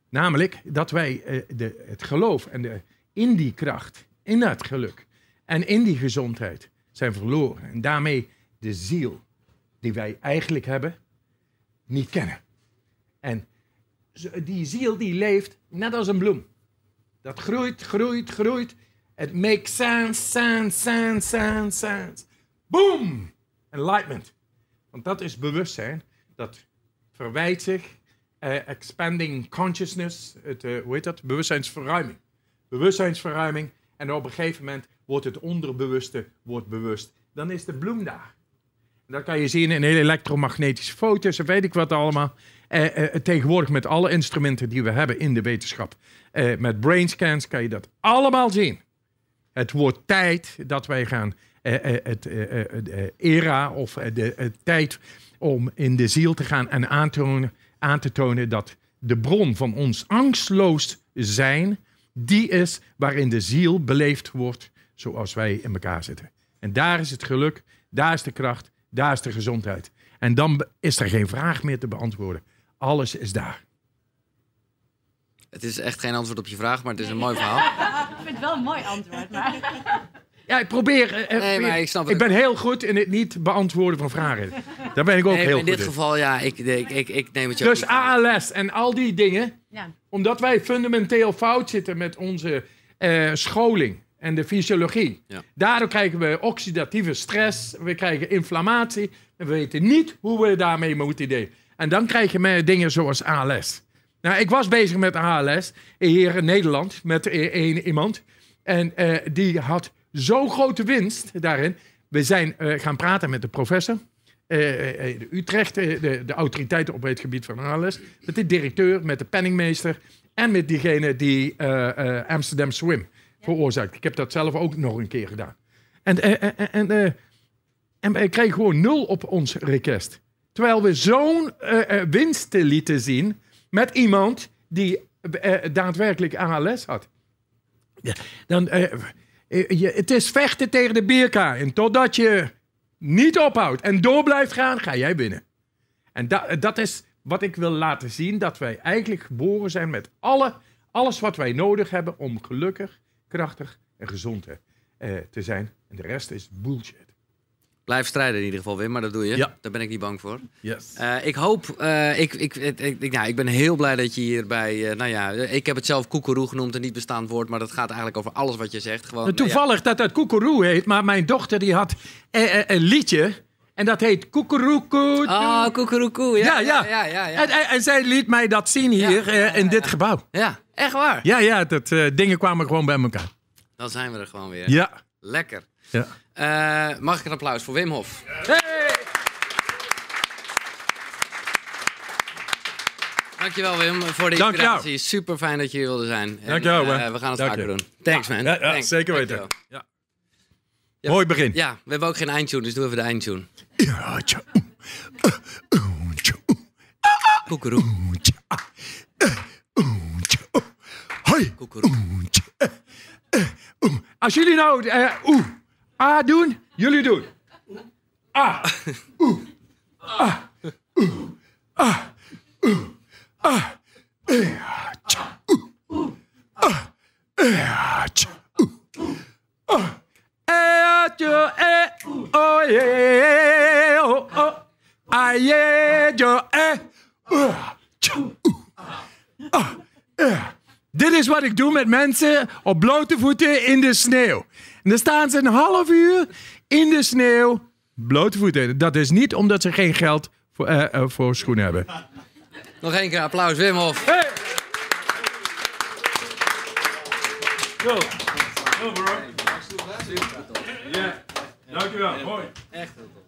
Namelijk dat wij eh, de, het geloof en de, in die kracht, in dat geluk en in die gezondheid zijn verloren. En daarmee de ziel die wij eigenlijk hebben, niet kennen. En die ziel die leeft net als een bloem. Dat groeit, groeit, groeit. Het makes sense, sense, sense, sense, sense. Boom! Enlightenment. Want dat is bewustzijn. Dat verwijt zich. Eh, expanding consciousness. Het, eh, hoe heet dat? Bewustzijnsverruiming. Bewustzijnsverruiming. En op een gegeven moment wordt het onderbewuste wordt bewust. Dan is de bloem daar. En dat kan je zien in hele elektromagnetische foto's en weet ik wat allemaal. Eh, eh, tegenwoordig met alle instrumenten die we hebben in de wetenschap, eh, met brainscans kan je dat allemaal zien. Het wordt tijd dat wij gaan het era of de tijd om in de ziel te gaan en aan te tonen dat de bron van ons angstloos zijn, die is waarin de ziel beleefd wordt zoals wij in elkaar zitten. En daar is het geluk, daar is de kracht, daar is de gezondheid. En dan is er geen vraag meer te beantwoorden. Alles is daar. Het is echt geen antwoord op je vraag, maar het is een mooi verhaal. <laughs> ik vind het wel een mooi antwoord, maar... <laughs> Ja, ik probeer... Eh, eh nee, ik snap Ik ben heel goed in het niet beantwoorden van vragen. <laughs> Daar ben ik ook heel goed in. In dit geval, ja, ik, ik, ik, neem het je Dus ALS en al die dingen. Ja. Omdat wij fundamenteel fout zitten met onze eh, scholing en de fysiologie. Daardoor krijgen we oxidatieve stress, we krijgen inflammatie. En we weten niet hoe we daarmee moeten delen. En dan krijg je dingen zoals ALS. Nou, ik was bezig met ALS hier in Nederland met één e- iemand. En eh, die had zo'n grote winst daarin. We zijn eh, gaan praten met de professor. Eh, de Utrecht, de, de autoriteiten op het gebied van ALS. Met de directeur, met de penningmeester. En met diegene die Amsterdam Swim veroorzaakt. Ik heb dat zelf ook nog een keer gedaan. En, en, en, en, we kregen gewoon nul op ons request. Terwijl we zo'n uh, winst lieten zien met iemand die eh, daadwerkelijk ALS had. dan, je, het is vechten tegen de bierka. En totdat je niet ophoudt en door blijft gaan, ga jij binnen. En dat is wat ik wil laten zien: dat wij eigenlijk geboren zijn met alle, alles wat wij nodig hebben om gelukkig, krachtig en gezond te zijn. En de rest is bullshit. Blijf strijden in ieder geval, Wim, maar dat doe je. Ja. Daar ben ik niet bang voor. Yes. Eh, ik hoop, eh, ik, ik, ik, ik, nou, ik ben heel blij dat je hierbij. bij, eh, nou ja, ik heb het zelf koekeroe genoemd, een niet bestaand woord, maar dat gaat eigenlijk over alles wat je zegt. Gewoon, nou, nou Toevallig dat het koekeroe heet, maar mijn dochter die had een liedje. En dat heet Koekeroekoe. Oh, Koekeroekoe. Ja, ja. ja. ja, ja en, en, zij liet mij dat zien hier in dit gebouw. Ja, echt waar? Ja, ja dat, dingen kwamen gewoon bij elkaar. Dan zijn we er gewoon weer. Ja. Lekker. Ja. Eh, mag ik een applaus voor Wim Hof? Hey! Dankjewel Wim voor de inspiratie. Super fijn dat je hier wilde zijn. En, Dankjewel. man. Eh, we gaan het vaker doen. Thanks man. Ja, zeker weten. Ja. Mooi begin. Ja, we hebben ook geen eindtune, dus doen even de eindtune. Ja, tja. Koekeroe. Hoi. Koekeroe. Eh, Als jullie nou... Uh, oeh. A doen, jullie doen. A. Oeh. A. Oeh. A. Oeh. A. E. a, Oeh. A. E. a, Oeh. A. E. E. A. Oeh. a, A. E. Dit is wat ik doe met mensen op blote voeten in de sneeuw. En dan staan ze een half uur in de sneeuw blote voeten. Dat is niet omdat ze geen geld voor, eh, eh, schoenen hebben. Nog één keer applaus, Wim Hof. Hey. bro. dankjewel. Mooi. Echt